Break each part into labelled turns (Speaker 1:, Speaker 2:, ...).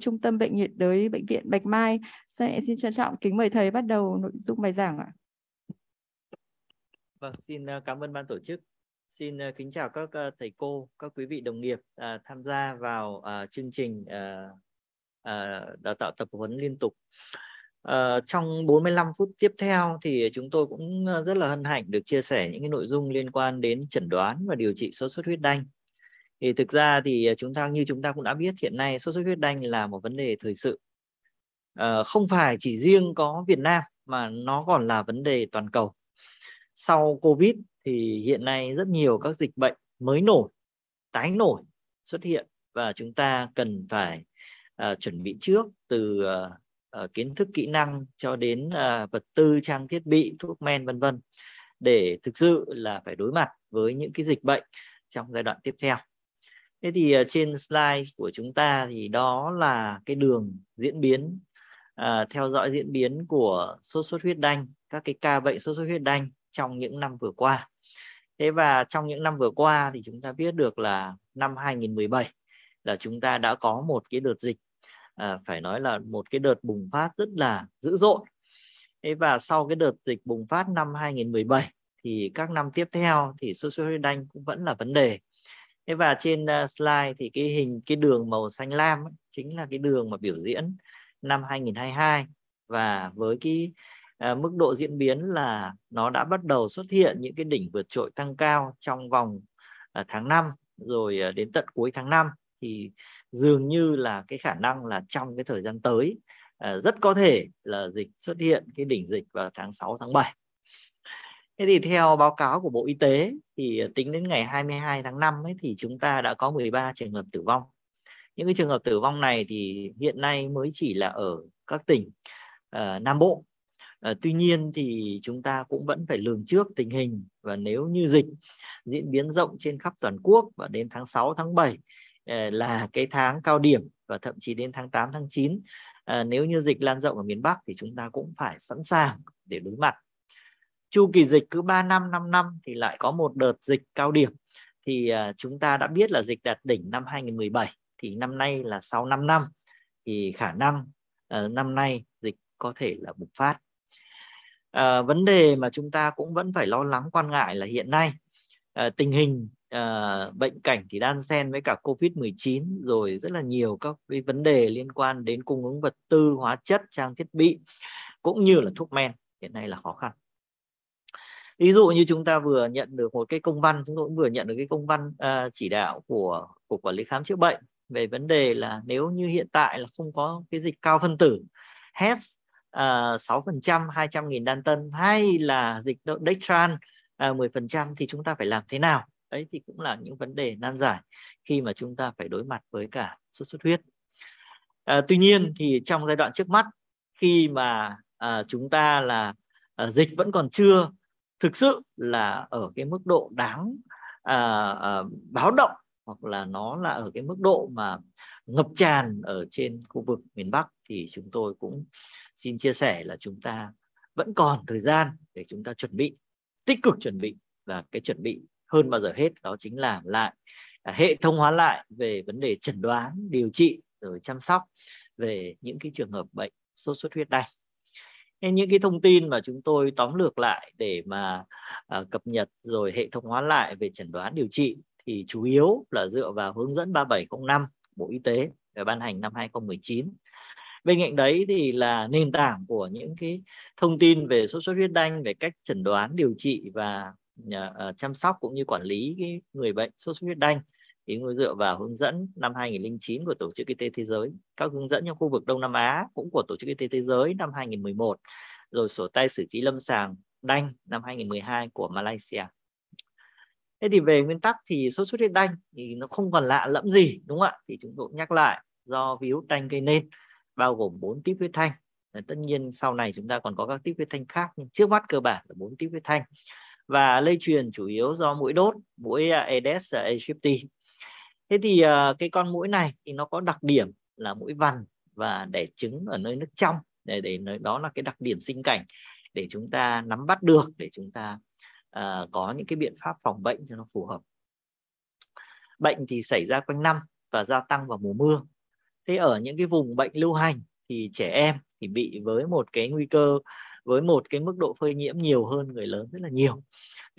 Speaker 1: Trung tâm Bệnh nhiệt đới Bệnh viện Bạch Mai. Sẽ xin trân trọng kính mời thầy bắt đầu nội dung bài giảng ạ.
Speaker 2: Vâng, xin ờ, cảm ơn ban tổ chức. Xin ờ, kính chào các ờ, thầy cô, các quý vị đồng nghiệp uh, tham gia vào uh, chương trình uh, uh, đào tạo tập huấn liên tục. Uh, trong 45 phút tiếp theo thì chúng tôi cũng rất là hân hạnh được chia sẻ những cái nội dung liên quan đến chẩn đoán và điều trị sốt xuất huyết đanh thì thực ra thì ờ, chúng ta như chúng ta cũng đã biết hiện nay sốt xuất huyết đanh là một vấn đề thời sự à, không phải chỉ riêng có Việt Nam mà nó còn là vấn đề toàn cầu sau Covid thì hiện nay rất nhiều các dịch bệnh mới nổi tái nổi xuất hiện và chúng ta cần phải à, chuẩn bị trước từ à, kiến thức kỹ năng cho đến à, vật tư trang thiết bị thuốc men vân vân để thực sự là phải đối mặt với những cái dịch bệnh trong giai đoạn tiếp theo thế thì ờ, trên slide của chúng ta thì đó là cái đường diễn biến à, theo dõi diễn biến của sốt xuất huyết đanh các cái ca bệnh sốt xuất huyết đanh trong những năm vừa qua thế và trong những năm vừa qua thì chúng ta biết được là năm 2017 là chúng ta đã có một cái đợt dịch à, phải nói là một cái đợt bùng phát rất là dữ dội thế và sau cái đợt dịch bùng phát năm 2017 thì các năm tiếp theo thì sốt xuất huyết đanh cũng vẫn là vấn đề thế và trên ờ, slide thì cái hình cái đường màu xanh lam ấy, chính là cái đường mà biểu diễn năm 2022 và với cái à, mức độ diễn biến là nó đã bắt đầu xuất hiện những cái đỉnh vượt trội tăng cao trong vòng à, tháng 5 rồi à, đến tận cuối tháng 5 thì dường như là cái khả năng là trong cái thời gian tới à, rất có thể là dịch xuất hiện cái đỉnh dịch vào tháng 6 tháng 7 Thế thì theo báo cáo của Bộ Y tế thì tính đến ngày 22 tháng 5 ấy, thì chúng ta đã có 13 trường hợp tử vong. Những cái trường hợp tử vong này thì hiện nay mới chỉ là ở các tỉnh uh, Nam Bộ. Uh, tuy nhiên thì chúng ta cũng vẫn phải lường trước tình hình và nếu như dịch diễn biến rộng trên khắp toàn quốc và đến tháng 6, tháng 7 uh, ờ, là cái tháng cao điểm và thậm chí đến tháng 8, tháng 9 uh, nếu như dịch lan rộng ở miền Bắc thì chúng ta cũng phải sẵn sàng để đối mặt chu kỳ dịch cứ 3 năm 5 năm thì lại có một đợt dịch cao điểm thì à, chúng ta đã biết là dịch đạt đỉnh năm 2017 thì năm nay là sau 5 năm thì khả năng ờ, năm nay dịch có thể là bùng phát à, vấn đề mà chúng ta cũng vẫn phải lo lắng quan ngại là hiện nay à, tình hình à, bệnh cảnh thì đan xen với cả covid 19 rồi rất là nhiều các cái vấn đề liên quan đến cung ứng vật tư hóa chất trang thiết bị cũng như là thuốc men hiện nay là khó khăn ví dụ như chúng ta vừa nhận được một cái công văn chúng tôi cũng vừa nhận được cái công văn uh, chỉ đạo của cục quản lý khám chữa bệnh về vấn đề là nếu như hiện tại là không có cái dịch cao phân tử HES à, sáu phần trăm hai đan tân hay là dịch dextran à, mười phần thì chúng ta phải làm thế nào đấy thì cũng là những vấn đề nan giải khi mà chúng ta phải đối mặt với cả sốt xuất huyết à, tuy nhiên thì trong giai đoạn trước mắt khi mà à, chúng ta là à, dịch vẫn còn chưa thực sự là ở cái mức độ đáng à, à, báo động hoặc là nó là ở cái mức độ mà ngập tràn ở trên khu vực miền Bắc thì chúng tôi cũng xin chia sẻ là chúng ta vẫn còn thời gian để chúng ta chuẩn bị tích cực chuẩn bị và cái chuẩn bị hơn bao giờ hết đó chính là lại à, hệ thống hóa lại về vấn đề chẩn đoán điều trị rồi chăm sóc về những cái trường hợp bệnh sốt xuất huyết này nên những cái thông tin mà chúng tôi tóm lược lại để mà uh, cập nhật rồi hệ thống hóa lại về chẩn đoán điều trị thì chủ yếu là dựa vào hướng dẫn 3705 Bộ Y tế về ban hành năm 2019. Bên cạnh đấy thì là nền tảng của những cái thông tin về sốt xuất huyết đanh về cách chẩn đoán điều trị và uh, chăm sóc cũng như quản lý cái người bệnh sốt xuất huyết đanh thì chúng tôi dựa vào hướng dẫn năm 2009 của Tổ chức Y tế Thế giới, các hướng dẫn trong khu vực Đông Nam Á cũng của Tổ chức Y tế Thế giới năm 2011, rồi sổ tay xử trí lâm sàng đanh năm 2012 của Malaysia. Thế thì về nguyên tắc thì sốt xuất huyết đanh thì nó không còn lạ lẫm gì đúng không ạ? Thì chúng tôi cũng nhắc lại do virus đanh gây nên bao gồm 4 típ huyết thanh. tất nhiên sau này chúng ta còn có các típ huyết thanh khác nhưng trước mắt cơ bản là 4 típ huyết thanh và lây truyền chủ yếu do mũi đốt, mũi Aedes aegypti thế thì uh, cái con mũi này thì nó có đặc điểm là mũi vằn và đẻ trứng ở nơi nước trong để để nơi đó là cái đặc điểm sinh cảnh để chúng ta nắm bắt được để chúng ta uh, có những cái biện pháp phòng bệnh cho nó phù hợp bệnh thì xảy ra quanh năm và gia tăng vào mùa mưa thế ở những cái vùng bệnh lưu hành thì trẻ em thì bị với một cái nguy cơ với một cái mức độ phơi nhiễm nhiều hơn người lớn rất là nhiều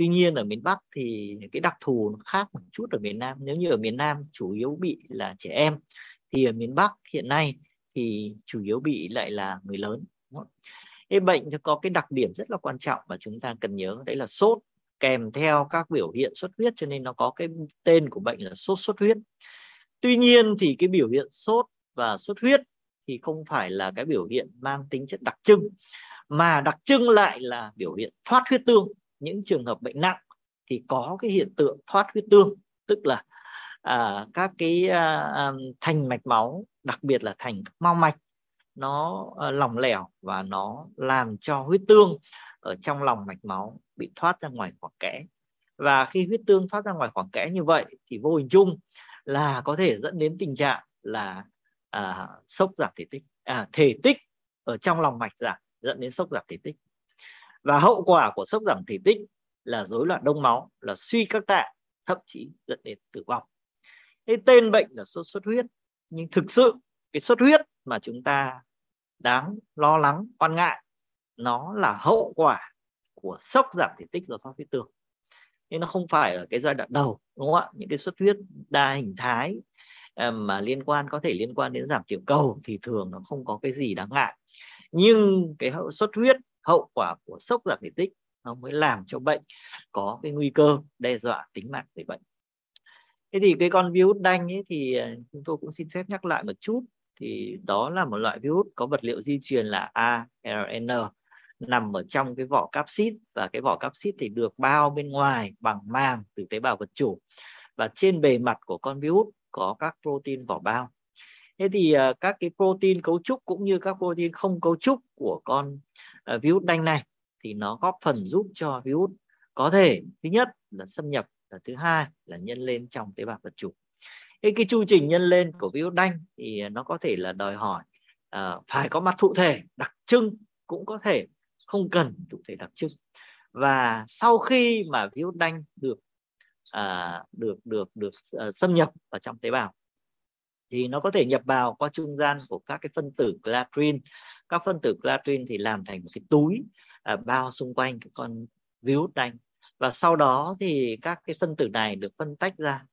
Speaker 2: tuy nhiên ở miền Bắc thì cái đặc thù nó khác một chút ở miền Nam nếu như ở miền Nam chủ yếu bị là trẻ em thì ở miền Bắc hiện nay thì chủ yếu bị lại là người lớn cái bệnh có cái đặc điểm rất là quan trọng mà chúng ta cần nhớ đấy là sốt kèm theo các biểu hiện xuất huyết cho nên nó có cái tên của bệnh là sốt xuất huyết tuy nhiên thì cái biểu hiện sốt và xuất huyết thì không phải là cái biểu hiện mang tính chất đặc trưng mà đặc trưng lại là biểu hiện thoát huyết tương những trường hợp bệnh nặng thì có cái hiện tượng thoát huyết tương tức là à, các cái à, à thành mạch máu đặc biệt là thành mau mạch nó à, lỏng lẻo và nó làm cho huyết tương ở trong lòng mạch máu bị thoát ra ngoài khoảng kẽ và khi huyết tương thoát ra ngoài khoảng kẽ như vậy thì vô hình chung là có thể dẫn đến tình trạng là à, sốc giảm thể tích à, thể tích ở trong lòng mạch giảm dẫn đến sốc giảm thể tích và hậu quả của sốc giảm thể tích là rối loạn đông máu là suy các tạng thậm chí dẫn đến tử vong cái tên bệnh là sốt xuất huyết nhưng thực sự cái xuất huyết mà chúng ta đáng lo lắng quan ngại nó là hậu quả của sốc giảm thể tích do thoát huyết tương nhưng nó không phải ở cái giai đoạn đầu đúng không ạ những cái xuất huyết đa hình thái ờ, mà liên quan có thể liên quan đến giảm tiểu cầu thì thường nó không có cái gì đáng ngại nhưng cái xuất huyết hậu quả của sốc giảm thể tích nó mới làm cho bệnh có cái nguy cơ đe dọa tính mạng người bệnh thế thì cái con virus đanh ấy thì à, chúng tôi cũng xin phép nhắc lại một chút thì đó là một loại virus có vật liệu di truyền là ARN nằm ở trong cái vỏ capsid và cái vỏ capsid thì được bao bên ngoài bằng màng từ tế bào vật chủ và trên bề mặt của con virus có các protein vỏ bao thế thì uh, các cái protein cấu trúc cũng như các protein không cấu trúc của con uh, virus đanh này thì nó góp phần giúp cho virus có thể thứ nhất là xâm nhập và thứ hai là nhân lên trong tế bào vật chủ thế cái chu trình nhân lên của virus đanh thì nó có thể là đòi hỏi uh, phải có mặt thụ thể đặc trưng cũng có thể không cần thụ thể đặc trưng và sau khi mà virus đanh được uh, được được được uh, xâm nhập vào trong tế bào thì nó có thể nhập vào qua trung gian của các cái phân tử glatrin các phân tử glatrin thì làm thành một cái túi à, bao xung quanh cái con virus đanh và sau đó thì các cái phân tử này được phân tách ra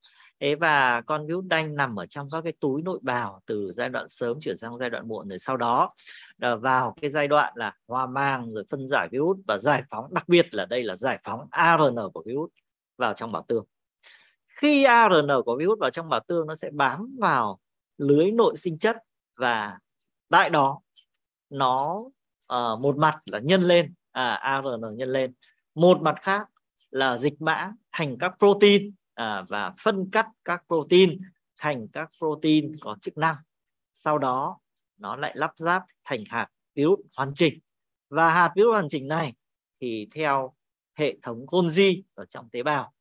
Speaker 2: Thế và con virus đanh nằm ở trong các cái túi nội bào từ giai đoạn sớm chuyển sang giai đoạn muộn rồi sau đó à, vào cái giai đoạn là hoa mang rồi phân giải virus và giải phóng đặc biệt là đây là giải phóng ARN của virus vào trong bảo tương. Khi ARN của virus vào trong bảo tương nó sẽ bám vào lưới nội sinh chất và tại đó nó uh, một mặt là nhân lên à, ARN nhân lên một mặt khác là dịch mã thành các protein à, và phân cắt các protein thành các protein có chức năng sau đó nó lại lắp ráp thành hạt virus hoàn chỉnh và hạt virus hoàn chỉnh này thì theo hệ thống Golgi ở trong tế bào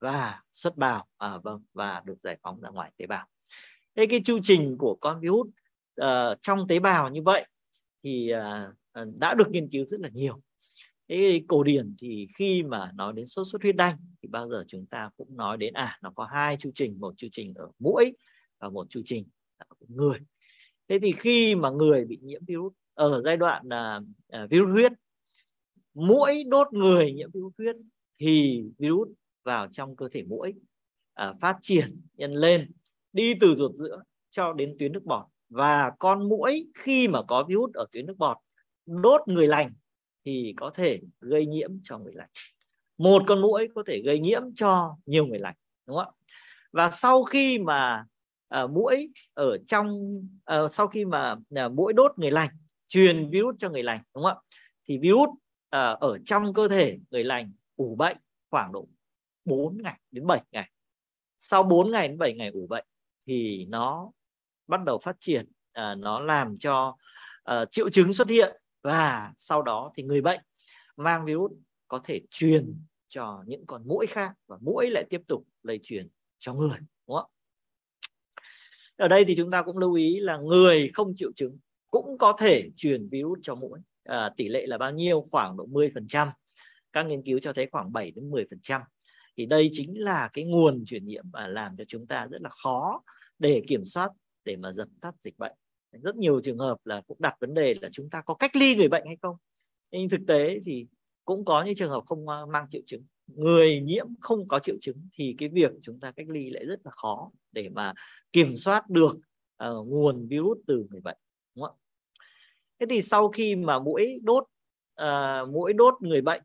Speaker 2: và xuất bào à, vâng và được giải phóng ra ngoài tế bào thế cái chu trình của con virus uh, trong tế bào như vậy thì uh, đã được nghiên cứu rất là nhiều thế cổ điển thì khi mà nói đến sốt xuất huyết đanh thì bao giờ chúng ta cũng nói đến à nó có hai chu trình một chu trình ở mũi và một chu trình ở người thế thì khi mà người bị nhiễm virus ở giai đoạn là uh, à, virus huyết mũi đốt người nhiễm virus huyết thì virus vào trong cơ thể mũi uh, phát triển nhân lên đi từ ruột giữa cho đến tuyến nước bọt và con mũi khi mà có virus ở tuyến nước bọt đốt người lành thì có thể gây nhiễm cho người lành một con mũi có thể gây nhiễm cho nhiều người lành đúng không ạ và sau khi mà uh, ờ, muỗi ở trong uh, sau khi mà uh, ờ, muỗi đốt người lành truyền virus cho người lành đúng không ạ thì virus uh, ở trong cơ thể người lành ủ bệnh khoảng độ 4 ngày đến 7 ngày sau 4 ngày đến 7 ngày ủ bệnh thì nó bắt đầu phát triển à, nó làm cho à, triệu chứng xuất hiện và sau đó thì người bệnh mang virus có thể truyền cho những con mũi khác và mũi lại tiếp tục lây truyền cho người đúng không? ở đây thì chúng ta cũng lưu ý là người không triệu chứng cũng có thể truyền virus cho mũi à, tỷ lệ là bao nhiêu khoảng độ 10 phần trăm các nghiên cứu cho thấy khoảng 7 đến 10 phần trăm thì đây chính là cái nguồn truyền nhiễm mà làm cho chúng ta rất là khó để kiểm soát để mà dập tắt dịch bệnh rất nhiều trường hợp là cũng đặt vấn đề là chúng ta có cách ly người bệnh hay không nhưng thực tế thì cũng có những trường hợp không ờ, mang triệu chứng người nhiễm không có triệu chứng thì cái việc chúng ta cách ly lại rất là khó để mà kiểm soát được uh, nguồn virus từ người bệnh đúng không ạ thế thì sau khi mà mũi đốt uh, mũi đốt người bệnh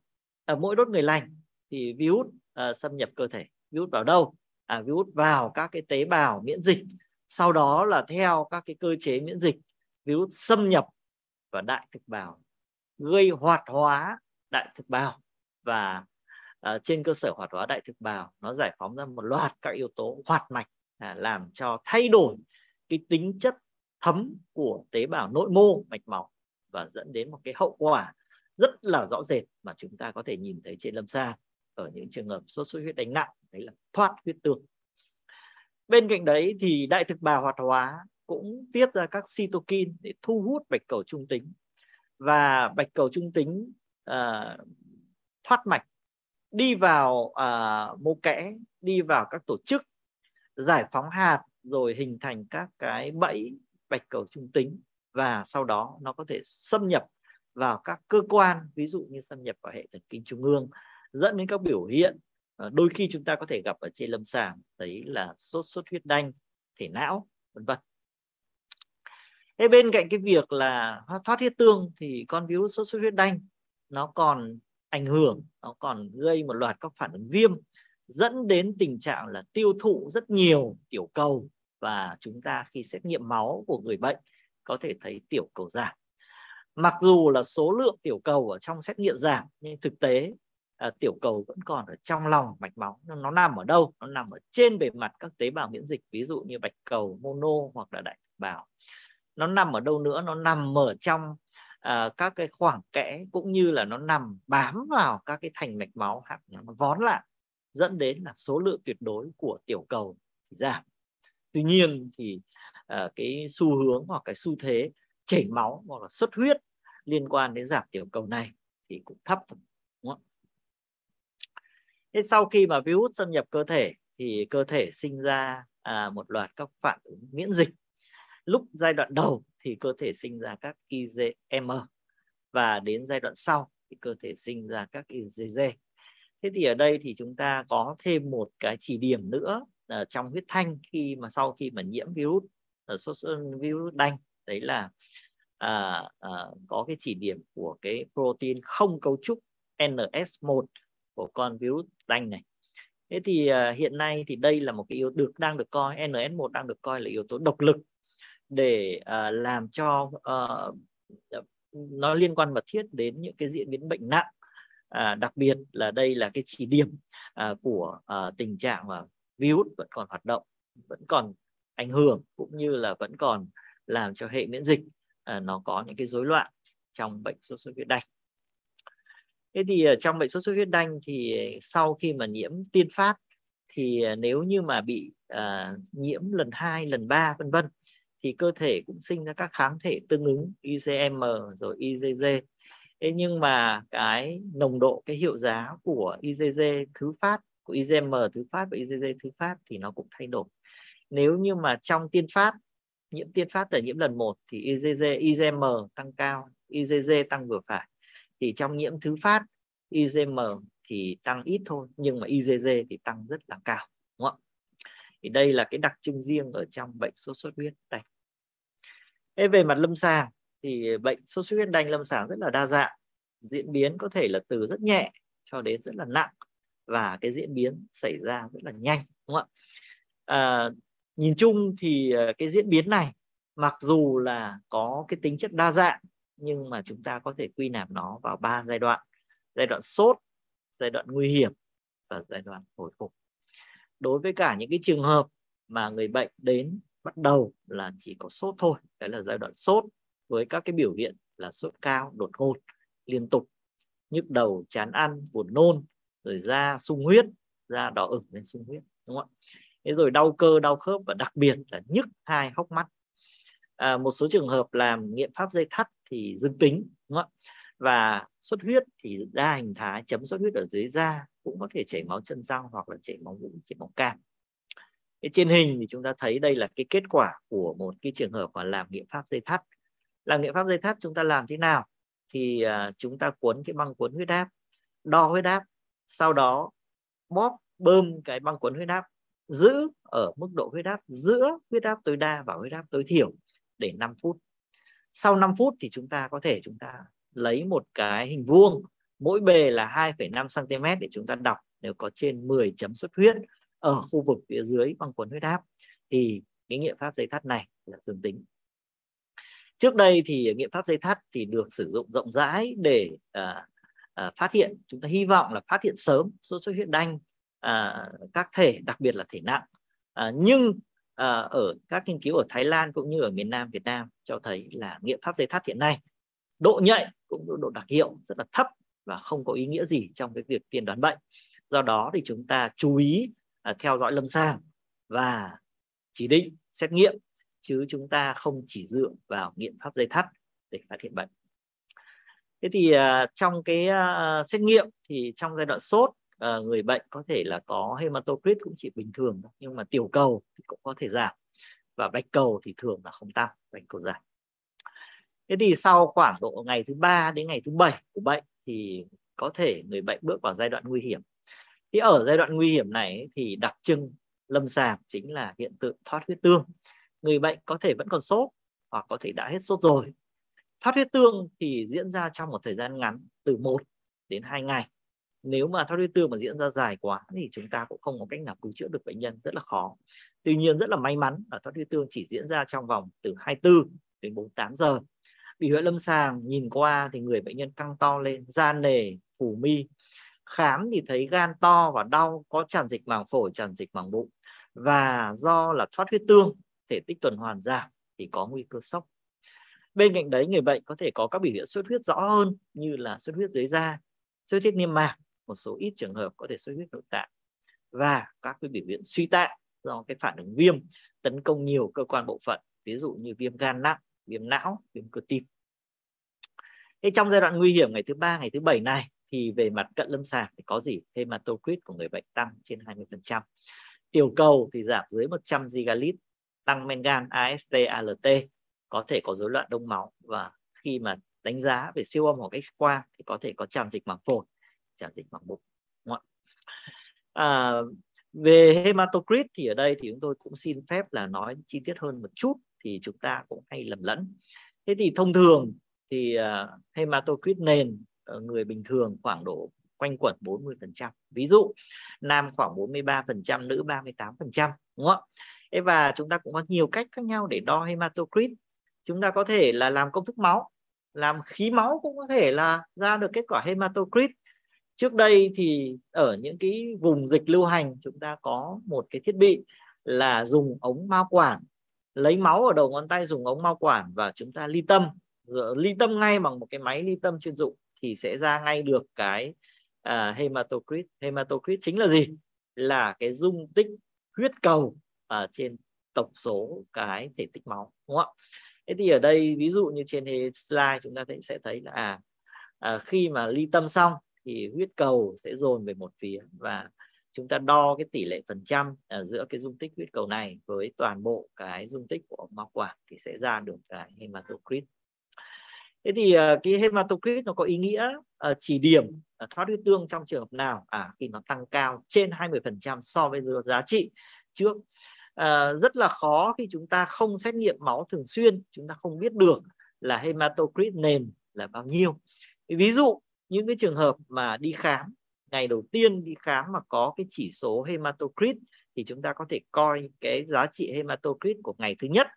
Speaker 2: uh, mũi đốt người lành thì virus Ờ, xâm nhập cơ thể virus vào đâu à, virus vào các cái tế bào miễn dịch sau đó là theo các cái cơ chế miễn dịch virus xâm nhập vào đại thực bào gây hoạt hóa đại thực bào và uh, trên cơ sở hoạt hóa đại thực bào nó giải phóng ra một loạt các yếu tố hoạt mạch à, làm cho thay đổi cái tính chất thấm của tế bào nội mô mạch máu và dẫn đến một cái hậu quả rất là rõ rệt mà chúng ta có thể nhìn thấy trên lâm sàng ở những trường hợp sốt xuất huyết đánh nặng đấy là thoát huyết tương bên cạnh đấy thì đại thực bào hoạt hóa cũng tiết ra các cytokine để thu hút bạch cầu trung tính và bạch cầu trung tính à, thoát mạch đi vào à, mô kẽ đi vào các tổ chức giải phóng hạt rồi hình thành các cái bẫy bạch cầu trung tính và sau đó nó có thể xâm nhập vào các cơ quan ví dụ như xâm nhập vào hệ thần kinh trung ương dẫn đến các biểu hiện ờ, đôi khi chúng ta có thể gặp ở trên lâm sàng đấy là sốt xuất huyết đanh thể não vân vân Thế bên cạnh cái việc là thoát huyết tương thì con virus sốt xuất huyết đanh nó còn ảnh hưởng, nó còn gây một loạt các phản ứng viêm dẫn đến tình trạng là tiêu thụ rất nhiều tiểu cầu và chúng ta khi xét nghiệm máu của người bệnh có thể thấy tiểu cầu giảm. Mặc dù là số lượng tiểu cầu ở trong xét nghiệm giảm nhưng thực tế à, tiểu cầu vẫn còn ở trong lòng mạch máu nó nằm ở đâu nó nằm ở trên bề mặt các tế bào miễn dịch ví dụ như bạch cầu mono hoặc là đại thực bào nó nằm ở đâu nữa nó nằm ở trong à, các cái khoảng kẽ cũng như là nó nằm bám vào các cái thành mạch máu hoặc nó vón lại dẫn đến là số lượng tuyệt đối của tiểu cầu thì giảm tuy nhiên thì à, cái xu hướng hoặc cái xu thế chảy máu hoặc là xuất huyết liên quan đến giảm tiểu cầu này thì cũng thấp thế sau khi mà virus xâm nhập cơ thể thì cơ thể sinh ra à, một loạt các phản ứng miễn dịch lúc giai đoạn đầu thì cơ thể sinh ra các IgM e và đến giai đoạn sau thì cơ thể sinh ra các IgG thế thì ở đây thì chúng ta có thêm một cái chỉ điểm nữa à, trong huyết thanh khi mà sau khi mà nhiễm virus à, sốt virus đanh đấy là à, à, có cái chỉ điểm của cái protein không cấu trúc NS1 của con virus đanh này thế thì à, hiện nay thì đây là một cái yếu được đang được coi NS1 đang được coi là yếu tố độc lực để uh, làm cho uh, nó liên quan mật thiết đến những cái diễn biến bệnh nặng à, đặc biệt là đây là cái chỉ điểm à, của à, tình trạng mà virus vẫn còn hoạt động vẫn còn ảnh hưởng cũng như là vẫn còn làm cho hệ miễn dịch à, nó có những cái rối loạn trong bệnh sốt xuất huyết đanh thế thì ờ, trong bệnh sốt xuất huyết đanh thì sau khi mà nhiễm tiên phát thì ờ, nếu như mà bị à, nhiễm lần 2, lần 3 vân vân thì cơ thể cũng sinh ra các kháng thể tương ứng IgM rồi IgG. Thế nhưng mà cái nồng độ cái hiệu giá của IgG thứ phát của IgM thứ phát và IgG thứ phát thì nó cũng thay đổi. Nếu như mà trong tiên phát nhiễm tiên phát là nhiễm lần 1 thì IgG IgM tăng cao, IgG tăng vừa phải thì trong nhiễm thứ phát IgM thì tăng ít thôi nhưng mà IgG thì tăng rất là cao đúng không? thì đây là cái đặc trưng riêng ở trong bệnh sốt xuất huyết đanh Thế về mặt lâm sàng thì bệnh sốt xuất huyết đanh lâm sàng rất là đa dạng diễn biến có thể là từ rất nhẹ cho đến rất là nặng và cái diễn biến xảy ra rất là nhanh đúng không ạ à, nhìn chung thì à, cái diễn biến này mặc dù là có cái tính chất đa dạng nhưng mà chúng ta có thể quy nạp nó vào ba giai đoạn giai đoạn sốt giai đoạn nguy hiểm và giai đoạn hồi phục đối với cả những cái trường hợp mà người bệnh đến bắt đầu là chỉ có sốt thôi đấy là giai đoạn sốt với các cái biểu hiện là sốt cao đột ngột liên tục nhức đầu chán ăn buồn nôn rồi da sung huyết da đỏ ửng lên sung huyết đúng không ạ thế rồi đau cơ đau khớp và đặc biệt là nhức hai hốc mắt à, một số trường hợp làm nghiệm pháp dây thắt thì dương tính đúng không và xuất huyết thì đa hình thái chấm xuất huyết ở dưới da cũng có thể chảy máu chân răng hoặc là chảy máu mũi chảy máu cam cái trên hình thì chúng ta thấy đây là cái kết quả của một cái trường hợp mà làm nghiệm pháp dây thắt làm nghiệm pháp dây thắt chúng ta làm thế nào thì uh, chúng ta cuốn cái băng cuốn huyết áp đo huyết áp sau đó bóp bơm cái băng cuốn huyết áp giữ ở mức độ huyết áp giữa huyết áp tối đa và huyết áp tối thiểu để 5 phút sau 5 phút thì chúng ta có thể chúng ta lấy một cái hình vuông mỗi bề là 2,5 cm để chúng ta đọc nếu có trên 10 chấm xuất huyết ở khu vực phía dưới bằng quần huyết áp thì cái nghiệm pháp dây thắt này là dương tính. Trước đây thì nghiệm pháp dây thắt thì được sử dụng rộng rãi để à, à, phát hiện chúng ta hy vọng là phát hiện sớm sốt xuất huyết đanh à, các thể đặc biệt là thể nặng à, nhưng À, ở các nghiên cứu ở Thái Lan cũng như ở miền Nam Việt Nam cho thấy là nghiệm pháp dây thắt hiện nay độ nhạy cũng như độ đặc hiệu rất là thấp và không có ý nghĩa gì trong cái việc tiên đoán bệnh. Do đó thì chúng ta chú ý à, theo dõi lâm sàng và chỉ định xét nghiệm chứ chúng ta không chỉ dựa vào nghiệm pháp dây thắt để phát hiện bệnh. Thế thì à, trong cái xét nghiệm thì trong giai đoạn sốt uh, người bệnh có thể là có hematocrit cũng chỉ bình thường thôi, nhưng mà tiểu cầu thì cũng có thể giảm và bạch cầu thì thường là không tăng bạch cầu giảm thế thì sau khoảng độ ngày thứ ba đến ngày thứ bảy của bệnh thì có thể người bệnh bước vào giai đoạn nguy hiểm thì ở giai đoạn nguy hiểm này thì đặc trưng lâm sàng chính là hiện tượng thoát huyết tương người bệnh có thể vẫn còn sốt hoặc có thể đã hết sốt rồi thoát huyết tương thì diễn ra trong một thời gian ngắn từ 1 đến 2 ngày nếu mà thoát huyết tương mà diễn ra dài quá thì chúng ta cũng không có cách nào cứu chữa được bệnh nhân rất là khó tuy nhiên rất là may mắn là thoát huyết tương chỉ diễn ra trong vòng từ 24 đến 48 giờ bị huyện lâm sàng nhìn qua thì người bệnh nhân căng to lên da nề phù mi khám thì thấy gan to và đau có tràn dịch màng phổi tràn dịch màng bụng và do là thoát huyết tương thể tích tuần hoàn giảm thì có nguy cơ sốc bên cạnh đấy người bệnh có thể có các biểu hiện xuất huyết rõ hơn như là xuất huyết dưới da xuất huyết niêm mạc một số ít trường hợp có thể xuất huyết nội tạng và các cái biểu hiện suy tạng do cái phản ứng viêm tấn công nhiều cơ quan bộ phận ví dụ như viêm gan nặng viêm não viêm cơ tim thế trong giai đoạn nguy hiểm ngày thứ ba ngày thứ bảy này thì về mặt cận lâm sàng thì có gì hematocrit của người bệnh tăng trên 20% tiểu cầu thì giảm dưới 100 gigalit tăng men gan AST ALT có thể có rối loạn đông máu và khi mà đánh giá về siêu âm hoặc x quang thì có thể có tràn dịch màng phổi tràn dịch bằng bụng đúng không à, về hematocrit thì ở đây thì chúng tôi cũng xin phép là nói chi tiết hơn một chút thì chúng ta cũng hay lầm lẫn thế thì thông thường thì uh, hematocrit nền ở người bình thường khoảng độ quanh quẩn 40%. Ví dụ nam khoảng 43%, nữ 38%, đúng không ạ? Và chúng ta cũng có nhiều cách khác nhau để đo hematocrit. Chúng ta có thể là làm công thức máu, làm khí máu cũng có thể là ra được kết quả hematocrit trước đây thì ở những cái vùng dịch lưu hành chúng ta có một cái thiết bị là dùng ống mao quản lấy máu ở đầu ngón tay dùng ống mao quản và chúng ta ly tâm ly tâm ngay bằng một cái máy ly tâm chuyên dụng thì sẽ ra ngay được cái à, hematocrit hematocrit chính là gì là cái dung tích huyết cầu ở trên tổng số cái thể tích máu đúng không ạ thế thì ở đây ví dụ như trên slide chúng ta sẽ thấy là à, à khi mà ly tâm xong thì huyết cầu sẽ dồn về một phía và chúng ta đo cái tỷ lệ phần trăm ở giữa cái dung tích huyết cầu này với toàn bộ cái dung tích của máu quản thì sẽ ra được cái hematocrit. Thế thì ờ, cái hematocrit nó có ý nghĩa ờ, chỉ điểm ờ, thoát huyết tương trong trường hợp nào à khi nó tăng cao trên 20% so với giá trị trước. À, rất là khó khi chúng ta không xét nghiệm máu thường xuyên, chúng ta không biết được là hematocrit nền là bao nhiêu. Ví dụ những cái trường hợp mà đi khám ngày đầu tiên đi khám mà có cái chỉ số hematocrit thì chúng ta có thể coi cái giá trị hematocrit của ngày thứ nhất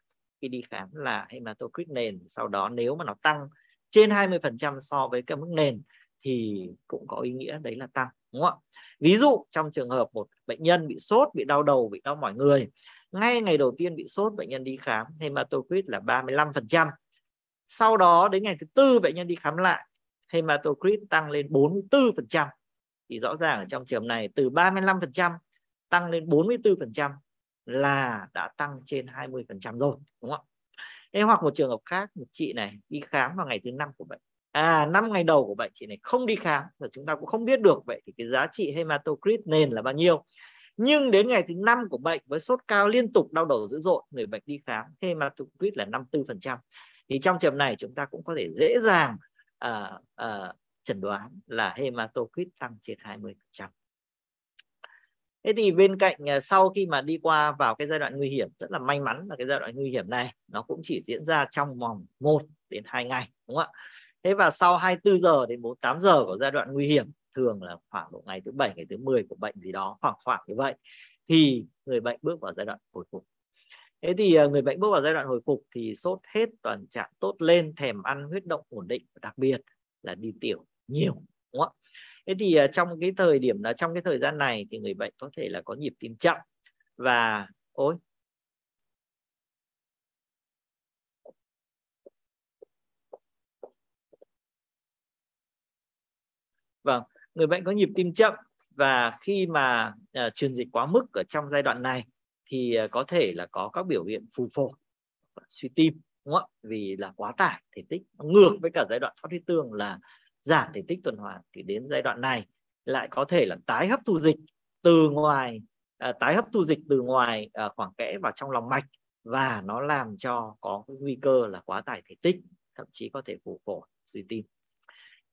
Speaker 2: khi đi khám là hematocrit nền sau đó nếu mà nó tăng trên 20% so với cái mức nền thì cũng có ý nghĩa đấy là tăng đúng không ạ ví dụ trong trường hợp một bệnh nhân bị sốt bị đau đầu bị đau mỏi người ngay ngày đầu tiên bị sốt bệnh nhân đi khám hematocrit là 35% sau đó đến ngày thứ tư bệnh nhân đi khám lại hematocrit tăng lên 44% thì rõ ràng ở trong trường này từ 35% tăng lên 44% là đã tăng trên 20% rồi đúng không ạ? hoặc một trường hợp khác một chị này đi khám vào ngày thứ năm của bệnh à năm ngày đầu của bệnh chị này không đi khám và chúng ta cũng không biết được vậy thì cái giá trị hematocrit nền là bao nhiêu nhưng đến ngày thứ năm của bệnh với sốt cao liên tục đau đầu dữ dội người bệnh đi khám hematocrit là 54% thì trong trường này chúng ta cũng có thể dễ dàng à, à, chẩn đoán là hematocrit tăng trên 20%. Thế thì bên cạnh ờ, sau khi mà đi qua vào cái giai đoạn nguy hiểm rất là may mắn là cái giai đoạn nguy hiểm này nó cũng chỉ diễn ra trong vòng 1 đến 2 ngày đúng không ạ? Thế và sau 24 giờ đến 48 giờ của giai đoạn nguy hiểm thường là khoảng độ ngày thứ 7 ngày thứ 10 của bệnh gì đó khoảng khoảng như vậy thì người bệnh bước vào giai đoạn hồi phục Thế thì ờ, người bệnh bước vào giai đoạn hồi phục thì sốt hết toàn trạng tốt lên, thèm ăn, huyết động ổn định và đặc biệt là đi tiểu nhiều đúng không ạ? Thế thì ờ, trong cái thời điểm là trong cái thời gian này thì người bệnh có thể là có nhịp tim chậm và ôi Vâng, người bệnh có nhịp tim chậm và khi mà uh, truyền dịch quá mức ở trong giai đoạn này thì à, có thể là có các biểu hiện phù phổi suy tim đúng không? vì là quá tải thể tích ngược với cả giai đoạn thoát huyết tương là giảm thể tích tuần hoàn thì đến giai đoạn này lại có thể là tái hấp thu dịch từ ngoài à, tái hấp thu dịch từ ngoài à, khoảng kẽ vào trong lòng mạch và nó làm cho có cái nguy cơ là quá tải thể tích thậm chí có thể phù phổi suy tim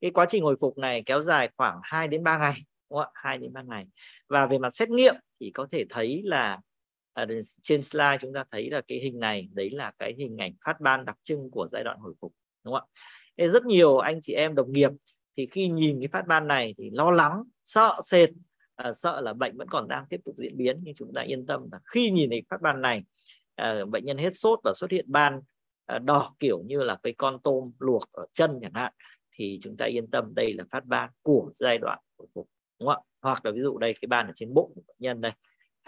Speaker 2: cái quá trình hồi phục này kéo dài khoảng 2 đến 3 ngày đúng không? 2 đến 3 ngày và về mặt xét nghiệm thì có thể thấy là À, trên slide chúng ta thấy là cái hình này đấy là cái hình ảnh phát ban đặc trưng của giai đoạn hồi phục đúng không ạ rất nhiều anh chị em đồng nghiệp thì khi nhìn cái phát ban này thì lo lắng sợ sệt à, sợ là bệnh vẫn còn đang tiếp tục diễn biến nhưng chúng ta yên tâm là khi nhìn thấy phát ban này à, bệnh nhân hết sốt và xuất hiện ban à, đỏ kiểu như là cái con tôm luộc ở chân chẳng hạn thì chúng ta yên tâm đây là phát ban của giai đoạn hồi phục đúng không ạ hoặc là ví dụ đây cái ban ở trên bụng của bệnh nhân đây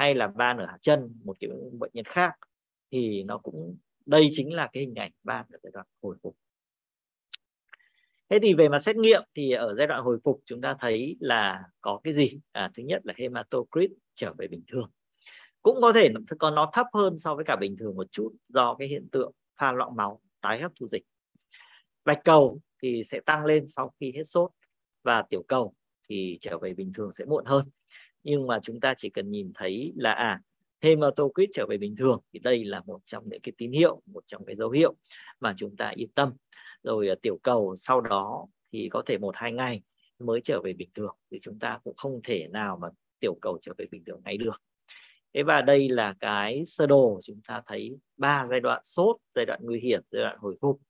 Speaker 2: hay là van ở chân một kiểu bệnh nhân khác thì nó cũng đây chính là cái hình ảnh van ở giai đoạn hồi phục thế thì về mặt xét nghiệm thì ở giai đoạn hồi phục chúng ta thấy là có cái gì à, thứ nhất là hematocrit trở về bình thường cũng có thể còn nó thấp hơn so với cả bình thường một chút do cái hiện tượng pha loãng máu tái hấp thu dịch bạch cầu thì sẽ tăng lên sau khi hết sốt và tiểu cầu thì trở về bình thường sẽ muộn hơn nhưng mà chúng ta chỉ cần nhìn thấy là à hematocrit trở về bình thường thì đây là một trong những cái tín hiệu một trong cái dấu hiệu mà chúng ta yên tâm rồi à, tiểu cầu sau đó thì có thể một hai ngày mới trở về bình thường thì chúng ta cũng không thể nào mà tiểu cầu trở về bình thường ngay được thế và đây là cái sơ đồ chúng ta thấy ba giai đoạn sốt giai đoạn nguy hiểm giai đoạn hồi phục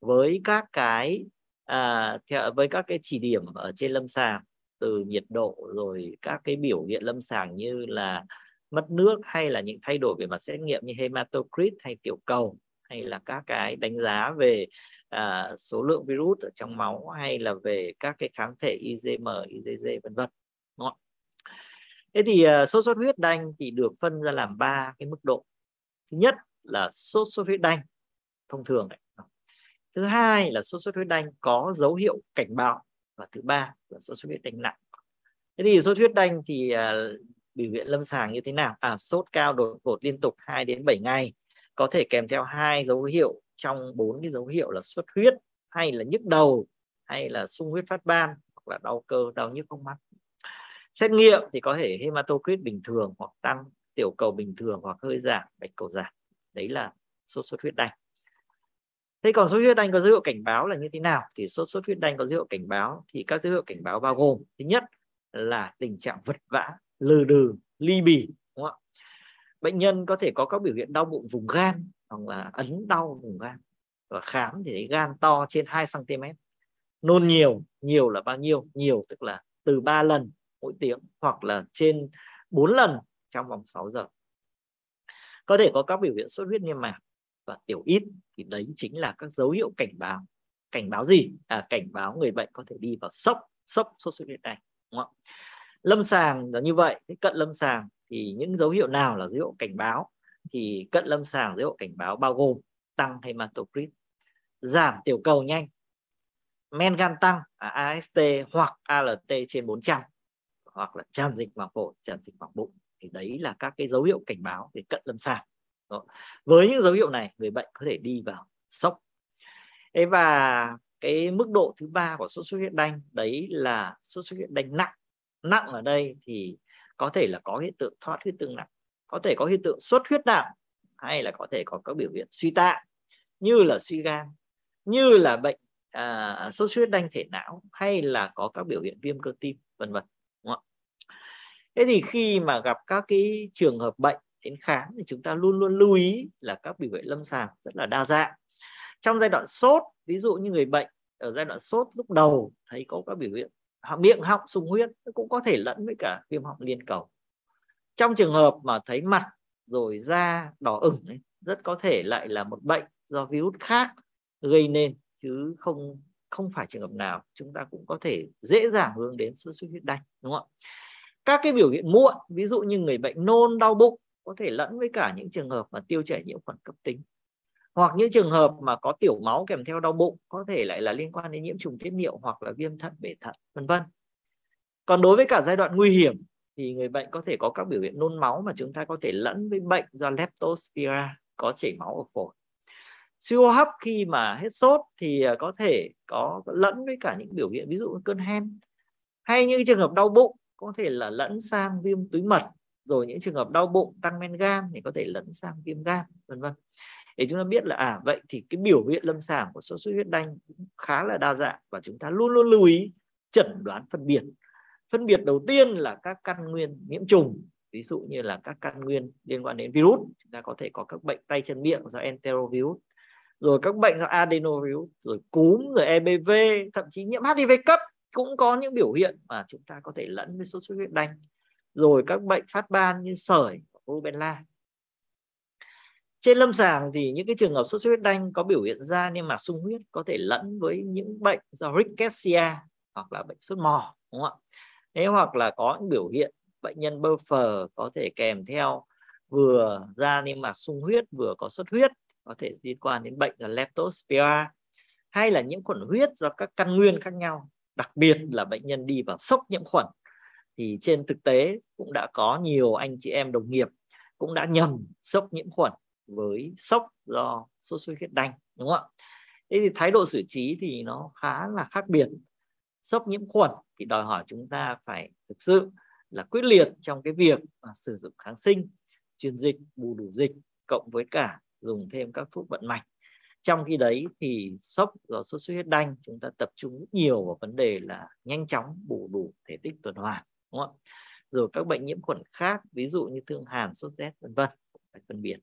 Speaker 2: với các cái à, theo với các cái chỉ điểm ở trên lâm sàng từ nhiệt độ rồi các cái biểu hiện lâm sàng như là mất nước hay là những thay đổi về mặt xét nghiệm như hematocrit hay tiểu cầu hay là các cái đánh giá về à, số lượng virus ở trong máu hay là về các cái kháng thể IgM, IgG vân vân. Đúng không? Thế thì uh, sốt xuất huyết đanh thì được phân ra làm ba cái mức độ. Thứ nhất là sốt xuất huyết đanh thông thường. Đấy. Thứ hai là sốt xuất huyết đanh có dấu hiệu cảnh báo và thứ ba là sốt xuất huyết đanh nặng thế thì sốt huyết đanh thì uh, biểu hiện lâm sàng như thế nào à sốt cao đột ngột liên tục 2 đến 7 ngày có thể kèm theo hai dấu hiệu trong bốn cái dấu hiệu là xuất huyết hay là nhức đầu hay là sung huyết phát ban hoặc là đau cơ đau nhức không mắt xét nghiệm thì có thể hematocrit bình thường hoặc tăng tiểu cầu bình thường hoặc hơi giảm bạch cầu giảm đấy là sốt xuất huyết đanh thế còn sốt huyết đanh có dấu hiệu cảnh báo là như thế nào thì sốt sốt huyết đanh có dấu hiệu cảnh báo thì các dấu hiệu cảnh báo bao gồm thứ nhất là tình trạng vật vã lừ đừ ly bì đúng không bệnh nhân có thể có các biểu hiện đau bụng vùng gan hoặc là ấn đau vùng gan và khám thì thấy gan to trên 2 cm nôn nhiều nhiều là bao nhiêu nhiều tức là từ 3 lần mỗi tiếng hoặc là trên 4 lần trong vòng 6 giờ có thể có các biểu hiện sốt huyết niêm mạc và tiểu ít thì đấy chính là các dấu hiệu cảnh báo cảnh báo gì à, cảnh báo người bệnh có thể đi vào sốc sốc sốt xuất huyết này đúng không lâm sàng là như vậy cái cận lâm sàng thì những dấu hiệu nào là dấu hiệu cảnh báo thì cận lâm sàng dấu hiệu cảnh báo bao gồm tăng hematocrit giảm tiểu cầu nhanh men gan tăng à, AST hoặc ALT trên 400 hoặc là tràn dịch màng phổi tràn dịch màng bụng thì đấy là các cái dấu hiệu cảnh báo về cận lâm sàng đó. với những dấu hiệu này người bệnh có thể đi vào sốc Thế và cái mức độ thứ ba của sốt xuất huyết đanh đấy là sốt xuất huyết đanh nặng nặng ở đây thì có thể là có hiện tượng thoát huyết tương nặng có thể có hiện tượng xuất huyết nặng hay là có thể có các biểu hiện suy tạng như là suy gan như là bệnh à, sốt huyết đanh thể não hay là có các biểu hiện viêm cơ tim vân vân thế thì khi mà gặp các cái trường hợp bệnh đến khám thì chúng ta luôn luôn lưu ý là các biểu hiện lâm sàng rất là đa dạng trong giai đoạn sốt ví dụ như người bệnh ở giai đoạn sốt lúc đầu thấy có các biểu hiện miệng họng sung huyết cũng có thể lẫn với cả viêm họng liên cầu trong trường hợp mà thấy mặt rồi da đỏ ửng rất có thể lại là một bệnh do virus khác gây nên chứ không không phải trường hợp nào chúng ta cũng có thể dễ dàng hướng đến sốt xuất huyết đanh đúng không ạ các cái biểu hiện muộn ví dụ như người bệnh nôn đau bụng có thể lẫn với cả những trường hợp mà tiêu chảy nhiễm khuẩn cấp tính hoặc những trường hợp mà có tiểu máu kèm theo đau bụng có thể lại là liên quan đến nhiễm trùng tiết niệu hoặc là viêm thận bể thận vân vân còn đối với cả giai đoạn nguy hiểm thì người bệnh có thể có các biểu hiện nôn máu mà chúng ta có thể lẫn với bệnh do leptospira có chảy máu ở phổi suy hô hấp khi mà hết sốt thì à, có thể có lẫn với cả những biểu hiện ví dụ cơn hen hay những trường hợp đau bụng có thể là lẫn sang viêm túi mật rồi những trường hợp đau bụng tăng men gan thì có thể lẫn sang viêm gan vân vân để chúng ta biết là à vậy thì cái biểu hiện lâm sàng của sốt xuất huyết đanh cũng khá là đa dạng và chúng ta luôn luôn lưu ý chẩn đoán phân biệt phân biệt đầu tiên là các căn nguyên nhiễm trùng ví dụ như là các căn nguyên liên quan đến virus chúng ta có thể có các bệnh tay chân miệng do enterovirus rồi các bệnh do adenovirus rồi cúm rồi EBV thậm chí nhiễm HIV cấp cũng có những biểu hiện mà chúng ta có thể lẫn với sốt xuất huyết đanh rồi các bệnh phát ban như sởi rubella trên lâm sàng thì những cái trường hợp sốt xuất huyết đanh có biểu hiện ra niêm mạc sung huyết có thể lẫn với những bệnh do rickettsia hoặc là bệnh sốt mò đúng không ạ nếu hoặc là có những biểu hiện bệnh nhân bơ phờ có thể kèm theo vừa da niêm mạc sung huyết vừa có xuất huyết có thể liên quan đến bệnh là leptospira hay là nhiễm khuẩn huyết do các căn nguyên khác nhau đặc biệt là bệnh nhân đi vào sốc nhiễm khuẩn thì trên thực tế cũng đã có nhiều anh chị em đồng nghiệp cũng đã nhầm sốc nhiễm khuẩn với sốc do sốt xuất huyết đanh đúng không ạ thế thì thái độ xử trí thì nó khá là khác biệt sốc nhiễm khuẩn thì đòi hỏi chúng ta phải thực sự là quyết liệt trong cái việc mà sử dụng kháng sinh truyền dịch bù đủ dịch cộng với cả dùng thêm các thuốc vận mạch trong khi đấy thì sốc do sốt xuất huyết đanh chúng ta tập trung rất nhiều vào vấn đề là nhanh chóng bù đủ thể tích tuần hoàn đúng không ạ rồi các bệnh nhiễm khuẩn khác ví dụ như thương hàn sốt rét vân vân phải phân biệt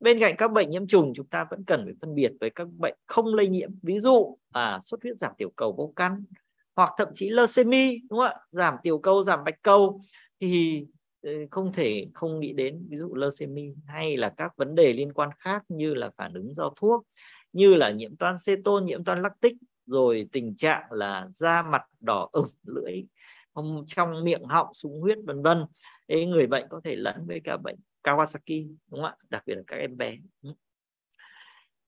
Speaker 2: bên cạnh các bệnh nhiễm trùng chúng ta vẫn cần phải phân biệt với các bệnh không lây nhiễm ví dụ là xuất huyết giảm tiểu cầu vô căn hoặc thậm chí leucemia đúng không ạ giảm tiểu cầu giảm bạch cầu thì ờ, không thể không nghĩ đến ví dụ leucemia hay là các vấn đề liên quan khác như là phản ứng do thuốc như là nhiễm toan ceton nhiễm toan lactic rồi tình trạng là da mặt đỏ ửng lưỡi trong miệng họng súng huyết vân vân thế người bệnh có thể lẫn với cả bệnh Kawasaki đúng không ạ đặc biệt là các em bé ừ.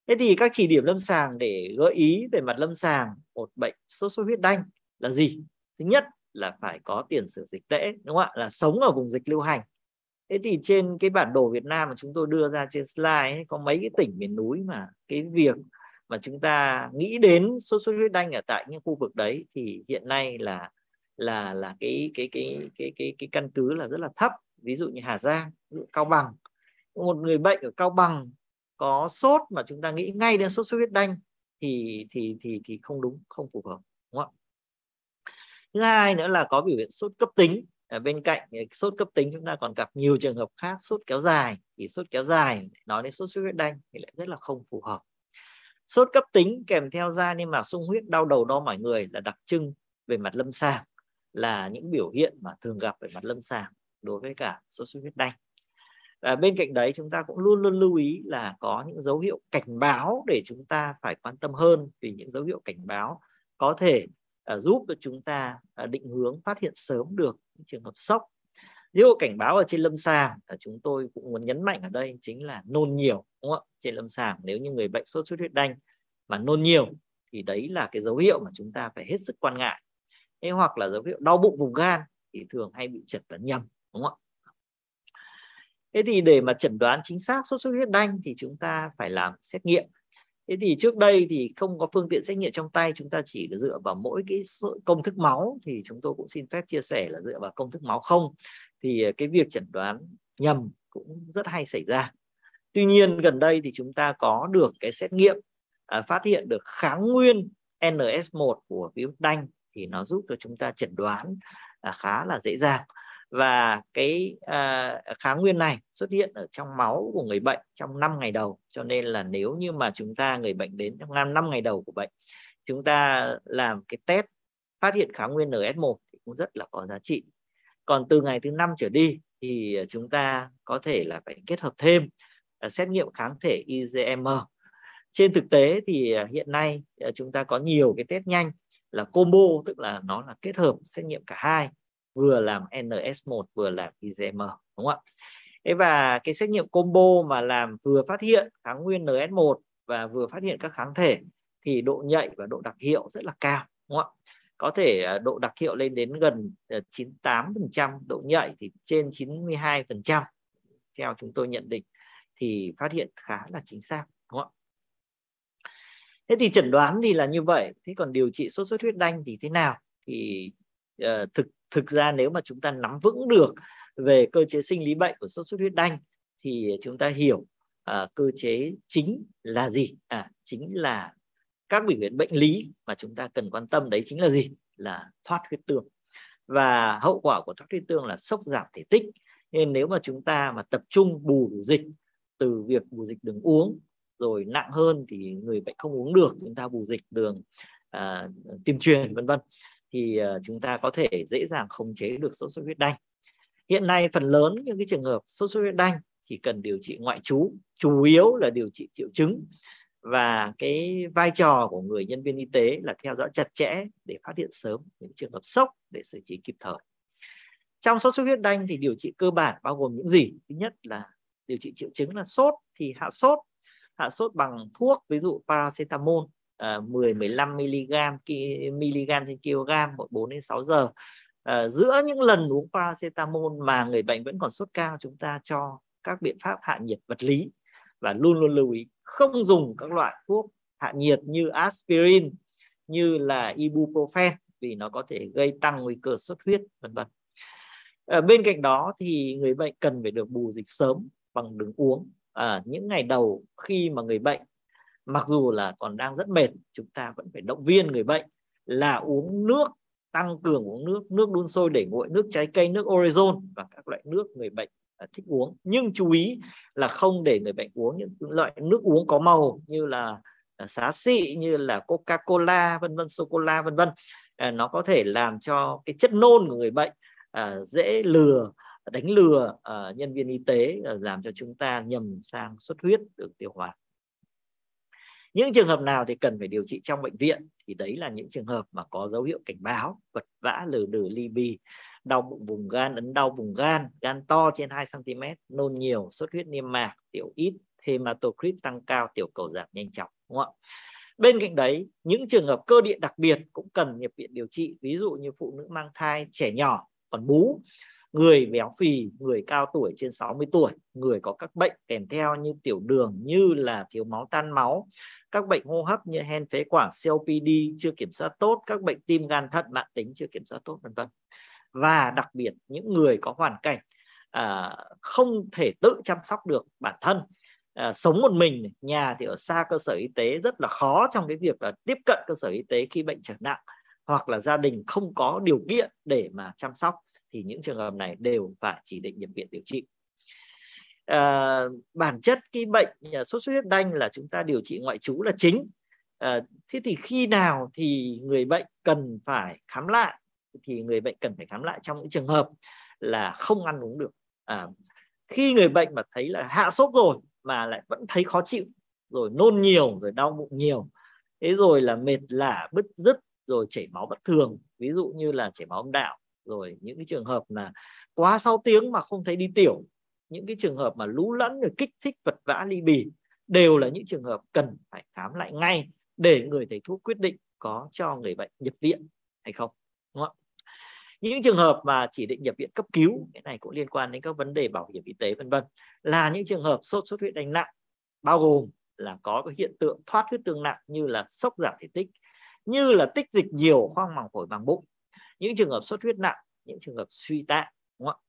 Speaker 2: thế thì các chỉ điểm lâm sàng để gợi ý về mặt lâm sàng một bệnh sốt xuất huyết đanh là gì thứ nhất là phải có tiền sử dịch tễ đúng không ạ là sống ở vùng dịch lưu hành thế thì trên cái bản đồ Việt Nam mà chúng tôi đưa ra trên slide ấy, có mấy cái tỉnh miền núi mà cái việc mà chúng ta nghĩ đến sốt xuất huyết đanh ở tại những khu vực đấy thì hiện nay là là là cái cái cái cái cái cái căn cứ là rất là thấp ví dụ như Hà Giang Cao Bằng một người bệnh ở Cao Bằng có sốt mà chúng ta nghĩ ngay đến sốt xuất huyết đanh thì thì thì thì không đúng không phù hợp đúng không ạ thứ hai nữa là có biểu hiện sốt cấp tính ở bên cạnh ờ, sốt cấp tính chúng ta còn gặp nhiều trường hợp khác sốt kéo dài thì sốt kéo dài nói đến sốt xuất huyết đanh thì lại rất là không phù hợp sốt cấp tính kèm theo da niêm mạc sung huyết đau đầu đo mỏi người là đặc trưng về mặt lâm sàng là những biểu hiện mà thường gặp về mặt lâm sàng đối với cả sốt xuất huyết đanh. À, bên cạnh đấy chúng ta cũng luôn luôn lưu ý là có những dấu hiệu cảnh báo để chúng ta phải quan tâm hơn vì những dấu hiệu cảnh báo có thể à, giúp cho chúng ta à, định hướng phát hiện sớm được những trường hợp sốc. Dấu hiệu cảnh báo ở trên lâm sàng à, chúng tôi cũng muốn nhấn mạnh ở đây chính là nôn nhiều đúng không ạ? Trên lâm sàng nếu như người bệnh sốt xuất huyết đanh mà nôn nhiều thì đấy là cái dấu hiệu mà chúng ta phải hết sức quan ngại thế hoặc là dấu hiệu đau bụng vùng gan thì thường hay bị chẩn đoán nhầm đúng không ạ thế thì để mà chẩn đoán chính xác sốt xuất huyết đanh thì chúng ta phải làm xét nghiệm thế thì trước đây thì không có phương tiện xét nghiệm trong tay chúng ta chỉ dựa vào mỗi cái công thức máu thì chúng tôi cũng xin phép chia sẻ là dựa vào công thức máu không thì à, cái việc chẩn đoán nhầm cũng rất hay xảy ra tuy nhiên gần đây thì chúng ta có được cái xét nghiệm à, phát hiện được kháng nguyên NS1 của virus đanh thì nó giúp cho chúng ta chẩn đoán à, khá là dễ dàng và cái à, kháng nguyên này xuất hiện ở trong máu của người bệnh trong 5 ngày đầu cho nên là nếu như mà chúng ta người bệnh đến trong 5 ngày đầu của bệnh chúng ta làm cái test phát hiện kháng nguyên NS1 thì cũng rất là có giá trị còn từ ngày thứ năm trở đi thì chúng ta có thể là phải kết hợp thêm à, xét nghiệm kháng thể IgM trên thực tế thì hiện nay chúng ta có nhiều cái test nhanh là combo tức là nó là kết hợp xét nghiệm cả hai vừa làm NS1 vừa làm IgM đúng không ạ? Thế và cái xét nghiệm combo mà làm vừa phát hiện kháng nguyên NS1 và vừa phát hiện các kháng thể thì độ nhạy và độ đặc hiệu rất là cao đúng không ạ? Có thể à, độ đặc hiệu lên đến gần 98%, à, độ nhạy thì trên 92% theo chúng tôi nhận định thì phát hiện khá là chính xác thế thì chẩn đoán thì là như vậy thế còn điều trị sốt xuất huyết đanh thì thế nào thì uh, thực thực ra nếu mà chúng ta nắm vững được về cơ chế sinh lý bệnh của sốt xuất huyết đanh thì chúng ta hiểu à, cơ chế chính là gì à chính là các biểu hiện bệnh lý mà chúng ta cần quan tâm đấy chính là gì là thoát huyết tương và hậu quả của thoát huyết tương là sốc giảm thể tích nên nếu mà chúng ta mà tập trung bù đủ dịch từ việc bù dịch đường uống rồi nặng hơn thì người bệnh không uống được chúng ta bù dịch đường à, tiêm truyền vân vân thì à, chúng ta có thể dễ dàng khống chế được sốt xuất huyết đanh hiện nay phần lớn những cái trường hợp sốt xuất huyết đanh chỉ cần điều trị ngoại trú chủ yếu là điều trị triệu chứng và cái vai trò của người nhân viên y tế là theo dõi chặt chẽ để phát hiện sớm những trường hợp sốc để xử trí kịp thời trong sốt xuất huyết đanh thì điều trị cơ bản bao gồm những gì thứ nhất là điều trị triệu chứng là sốt thì hạ sốt hạ sốt bằng thuốc ví dụ paracetamol uh, 10 15 mg mg trên kg mỗi 4 đến 6 giờ uh, giữa những lần uống paracetamol mà người bệnh vẫn còn sốt cao chúng ta cho các biện pháp hạ nhiệt vật lý và luôn luôn lưu ý không dùng các loại thuốc hạ nhiệt như aspirin như là ibuprofen vì nó có thể gây tăng nguy cơ xuất huyết vân vân. À, bên cạnh đó thì người bệnh cần phải được bù dịch sớm bằng đường uống à, những ngày đầu khi mà người bệnh mặc dù là còn đang rất mệt chúng ta vẫn phải động viên người bệnh là uống nước tăng cường uống nước nước đun sôi để nguội nước trái cây nước orezon và các loại nước người bệnh à, thích uống nhưng chú ý là không để người bệnh uống những loại nước uống có màu như là à, xá xị như là coca cola vân vân sô cô la vân vân à, nó có thể làm cho cái chất nôn của người bệnh dễ lừa đánh lừa uh, nhân viên y tế ờ, làm cho chúng ta nhầm sang xuất huyết đường tiêu hóa những trường hợp nào thì cần phải điều trị trong bệnh viện thì đấy là những trường hợp mà có dấu hiệu cảnh báo vật vã lừ đừ ly bì đau bụng vùng gan ấn đau vùng gan gan to trên 2 cm nôn nhiều xuất huyết niêm mạc tiểu ít hematocrit tăng cao tiểu cầu giảm nhanh chóng đúng không ạ Bên cạnh đấy, những trường hợp cơ địa đặc biệt cũng cần nhập viện điều trị, ví dụ như phụ nữ mang thai, trẻ nhỏ, còn bú, người béo phì, người cao tuổi trên 60 tuổi, người có các bệnh kèm theo như tiểu đường như là thiếu máu tan máu, các bệnh hô hấp như hen phế quản, COPD chưa kiểm soát tốt, các bệnh tim gan thận mãn tính chưa kiểm soát tốt vân vân. Và đặc biệt những người có hoàn cảnh à, không thể tự chăm sóc được bản thân à, sống một mình nhà thì ở xa cơ sở y tế rất là khó trong cái việc là tiếp cận cơ sở y tế khi bệnh trở nặng hoặc là gia đình không có điều kiện để mà chăm sóc thì những trường hợp này đều phải chỉ định nhập viện điều trị à, bản chất cái bệnh ờ, sốt xuất huyết đanh là chúng ta điều trị ngoại trú là chính à, thế thì khi nào thì người bệnh cần phải khám lại thì người bệnh cần phải khám lại trong những trường hợp là không ăn uống được à, khi người bệnh mà thấy là hạ sốt rồi mà lại vẫn thấy khó chịu rồi nôn nhiều rồi đau bụng nhiều thế rồi là mệt lả bứt rứt rồi chảy máu bất thường ví dụ như là chảy máu âm đạo rồi những cái trường hợp là quá 6 tiếng mà không thấy đi tiểu những cái trường hợp mà lú lẫn rồi kích thích vật vã ly bì đều là những trường hợp cần phải khám lại ngay để người thầy thuốc quyết định có cho người bệnh nhập viện hay không đúng không những trường hợp mà chỉ định nhập viện cấp cứu cái này cũng liên quan đến các vấn đề bảo hiểm y tế vân vân là những trường hợp sốt xuất huyết đánh nặng bao gồm là có cái hiện tượng thoát huyết tương nặng như là sốc giảm thể tích như là tích dịch nhiều khoang màng phổi màng bụng những trường hợp xuất huyết nặng những trường hợp suy tạng đúng không ạ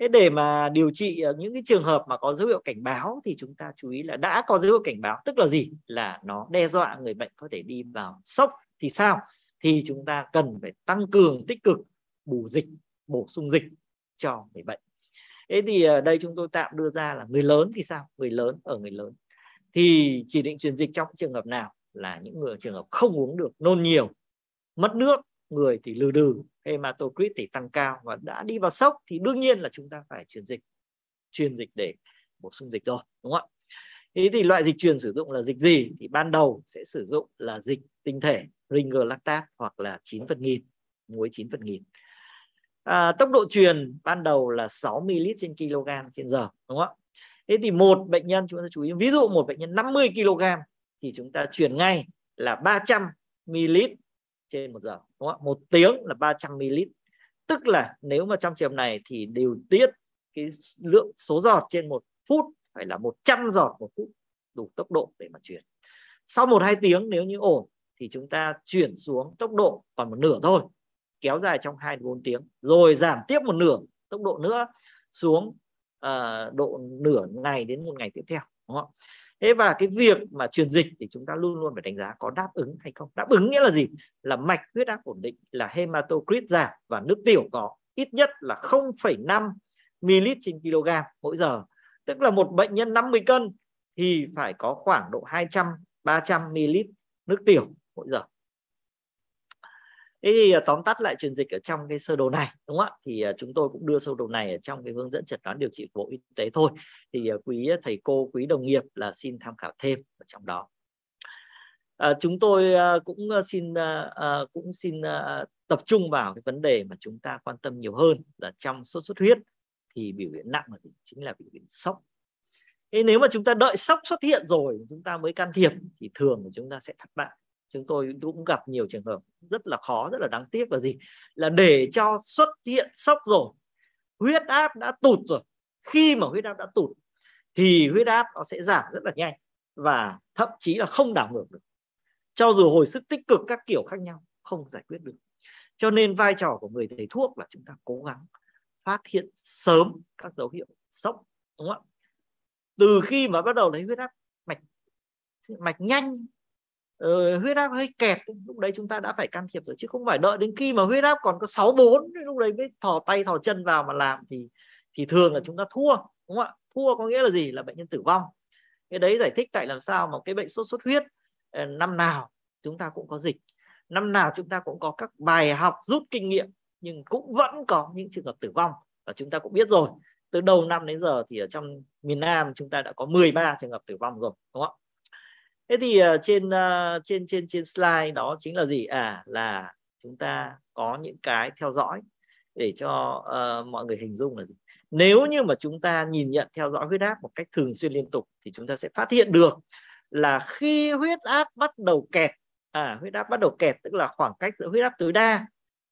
Speaker 2: thế để mà điều trị ờ, những cái trường hợp mà có dấu hiệu cảnh báo thì chúng ta chú ý là đã có dấu hiệu cảnh báo tức là gì là nó đe dọa người bệnh có thể đi vào sốc thì sao thì chúng ta cần phải tăng cường tích cực bù dịch bổ sung dịch cho người bệnh thế thì ở ờ, đây chúng tôi tạm đưa ra là người lớn thì sao người lớn ở người lớn thì chỉ định truyền dịch trong trường hợp nào là những người trường hợp không uống được nôn nhiều mất nước người thì lừ đừ hematocrit thì tăng cao và đã đi vào sốc thì đương nhiên là chúng ta phải truyền dịch truyền dịch để bổ sung dịch rồi đúng không ạ thế thì loại dịch truyền sử dụng là dịch gì thì ban đầu sẽ sử dụng là dịch tinh thể ringer lactat hoặc là 9 phần nghìn muối 9 phần nghìn à, tốc độ truyền ban đầu là 6 ml trên kg trên giờ đúng không ạ thế thì một bệnh nhân chúng ta chú ý ví dụ một bệnh nhân 50 kg thì chúng ta truyền ngay là 300 ml trên một giờ đúng không? một tiếng là 300 ml tức là nếu mà trong trường này thì điều tiết cái lượng số giọt trên một phút phải là 100 giọt một phút đủ tốc độ để mà chuyển sau một hai tiếng nếu như ổn thì chúng ta chuyển xuống tốc độ còn một nửa thôi kéo dài trong 2 bốn tiếng rồi giảm tiếp một nửa tốc độ nữa xuống uh, độ nửa ngày đến một ngày tiếp theo đúng không? thế và cái việc mà truyền dịch thì chúng ta luôn luôn phải đánh giá có đáp ứng hay không đáp ứng nghĩa là gì là mạch huyết áp ổn định là hematocrit giảm và nước tiểu có ít nhất là 0,5 ml trên kg mỗi giờ tức là một bệnh nhân 50 cân thì phải có khoảng độ 200 300 ml nước tiểu mỗi giờ thế thì ờ, tóm tắt lại truyền dịch ở trong cái sơ đồ này đúng không ạ thì ờ, chúng tôi cũng đưa sơ đồ này ở trong cái hướng dẫn chẩn đoán điều trị của bộ y tế thôi thì ờ, quý thầy cô quý đồng nghiệp là xin tham khảo thêm ở trong đó à, chúng tôi cũng xin cũng xin tập trung vào cái vấn đề mà chúng ta quan tâm nhiều hơn là trong sốt xuất huyết thì biểu hiện nặng là chính là biểu hiện sốc Thế nếu mà chúng ta đợi sốc xuất hiện rồi chúng ta mới can thiệp thì thường chúng ta sẽ thất bại chúng tôi cũng gặp nhiều trường hợp rất là khó rất là đáng tiếc là gì là để cho xuất hiện sốc rồi huyết áp đã tụt rồi khi mà huyết áp đã tụt thì huyết áp nó sẽ giảm rất là nhanh và thậm chí là không đảo ngược được cho dù hồi sức tích cực các kiểu khác nhau không giải quyết được cho nên vai trò của người thầy thuốc là chúng ta cố gắng phát hiện sớm các dấu hiệu sốc đúng không ạ từ khi mà bắt đầu lấy huyết áp mạch mạch nhanh Ờ, huyết áp hơi kẹt lúc đấy chúng ta đã phải can thiệp rồi chứ không phải đợi đến khi mà huyết áp còn có sáu bốn lúc đấy mới thò tay thò chân vào mà làm thì thì thường là chúng ta thua đúng không ạ thua có nghĩa là gì là bệnh nhân tử vong cái đấy giải thích tại làm sao mà cái bệnh sốt xuất huyết ờ, năm nào chúng ta cũng có dịch năm nào chúng ta cũng có các bài học rút kinh nghiệm nhưng cũng vẫn có những trường hợp tử vong và chúng ta cũng biết rồi từ đầu năm đến giờ thì ở trong miền Nam chúng ta đã có 13 trường hợp tử vong rồi đúng không ạ thế thì uh, trên uh, trên trên trên slide đó chính là gì à là chúng ta có những cái theo dõi để cho uh, mọi người hình dung là gì nếu như mà chúng ta nhìn nhận theo dõi huyết áp một cách thường xuyên liên tục thì chúng ta sẽ phát hiện được là khi huyết áp bắt đầu kẹt à huyết áp bắt đầu kẹt tức là khoảng cách giữa huyết áp tối đa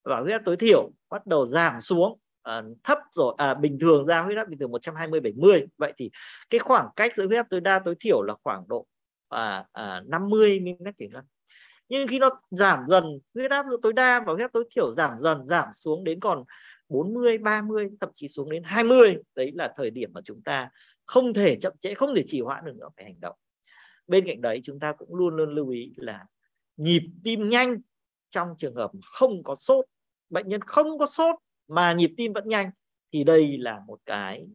Speaker 2: và huyết áp tối thiểu bắt đầu giảm xuống à, thấp rồi à, bình thường ra huyết áp bình thường 120 70 vậy thì cái khoảng cách giữa huyết áp tối đa tối thiểu là khoảng độ à, à, 50 mm thủy ngân nhưng khi nó giảm dần huyết áp tối đa và huyết áp tối thiểu giảm dần giảm xuống đến còn 40, 30 thậm chí xuống đến 20 đấy là thời điểm mà chúng ta không thể chậm trễ không thể trì hoãn được nữa phải hành động bên cạnh đấy chúng ta cũng luôn luôn lưu ý là nhịp tim nhanh trong trường hợp không có sốt bệnh nhân không có sốt mà nhịp tim vẫn nhanh thì đây là một cái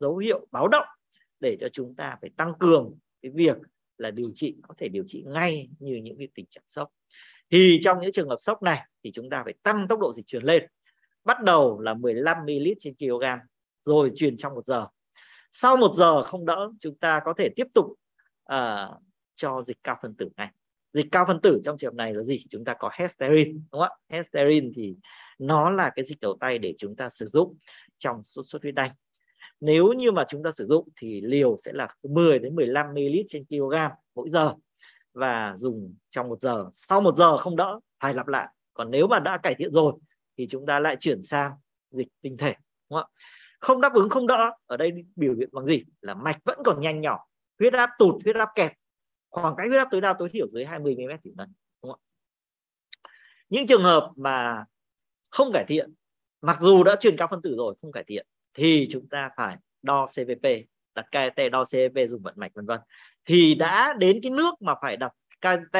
Speaker 2: dấu hiệu báo động để cho chúng ta phải tăng cường cái việc là điều trị có thể điều trị ngay như những cái tình trạng sốc thì trong những trường hợp sốc này thì chúng ta phải tăng tốc độ dịch truyền lên bắt đầu là 15 ml trên kg rồi truyền trong một giờ sau một giờ không đỡ chúng ta có thể tiếp tục uh, cho dịch cao phân tử này dịch cao phân tử trong trường hợp này là gì chúng ta có hesterin đúng không ạ hesterin thì nó là cái dịch đầu tay để chúng ta sử dụng trong sốt xuất huyết đanh nếu như mà chúng ta sử dụng thì liều sẽ là 10 đến 15 ml trên kg mỗi giờ và dùng trong một giờ sau một giờ không đỡ phải lặp lại còn nếu mà đã cải thiện rồi thì chúng ta lại chuyển sang dịch tinh thể đúng không, không đáp ứng không đỡ ở đây biểu hiện bằng gì là mạch vẫn còn nhanh nhỏ huyết áp tụt huyết áp kẹt khoảng cách huyết áp tối đa tối thiểu dưới 20 mm thủy ngân những trường hợp mà không cải thiện mặc dù đã truyền cao phân tử rồi không cải thiện thì chúng ta phải đo CVP đặt KT đo CVP dùng vận mạch vân vân thì đã đến cái nước mà phải đặt KT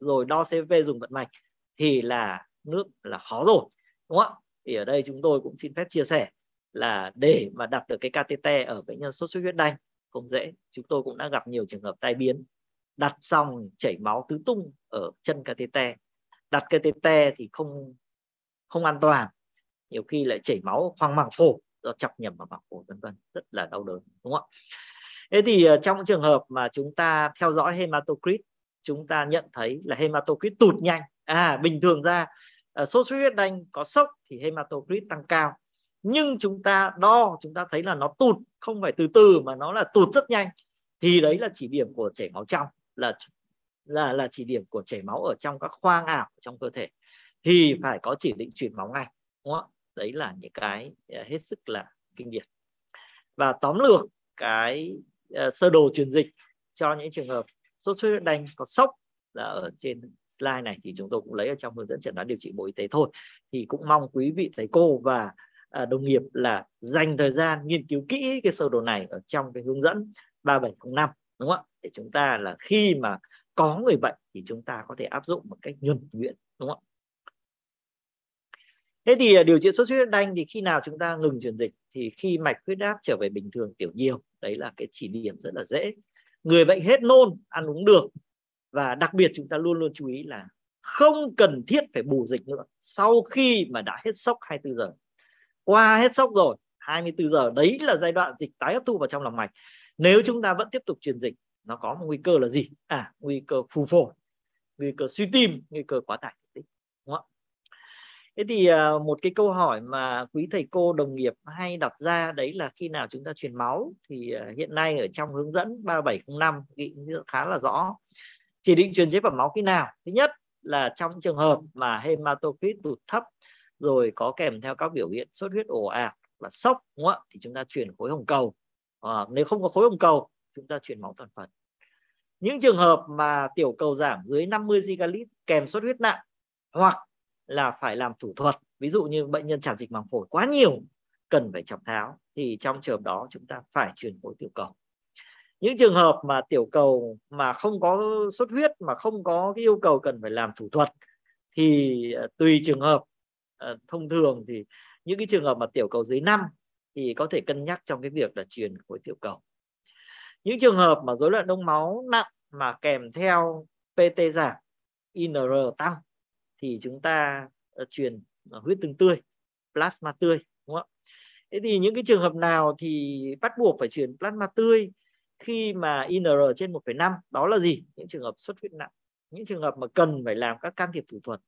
Speaker 2: rồi đo CVP dùng vận mạch thì là nước là khó rồi đúng không ạ thì ở đây chúng tôi cũng xin phép chia sẻ là để mà đặt được cái KTT ở bệnh nhân sốt xuất huyết đanh không dễ chúng tôi cũng đã gặp nhiều trường hợp tai biến đặt xong chảy máu tứ tung ở chân KTT đặt KTT thì không không an toàn nhiều khi lại chảy máu khoang màng phổi do chọc nhầm vào mảng cổ vân vân rất là đau đớn đúng không ạ thế thì ờ, trong trường hợp mà chúng ta theo dõi hematocrit chúng ta nhận thấy là hematocrit tụt nhanh à bình thường ra ờ, sốt xuất huyết đanh có sốc thì hematocrit tăng cao nhưng chúng ta đo chúng ta thấy là nó tụt không phải từ từ mà nó là tụt rất nhanh thì đấy là chỉ điểm của chảy máu trong là là là chỉ điểm của chảy máu ở trong các khoang ảo trong cơ thể thì phải có chỉ định chuyển máu ngay đúng không ạ đấy là những cái ờ, hết sức là kinh điển và tóm lược cái ờ, sơ đồ truyền dịch cho những trường hợp sốt xuất huyết đanh có sốc là ở trên slide này thì chúng tôi cũng lấy ở trong hướng dẫn chẩn đoán điều trị bộ y tế thôi thì cũng mong quý vị thầy cô và ờ, đồng nghiệp là dành thời gian nghiên cứu kỹ cái sơ đồ này ở trong cái hướng dẫn 3705 đúng không ạ để chúng ta là khi mà có người bệnh thì chúng ta có thể áp dụng một cách nhuần nhuyễn đúng không ạ thế thì à, điều trị sốt xuất huyết đanh thì khi nào chúng ta ngừng truyền dịch thì khi mạch huyết áp trở về bình thường tiểu nhiều đấy là cái chỉ điểm rất là dễ người bệnh hết nôn ăn uống được và đặc biệt chúng ta luôn luôn chú ý là không cần thiết phải bù dịch nữa sau khi mà đã hết sốc 24 giờ qua hết sốc rồi 24 giờ đấy là giai đoạn dịch tái hấp thu vào trong lòng mạch nếu chúng ta vẫn tiếp tục truyền dịch nó có một nguy cơ là gì à nguy cơ phù phổi nguy cơ suy tim nguy cơ quá tải thế thì ờ, một cái câu hỏi mà quý thầy cô đồng nghiệp hay đặt ra đấy là khi nào chúng ta truyền máu thì ờ, hiện nay ở trong hướng dẫn 3705 ghi khá là rõ chỉ định truyền chế phẩm máu khi nào thứ nhất là trong trường hợp mà hematocrit tụt thấp rồi có kèm theo các biểu hiện sốt huyết ồ ạt và sốc đúng không ạ thì chúng ta chuyển khối hồng cầu à, nếu không có khối hồng cầu chúng ta chuyển máu toàn phần những trường hợp mà tiểu cầu giảm dưới 50 gigalit kèm sốt huyết nặng hoặc là phải làm thủ thuật ví dụ như bệnh nhân tràn dịch màng phổi quá nhiều cần phải chọc tháo thì trong trường hợp đó chúng ta phải chuyển phối tiểu cầu những trường hợp mà tiểu cầu mà không có xuất huyết mà không có cái yêu cầu cần phải làm thủ thuật thì ờ, tùy trường hợp ờ, thông thường thì những cái trường hợp mà tiểu cầu dưới 5 thì có thể cân nhắc trong cái việc là truyền khối tiểu cầu những trường hợp mà rối loạn đông máu nặng mà kèm theo PT giảm INR tăng thì chúng ta ờ, truyền ờ, huyết tương tươi plasma tươi đúng không ạ thế thì những cái trường hợp nào thì bắt buộc phải truyền plasma tươi khi mà INR trên 1,5 đó là gì những trường hợp xuất huyết nặng những trường hợp mà cần phải làm các can thiệp thủ thuật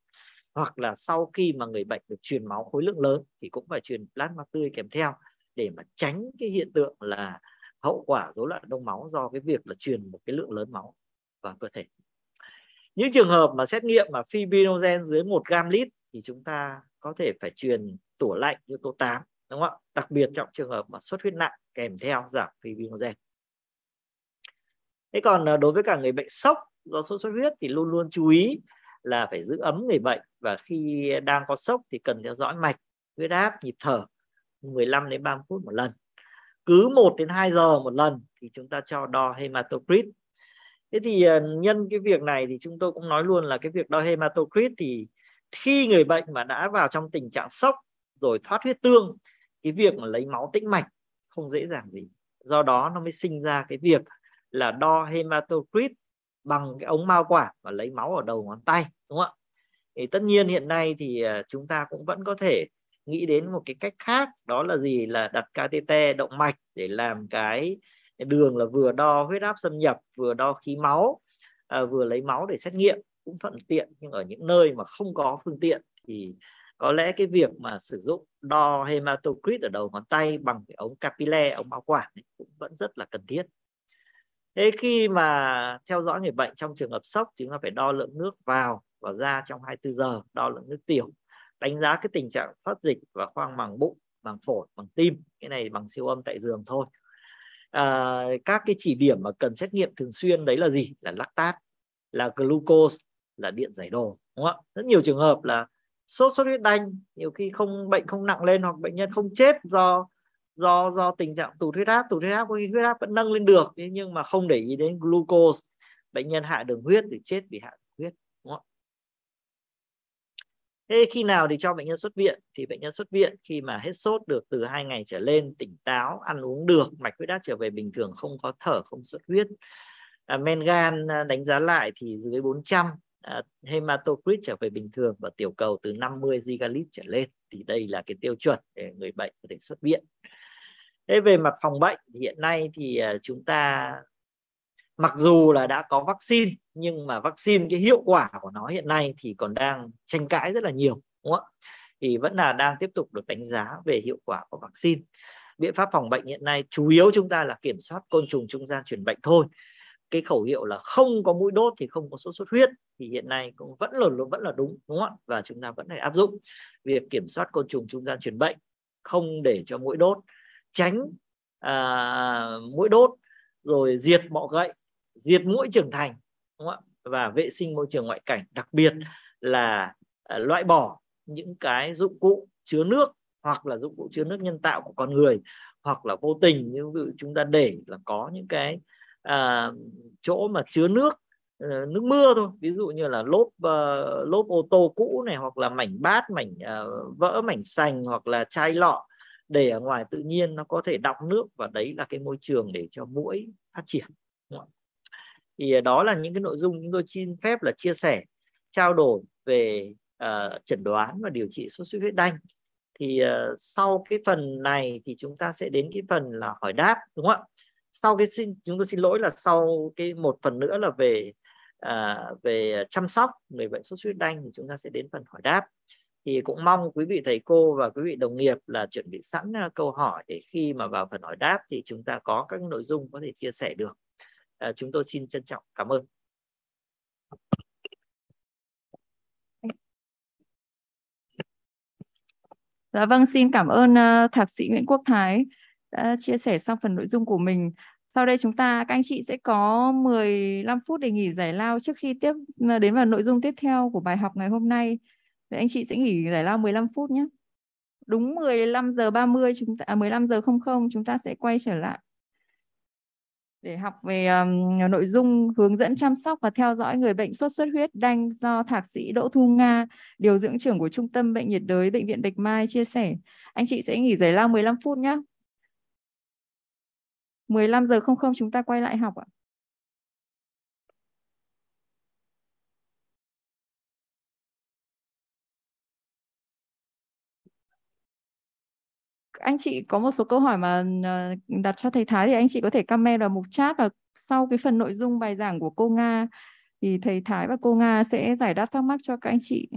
Speaker 2: hoặc là sau khi mà người bệnh được truyền máu khối lượng lớn thì cũng phải truyền plasma tươi kèm theo để mà tránh cái hiện tượng là hậu quả rối loạn đông máu do cái việc là truyền một cái lượng lớn máu vào cơ thể những trường hợp mà xét nghiệm mà fibrinogen dưới 1 gam lít thì chúng ta có thể phải truyền tủ lạnh yếu tố 8 đúng không ạ đặc biệt trong trường hợp mà xuất huyết nặng kèm theo giảm fibrinogen thế còn à, đối với cả người bệnh sốc do sốt xuất huyết thì luôn luôn chú ý là phải giữ ấm người bệnh và khi đang có sốc thì cần theo dõi mạch huyết áp nhịp thở 15 đến 30 phút một lần cứ 1 đến 2 giờ một lần thì chúng ta cho đo hematocrit thế thì ờ, nhân cái việc này thì chúng tôi cũng nói luôn là cái việc đo hematocrit thì khi người bệnh mà đã vào trong tình trạng sốc rồi thoát huyết tương cái việc mà lấy máu tĩnh mạch không dễ dàng gì do đó nó mới sinh ra cái việc là đo hematocrit bằng cái ống mao quản và lấy máu ở đầu ngón tay đúng không ạ thì tất nhiên hiện nay thì ờ, chúng ta cũng vẫn có thể nghĩ đến một cái cách khác đó là gì là đặt catheter động mạch để làm cái đường là vừa đo huyết áp xâm nhập vừa đo khí máu à, vừa lấy máu để xét nghiệm cũng thuận tiện nhưng ở những nơi mà không có phương tiện thì có lẽ cái việc mà sử dụng đo hematocrit ở đầu ngón tay bằng cái ống capillary ống máu quản ấy, cũng vẫn rất là cần thiết thế khi mà theo dõi người bệnh trong trường hợp sốc chúng ta phải đo lượng nước vào và ra trong 24 giờ đo lượng nước tiểu đánh giá cái tình trạng thoát dịch và khoang màng bụng màng phổi bằng tim cái này bằng siêu âm tại giường thôi à, các cái chỉ điểm mà cần xét nghiệm thường xuyên đấy là gì là lactat là glucose là điện giải đồ đúng không ạ rất nhiều trường hợp là sốt xuất huyết đanh nhiều khi không bệnh không nặng lên hoặc bệnh nhân không chết do do do tình trạng tụt huyết áp tụt huyết áp có khi huyết áp vẫn nâng lên được nhưng mà không để ý đến glucose bệnh nhân hạ đường huyết thì chết vì hạ Thế khi nào thì cho bệnh nhân xuất viện? Thì bệnh nhân xuất viện khi mà hết sốt được từ hai ngày trở lên, tỉnh táo, ăn uống được, mạch huyết áp trở về bình thường, không có thở, không xuất huyết. À, men gan à, đánh giá lại thì dưới 400, à, hematocrit trở về bình thường và tiểu cầu từ 50 gigalit trở lên. Thì đây là cái tiêu chuẩn để người bệnh có thể xuất viện. Thế về mặt phòng bệnh hiện nay thì à, chúng ta mặc dù là đã có vaccine nhưng mà vaccine cái hiệu quả của nó hiện nay thì còn đang tranh cãi rất là nhiều đúng không ạ thì vẫn là đang tiếp tục được đánh giá về hiệu quả của vaccine biện pháp phòng bệnh hiện nay chủ yếu chúng ta là kiểm soát côn trùng trung gian truyền bệnh thôi cái khẩu hiệu là không có mũi đốt thì không có sốt xuất huyết thì hiện nay cũng vẫn là vẫn là đúng đúng không ạ và chúng ta vẫn phải áp dụng việc kiểm soát côn trùng trung gian truyền bệnh không để cho mũi đốt tránh à, mũi đốt rồi diệt bọ gậy diệt mũi trưởng thành đúng không ạ và vệ sinh môi trường ngoại cảnh đặc biệt là ờ, loại bỏ những cái dụng cụ chứa nước hoặc là dụng cụ chứa nước nhân tạo của con người hoặc là vô tình như ví dụ chúng ta để là có những cái à, chỗ mà chứa nước ờ, nước mưa thôi ví dụ như là lốp uh, lốp ô tô cũ này hoặc là mảnh bát mảnh uh, vỡ mảnh sành hoặc là chai lọ để ở ngoài tự nhiên nó có thể đọng nước và đấy là cái môi trường để cho muỗi phát triển thì ờ, đó là những cái nội dung chúng tôi xin phép là chia sẻ trao đổi về uh, chẩn đoán và điều trị sốt xuất huyết đanh thì uh, sau cái phần này thì chúng ta sẽ đến cái phần là hỏi đáp đúng không ạ sau cái xin chúng tôi xin lỗi là sau cái một phần nữa là về à, về chăm sóc người bệnh sốt xuất huyết đanh thì chúng ta sẽ đến phần hỏi đáp thì cũng mong quý vị thầy cô và quý vị đồng nghiệp là chuẩn bị sẵn câu hỏi để khi mà vào phần hỏi đáp thì chúng ta có các nội dung có thể chia sẻ được à, chúng tôi xin trân trọng cảm ơn
Speaker 3: Dạ vâng, xin cảm
Speaker 1: ơn uh, Thạc sĩ Nguyễn Quốc Thái đã chia sẻ xong phần nội dung của mình. Sau đây chúng ta, các anh chị sẽ có 15 phút để nghỉ giải lao trước khi tiếp ờ, đến vào nội dung tiếp theo của bài học ngày hôm nay. Thì anh chị sẽ nghỉ giải lao 15 phút nhé. Đúng 15 giờ 30 chúng ta à, 15 giờ 00 chúng ta sẽ quay trở lại để học về um, nội dung hướng dẫn chăm sóc và theo dõi người bệnh sốt xuất huyết đanh do thạc sĩ Đỗ Thu Nga, điều dưỡng trưởng của Trung tâm Bệnh nhiệt đới Bệnh viện Bạch Mai chia sẻ. Anh
Speaker 3: chị sẽ nghỉ giải lao 15 phút nhé. 15 giờ 00 chúng ta quay lại học ạ. anh chị có một số câu hỏi mà ờ, đặt cho thầy Thái thì anh chị có thể comment vào mục chat
Speaker 1: và sau cái phần nội dung bài giảng của cô Nga thì thầy Thái và cô Nga sẽ giải đáp
Speaker 3: thắc mắc cho các anh chị.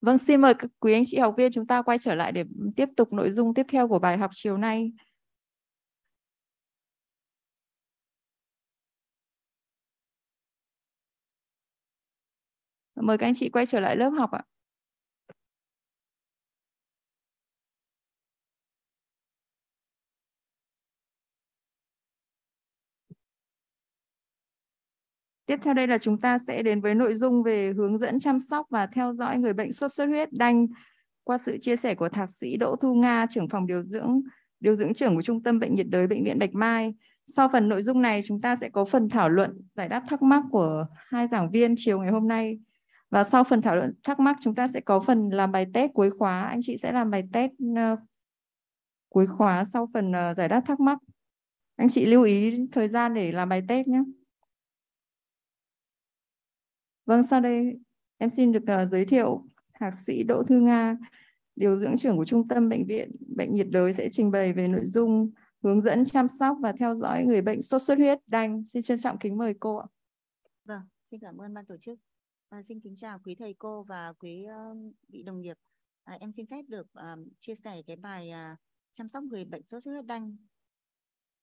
Speaker 1: Vâng, xin mời quý anh chị học viên chúng ta quay trở lại để tiếp tục nội dung tiếp theo của bài học chiều nay. Mời các anh chị quay trở lại lớp học ạ. Tiếp theo đây là chúng ta sẽ đến với nội dung về hướng dẫn chăm sóc và theo dõi người bệnh sốt xuất huyết đanh qua sự chia sẻ của thạc sĩ Đỗ Thu Nga, trưởng phòng điều dưỡng, điều dưỡng trưởng của Trung tâm Bệnh nhiệt đới Bệnh viện Bạch Mai. Sau phần nội dung này, chúng ta sẽ có phần thảo luận giải đáp thắc mắc của hai giảng viên chiều ngày hôm nay. Và sau phần thảo luận thắc mắc, chúng ta sẽ có phần làm bài test cuối khóa. Anh chị sẽ làm bài test ờ, cuối khóa sau phần ờ, giải đáp thắc mắc. Anh chị lưu ý thời gian để làm bài test nhé. Vâng, sau đây em xin được uh, giới thiệu Thạc sĩ Đỗ Thư Nga, điều dưỡng trưởng của Trung tâm Bệnh viện Bệnh nhiệt đới sẽ trình bày về nội dung hướng dẫn chăm sóc và theo dõi người bệnh sốt xuất huyết đanh. Xin trân trọng kính mời cô ạ.
Speaker 4: Vâng, xin cảm ơn ban tổ chức. À, xin kính chào quý thầy cô và quý ờ, vị uh, đồng nghiệp. À, em xin phép được uh, chia sẻ cái bài uh, chăm sóc người bệnh sốt xuất huyết đanh.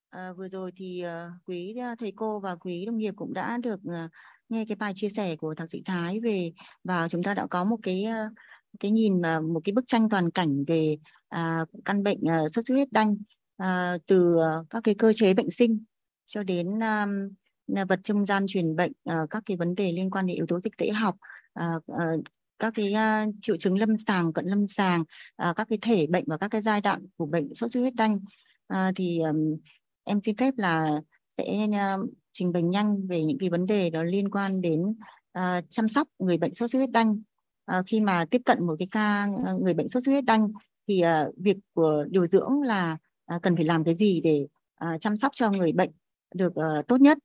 Speaker 4: À, vừa rồi thì uh, quý thầy cô và quý đồng nghiệp cũng đã được uh, nghe cái bài chia sẻ của thạc sĩ Thái về và chúng ta đã có một cái ờ, cái nhìn mà một cái bức tranh toàn cảnh về à, căn bệnh à, sốt xuất huyết đanh à, từ các cái cơ chế bệnh sinh cho đến à, vật trung gian truyền bệnh à, các cái vấn đề liên quan đến yếu tố dịch tễ học à, à, các cái uh, triệu chứng lâm sàng cận lâm sàng uh, các cái thể bệnh và các cái giai đoạn của bệnh sốt xuất huyết đanh uh, thì um, em xin phép là sẽ uh, trình bày nhanh về những cái vấn đề đó liên quan đến uh, chăm sóc người bệnh sốt xuất huyết đanh uh, khi mà tiếp cận một cái ca ờ, người bệnh sốt xuất huyết đanh thì uh, việc của điều dưỡng là uh, cần phải làm cái gì để uh, chăm sóc cho người bệnh được uh, tốt nhất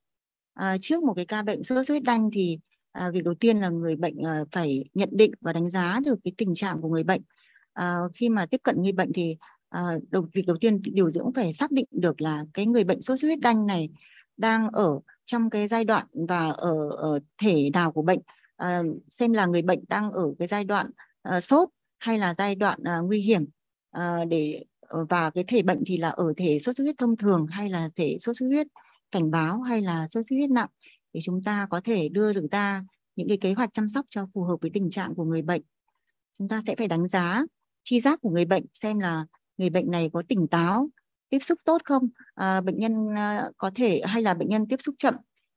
Speaker 4: uh, trước một cái ca bệnh sốt xuất huyết đanh thì uh, việc đầu tiên là người bệnh uh, phải nhận định và đánh giá được cái tình trạng của người bệnh uh, khi mà tiếp cận người bệnh thì uh, đầu, việc đầu tiên điều dưỡng phải xác định được là cái người bệnh sốt xuất huyết đanh này đang ở trong cái giai đoạn và ở, ở thể nào của bệnh à, xem là người bệnh đang ở cái giai đoạn à, sốt hay là giai đoạn à, nguy hiểm à, để ờ, và cái thể bệnh thì là ở thể sốt xuất huyết thông thường hay là thể sốt xuất huyết cảnh báo hay là sốt xuất huyết nặng để chúng ta có thể đưa được ra những cái kế hoạch chăm sóc cho phù hợp với tình trạng của người bệnh chúng ta sẽ phải đánh giá chi giác của người bệnh xem là người bệnh này có tỉnh táo tiếp xúc tốt không à, bệnh nhân à, có thể hay là bệnh nhân tiếp xúc chậm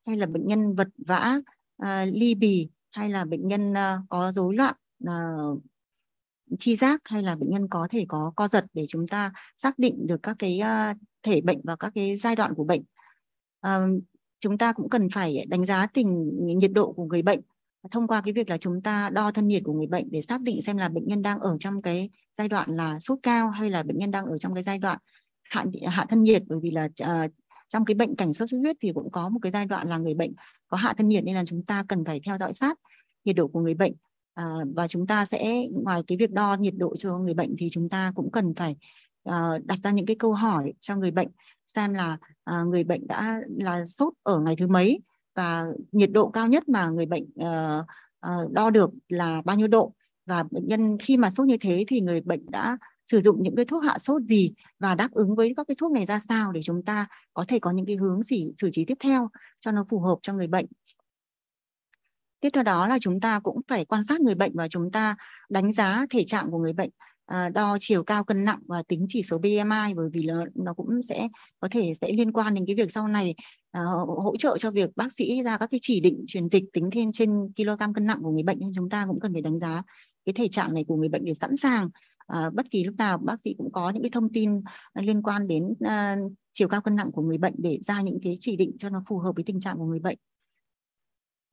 Speaker 4: hay là bệnh nhân vật vã à, ly bì hay là bệnh nhân à, có rối loạn à, chi giác hay là bệnh nhân có thể có co giật để chúng ta xác định được các cái à, thể bệnh và các cái giai đoạn của bệnh à, chúng ta cũng cần phải đánh giá tình nhiệt độ của người bệnh thông qua cái việc là chúng ta đo thân nhiệt của người bệnh để xác định xem là bệnh nhân đang ở trong cái giai đoạn là sốt cao hay là bệnh nhân đang ở trong cái giai đoạn hạ hạ thân nhiệt bởi vì là uh, trong cái bệnh cảnh sốt xuất huyết thì cũng có một cái giai đoạn là người bệnh có hạ thân nhiệt nên là chúng ta cần phải theo dõi sát nhiệt độ của người bệnh à, và chúng ta sẽ ngoài cái việc đo nhiệt độ cho người bệnh thì chúng ta cũng cần phải à, đặt ra những cái câu hỏi cho người bệnh xem là à, người bệnh đã là sốt ở ngày thứ mấy và nhiệt độ cao nhất mà người bệnh à, à, đo được là bao nhiêu độ và bệnh nhân khi mà sốt như thế thì người bệnh đã sử dụng những cái thuốc hạ sốt gì và đáp ứng với các cái thuốc này ra sao để chúng ta có thể có những cái hướng xử, xử trí tiếp theo cho nó phù hợp cho người bệnh. Tiếp theo đó là chúng ta cũng phải quan sát người bệnh và chúng ta đánh giá thể trạng của người bệnh, à, đo chiều cao cân nặng và tính chỉ số BMI bởi vì nó, nó cũng sẽ có thể sẽ liên quan đến cái việc sau này à, hỗ trợ cho việc bác sĩ ra các cái chỉ định truyền dịch tính thêm trên kg cân nặng của người bệnh nên chúng ta cũng cần phải đánh giá cái thể trạng này của người bệnh để sẵn sàng Ờ, bất kỳ lúc nào bác sĩ cũng có những cái thông tin ờ, liên quan đến à, chiều cao cân nặng của người bệnh để ra những cái chỉ định cho nó phù hợp với tình trạng của người bệnh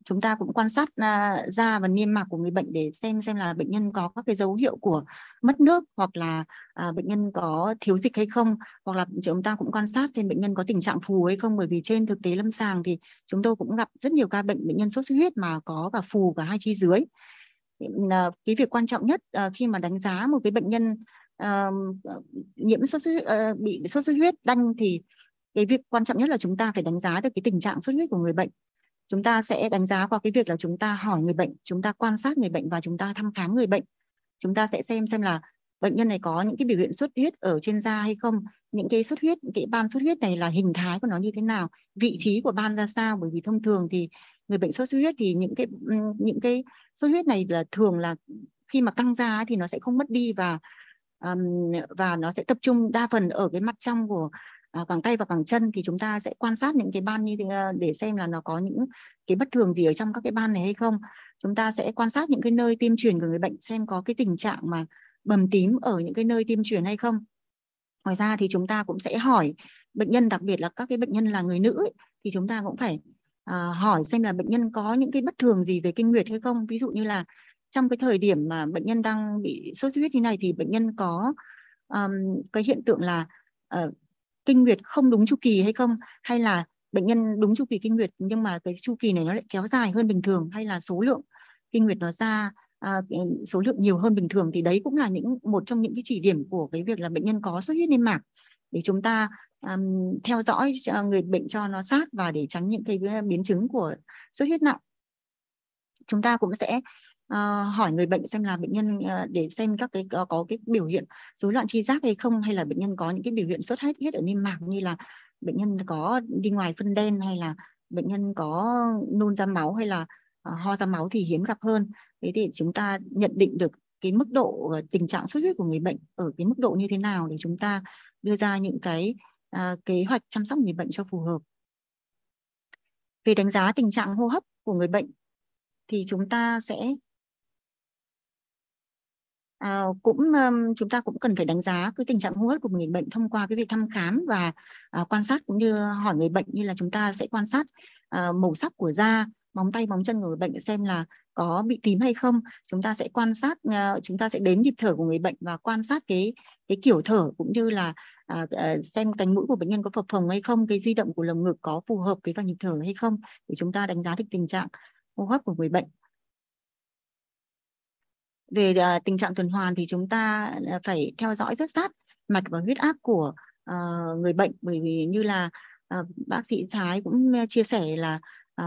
Speaker 4: chúng ta cũng quan sát à, da và niêm mạc của người bệnh để xem xem là bệnh nhân có các cái dấu hiệu của mất nước hoặc là à, bệnh nhân có thiếu dịch hay không hoặc là chúng ta cũng quan sát xem bệnh nhân có tình trạng phù hay không bởi vì trên thực tế lâm sàng thì chúng tôi cũng gặp rất nhiều ca bệnh bệnh nhân sốt xuất huyết mà có cả phù cả hai chi dưới Ờ, cái việc quan trọng nhất ờ, khi mà đánh giá một cái bệnh nhân uh, nhiễm sốt xuất uh, bị sốt xuất huyết đanh thì cái việc quan trọng nhất là chúng ta phải đánh giá được cái tình trạng xuất huyết của người bệnh chúng ta sẽ đánh giá qua cái việc là chúng ta hỏi người bệnh chúng ta quan sát người bệnh và chúng ta thăm khám người bệnh chúng ta sẽ xem xem là bệnh nhân này có những cái biểu hiện xuất huyết ở trên da hay không những cái xuất huyết những cái ban xuất huyết này là hình thái của nó như thế nào vị trí của ban ra sao bởi vì thông thường thì người bệnh sốt xuất huyết thì những cái ừ, những cái sốt huyết này là thường là khi mà căng ra thì nó sẽ không mất đi và um, và nó sẽ tập trung đa phần ở cái mặt trong của uh, cẳng tay và cẳng chân thì chúng ta sẽ quan sát những cái ban như thế, ờ, để xem là nó có những cái bất thường gì ở trong các cái ban này hay không chúng ta sẽ quan sát những cái nơi tiêm truyền của người bệnh xem có cái tình trạng mà bầm tím ở những cái nơi tiêm truyền hay không ngoài ra thì chúng ta cũng sẽ hỏi bệnh nhân đặc biệt là các cái bệnh nhân là người nữ ấy, thì chúng ta cũng phải à, hỏi xem là bệnh nhân có những cái bất thường gì về kinh nguyệt hay không ví dụ như là trong cái thời điểm mà bệnh nhân đang bị sốt xuất huyết như này thì bệnh nhân có um, cái hiện tượng là uh, kinh nguyệt không đúng chu kỳ hay không hay là bệnh nhân đúng chu kỳ kinh nguyệt nhưng mà cái chu kỳ này nó lại kéo dài hơn bình thường hay là số lượng kinh nguyệt nó ra à, số lượng nhiều hơn bình thường thì đấy cũng là những một trong những cái chỉ điểm của cái việc là bệnh nhân có xuất huyết niêm mạc để chúng ta um, theo dõi người bệnh cho nó sát và để tránh những cái ờ, biến chứng của xuất huyết nặng chúng ta cũng sẽ uh, hỏi người bệnh xem là bệnh nhân uh, để xem các cái có, có cái biểu hiện rối loạn chi giác hay không hay là bệnh nhân có những cái biểu hiện xuất huyết huyết ở niêm mạc như là bệnh nhân có đi ngoài phân đen hay là bệnh nhân có nôn ra máu hay là uh, ho ra máu thì hiếm gặp hơn thế thì chúng ta nhận định được cái mức độ tình trạng xuất huyết của người bệnh ở cái mức độ như thế nào để chúng ta đưa ra những cái À, kế hoạch chăm sóc người bệnh cho phù hợp. Về đánh giá tình trạng hô hấp của người bệnh thì chúng ta sẽ à, cũng um, chúng ta cũng cần phải đánh giá cái tình trạng hô hấp của người bệnh thông qua cái việc thăm khám và à, quan sát cũng như hỏi người bệnh như là chúng ta sẽ quan sát à, màu sắc của da, móng tay, móng chân của người bệnh để xem là có bị tím hay không. Chúng ta sẽ quan sát, à, chúng ta sẽ đến nhịp thở của người bệnh và quan sát cái cái kiểu thở cũng như là Ờ, ờ, xem cánh mũi của bệnh nhân có phập phồng hay không cái di động của lồng ngực có phù hợp với cả nhịp thở hay không để chúng ta đánh giá được tình trạng hô hấp của người bệnh về ờ, tình trạng tuần hoàn thì chúng ta phải theo dõi rất sát mạch và huyết áp của người bệnh bởi vì như là bác sĩ Thái cũng chia sẻ là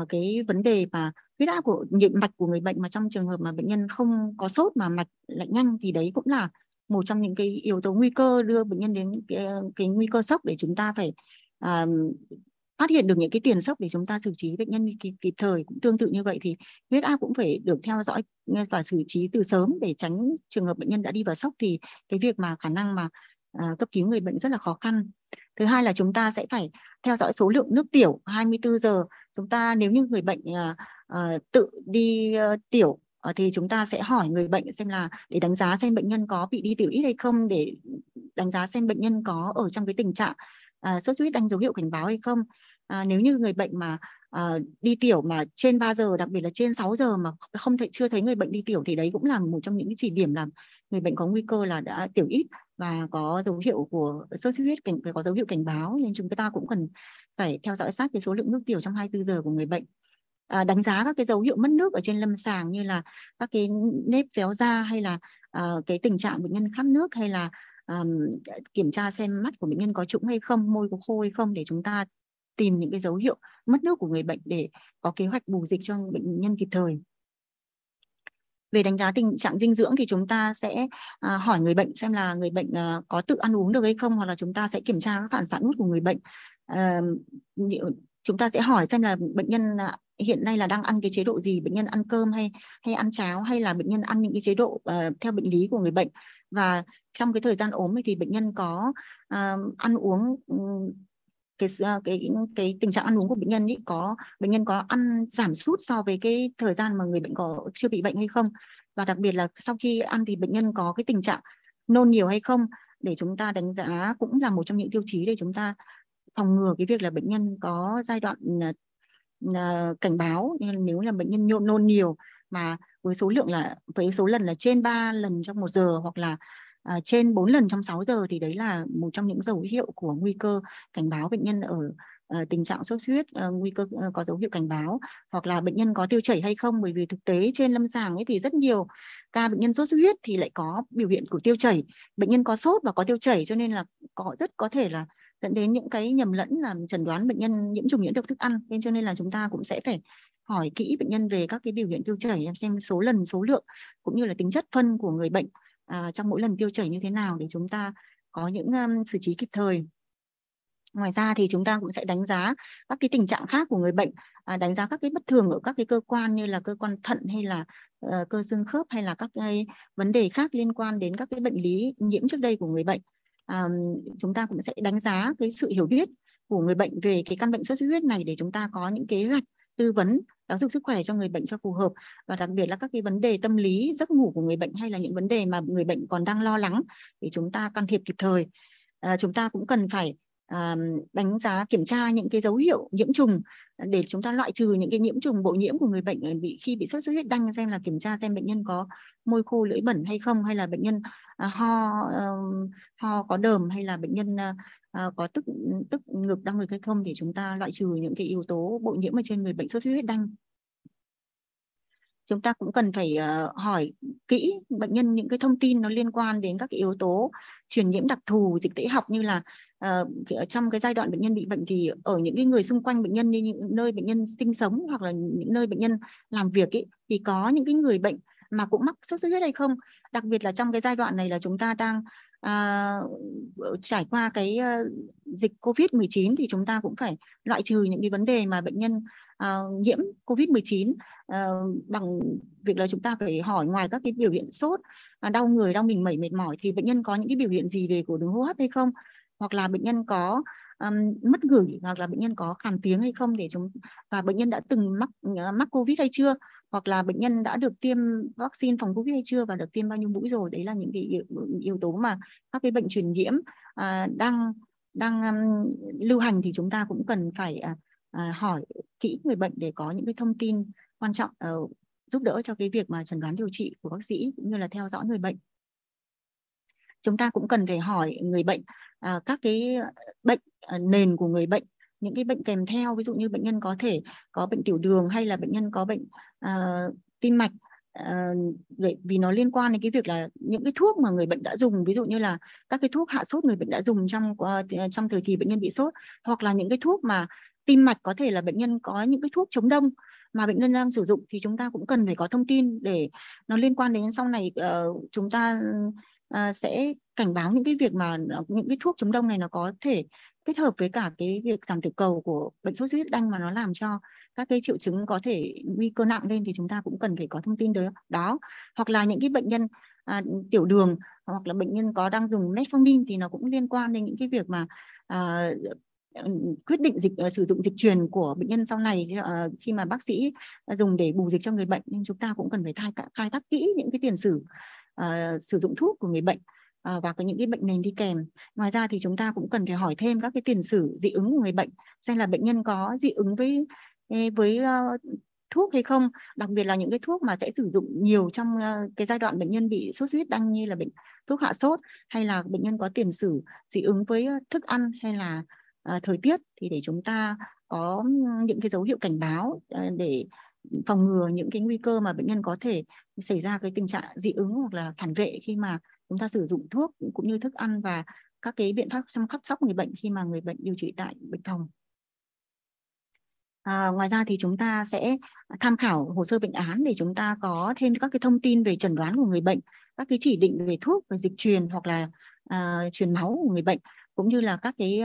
Speaker 4: cái vấn đề mà huyết áp của nhịp mạch của người bệnh mà trong trường hợp mà bệnh nhân không có sốt mà mạch lại nhanh thì đấy cũng là một trong những cái yếu tố nguy cơ đưa bệnh nhân đến cái, ờ, cái nguy cơ sốc để chúng ta phải à, phát hiện được những cái tiền sốc để chúng ta xử trí bệnh nhân kịp, kịp thời cũng tương tự như vậy thì huyết áp cũng phải được theo dõi ờ, và xử trí từ sớm để tránh trường hợp bệnh nhân đã đi vào sốc thì cái việc mà khả năng mà à, cấp cứu người bệnh rất là khó khăn thứ hai là chúng ta sẽ phải theo dõi số lượng nước tiểu 24 giờ chúng ta nếu như người bệnh à, tự đi à, tiểu Ờ, thì chúng ta sẽ hỏi người bệnh xem là để đánh giá xem bệnh nhân có bị đi tiểu ít hay không để đánh giá xem bệnh nhân có ở trong cái tình trạng à, sốt xuất huyết đang dấu hiệu cảnh báo hay không à, nếu như người bệnh mà à, đi tiểu mà trên 3 giờ đặc biệt là trên 6 giờ mà không thể chưa thấy người bệnh đi tiểu thì đấy cũng là một trong những cái chỉ điểm là người bệnh có nguy cơ là đã tiểu ít và có dấu hiệu của sốt xuất huyết có dấu hiệu cảnh báo nên chúng ta cũng cần phải theo dõi sát cái số lượng nước tiểu trong 24 giờ của người bệnh À, đánh giá các cái dấu hiệu mất nước ở trên lâm sàng như là các cái nếp véo da hay là à, cái tình trạng bệnh nhân khát nước hay là à, kiểm tra xem mắt của bệnh nhân có trũng hay không, môi có khô hay không để chúng ta tìm những cái dấu hiệu mất nước của người bệnh để có kế hoạch bù dịch cho bệnh nhân kịp thời. Về đánh giá tình trạng dinh dưỡng thì chúng ta sẽ à, hỏi người bệnh xem là người bệnh à, có tự ăn uống được hay không hoặc là chúng ta sẽ kiểm tra các phản xạ nuốt của người bệnh. À, chúng ta sẽ hỏi xem là bệnh nhân à, hiện nay là đang ăn cái chế độ gì bệnh nhân ăn cơm hay hay ăn cháo hay là bệnh nhân ăn những cái chế độ uh, theo bệnh lý của người bệnh và trong cái thời gian ốm thì bệnh nhân có uh, ăn uống ừ, cái à, cái cái tình trạng ăn uống của bệnh nhân ý, có bệnh nhân có ăn giảm sút so với cái thời gian mà người bệnh có chưa bị bệnh hay không và đặc biệt là sau khi ăn thì bệnh nhân có cái tình trạng nôn nhiều hay không để chúng ta đánh giá cũng là một trong những tiêu chí để chúng ta phòng ngừa cái việc là bệnh nhân có giai đoạn ờ, ờ, cảnh báo nếu là bệnh nhân nhộn nôn nhiều mà với số lượng là với số lần là trên 3 lần trong một giờ hoặc là À, trên 4 lần trong 6 giờ thì đấy là một trong những dấu hiệu của nguy cơ cảnh báo bệnh nhân ở uh, tình trạng sốt huyết uh, nguy cơ uh, có dấu hiệu cảnh báo hoặc là bệnh nhân có tiêu chảy hay không bởi vì thực tế trên lâm sàng ấy thì rất nhiều ca bệnh nhân sốt xuất huyết thì lại có biểu hiện của tiêu chảy bệnh nhân có sốt và có tiêu chảy cho nên là có rất có thể là dẫn đến những cái nhầm lẫn làm chẩn đoán bệnh nhân nhiễm trùng nhiễm độc thức ăn nên cho nên là chúng ta cũng sẽ phải hỏi kỹ bệnh nhân về các cái biểu hiện tiêu chảy xem số lần số lượng cũng như là tính chất phân của người bệnh à, trong mỗi lần tiêu chảy như thế nào để chúng ta có những um, xử trí kịp thời ngoài ra thì chúng ta cũng sẽ đánh giá các cái tình trạng khác của người bệnh à, đánh giá các cái bất thường ở các cái cơ quan như là cơ quan thận hay là uh, cơ xương khớp hay là các cái vấn đề khác liên quan đến các cái bệnh lý nhiễm trước đây của người bệnh um, chúng ta cũng sẽ đánh giá cái sự hiểu biết của người bệnh về cái căn bệnh sốt xuất huyết này để chúng ta có những kế hoạch tư vấn giáo dục sức khỏe cho người bệnh cho phù hợp và đặc biệt là các cái vấn đề tâm lý giấc ngủ của người bệnh hay là những vấn đề mà người bệnh còn đang lo lắng để chúng ta can thiệp kịp thời à, chúng ta cũng cần phải đánh giá kiểm tra những cái dấu hiệu nhiễm trùng ờ, để chúng ta loại trừ những cái nhiễm trùng bộ nhiễm của người bệnh ờ, bị khi bị sốt xuất huyết đanh xem là kiểm tra xem bệnh nhân có môi khô lưỡi bẩn hay không hay là bệnh nhân ờ, ho ho có đờm hay là bệnh nhân có tức tức ngực đau ngực hay không để chúng ta loại trừ những cái yếu tố bộ nhiễm ở trên người bệnh sốt xuất huyết đanh chúng ta cũng cần phải hỏi kỹ bệnh nhân những cái thông tin nó liên quan đến các cái yếu tố truyền nhiễm đặc thù dịch tễ học như là à, trong cái giai đoạn bệnh nhân bị bệnh thì ở những cái người xung quanh bệnh nhân như những nơi bệnh nhân sinh sống hoặc là những nơi bệnh nhân làm việc ý, thì có những cái người bệnh mà cũng mắc sốt xuất huyết hay không đặc biệt là trong cái giai đoạn này là chúng ta đang à, trải qua cái à, dịch covid 19 thì chúng ta cũng phải loại trừ những cái vấn đề mà bệnh nhân à, nhiễm covid 19 à, bằng việc là chúng ta phải hỏi ngoài các cái biểu hiện sốt đau người đau mình mẩy mệt mỏi thì bệnh nhân có những cái biểu hiện gì về của đường hô hấp hay không hoặc là bệnh nhân có um, mất gửi hoặc là bệnh nhân có khàn tiếng hay không để chúng và bệnh nhân đã từng mắc ờ, mắc covid hay chưa hoặc là bệnh nhân đã được tiêm vaccine phòng covid hay chưa và được tiêm bao nhiêu mũi rồi đấy là những cái yếu, yếu tố mà các cái bệnh truyền nhiễm à, đang đang um, lưu hành thì chúng ta cũng cần phải à, à, hỏi kỹ người bệnh để có những cái thông tin quan trọng uh, giúp đỡ cho cái việc mà chẩn đoán điều trị của bác sĩ cũng như là theo dõi người bệnh chúng ta cũng cần phải hỏi người bệnh à, các cái ờ, bệnh à, nền của người bệnh những cái bệnh kèm theo ví dụ như bệnh nhân có thể có bệnh tiểu đường hay là bệnh nhân có bệnh à, tim mạch à, vì nó liên quan đến cái việc là những cái thuốc mà người bệnh đã dùng ví dụ như là các cái thuốc hạ sốt người bệnh đã dùng trong trong thời kỳ bệnh nhân bị sốt hoặc là những cái thuốc mà tim mạch có thể là bệnh nhân có những cái thuốc chống đông mà bệnh nhân đang sử dụng thì chúng ta cũng cần phải có thông tin để nó liên quan đến sau này uh, chúng ta À, sẽ cảnh báo những cái việc mà những cái thuốc chống đông này nó có thể kết hợp với cả cái việc giảm tiểu cầu của bệnh sốt xuất huyết đanh mà nó làm cho các cái triệu chứng có thể nguy cơ nặng lên thì chúng ta cũng cần phải có thông tin đó, đó. hoặc là những cái bệnh nhân à, tiểu đường hoặc là bệnh nhân có đang dùng metformin thì nó cũng liên quan đến những cái việc mà à, quyết định dịch ờ, sử dụng dịch truyền của bệnh nhân sau này ờ, khi mà bác sĩ dùng để bù dịch cho người bệnh nên chúng ta cũng cần phải khai khai thác kỹ những cái tiền sử uh, sử dụng thuốc của người bệnh uh, và có những cái bệnh nền đi kèm. Ngoài ra thì chúng ta cũng cần phải hỏi thêm các cái tiền sử dị ứng của người bệnh, xem là bệnh nhân có dị ứng với với uh, thuốc hay không, đặc biệt là những cái thuốc mà sẽ sử dụng nhiều trong uh, cái giai đoạn bệnh nhân bị sốt huyết đang như là bệnh thuốc hạ sốt hay là bệnh nhân có tiền sử dị ứng với thức ăn hay là uh, thời tiết thì để chúng ta có những cái dấu hiệu cảnh báo để phòng ngừa những cái nguy cơ mà bệnh nhân có thể xảy ra cái tình trạng dị ứng hoặc là phản vệ khi mà chúng ta sử dụng thuốc cũng như thức ăn và các cái biện pháp chăm sóc người bệnh khi mà người bệnh điều trị tại bệnh phòng. À, ngoài ra thì chúng ta sẽ tham khảo hồ sơ bệnh án để chúng ta có thêm các cái thông tin về chẩn đoán của người bệnh, các cái chỉ định về thuốc, về dịch truyền hoặc là à, truyền máu của người bệnh, cũng như là các cái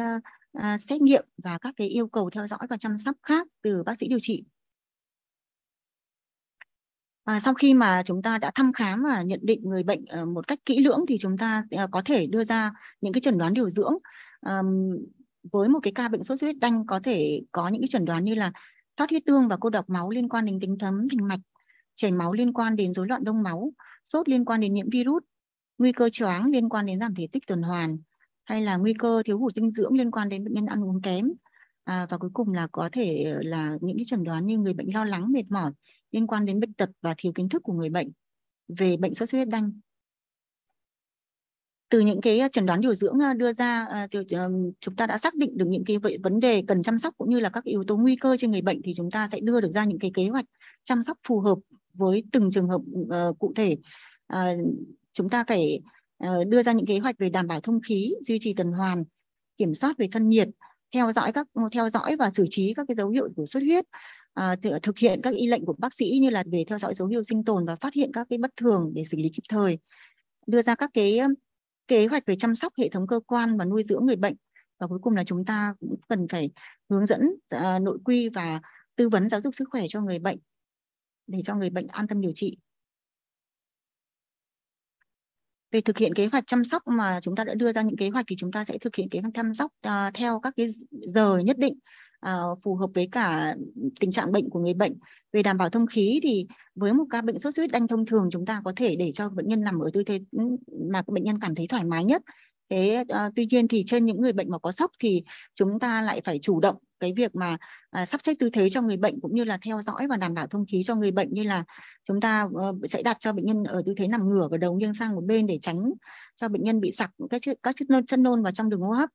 Speaker 4: à, xét nghiệm và các cái yêu cầu theo dõi và chăm sóc khác từ bác sĩ điều trị À, sau khi mà chúng ta đã thăm khám và nhận định người bệnh uh, một cách kỹ lưỡng thì chúng ta uh, có thể đưa ra những cái chẩn đoán điều dưỡng. Um, với một cái ca bệnh sốt xuất huyết đanh có thể có những cái chẩn đoán như là thoát huyết tương và cô độc máu liên quan đến tính thấm thành mạch, chảy máu liên quan đến rối loạn đông máu, sốt liên quan đến nhiễm virus, nguy cơ choáng liên quan đến giảm thể tích tuần hoàn hay là nguy cơ thiếu hụt dinh dưỡng liên quan đến bệnh nhân ăn uống kém. À, và cuối cùng là có thể là những cái chẩn đoán như người bệnh lo lắng mệt mỏi liên quan đến bệnh tật và thiếu kiến thức của người bệnh về bệnh sốt xuất huyết đanh. Từ những cái ờ, chẩn đoán điều dưỡng ờ, đưa ra, ờ, chúng ta đã xác định được những cái vấn đề cần chăm sóc cũng như là các yếu tố nguy cơ trên người bệnh thì chúng ta sẽ đưa được ra những cái kế hoạch chăm sóc phù hợp với từng trường hợp cụ thể. Chúng ta phải đưa ra những kế hoạch về đảm bảo thông khí, duy trì tuần hoàn, kiểm soát về thân nhiệt, theo dõi các theo dõi và xử trí các cái dấu hiệu của xuất huyết à, thực hiện các y lệnh của bác sĩ như là về theo dõi dấu hiệu sinh tồn và phát hiện các cái bất thường để xử lý kịp thời đưa ra các cái kế hoạch về chăm sóc hệ thống cơ quan và nuôi dưỡng người bệnh và cuối cùng là chúng ta cũng cần phải hướng dẫn uh, nội quy và tư vấn giáo dục sức khỏe cho người bệnh để cho người bệnh an tâm điều trị về thực hiện kế hoạch chăm sóc mà chúng ta đã đưa ra những kế hoạch thì chúng ta sẽ thực hiện kế hoạch chăm sóc uh, theo các cái giờ nhất định Ờ, phù hợp với cả tình trạng bệnh của người bệnh về đảm bảo thông khí thì với một ca bệnh sốt xuất huyết đanh thông thường chúng ta có thể để cho bệnh nhân nằm ở tư thế mà bệnh nhân cảm thấy thoải mái nhất thế uh, tuy nhiên thì trên những người bệnh mà có sốc thì chúng ta lại phải chủ động cái việc mà uh, sắp xếp tư thế cho người bệnh cũng như là theo dõi và đảm bảo thông khí cho người bệnh như là chúng ta uh, sẽ đặt cho bệnh nhân ở tư thế nằm ngửa và đầu nghiêng sang một bên để tránh cho bệnh nhân bị sặc các các chất nôn chân nôn vào trong đường hô hấp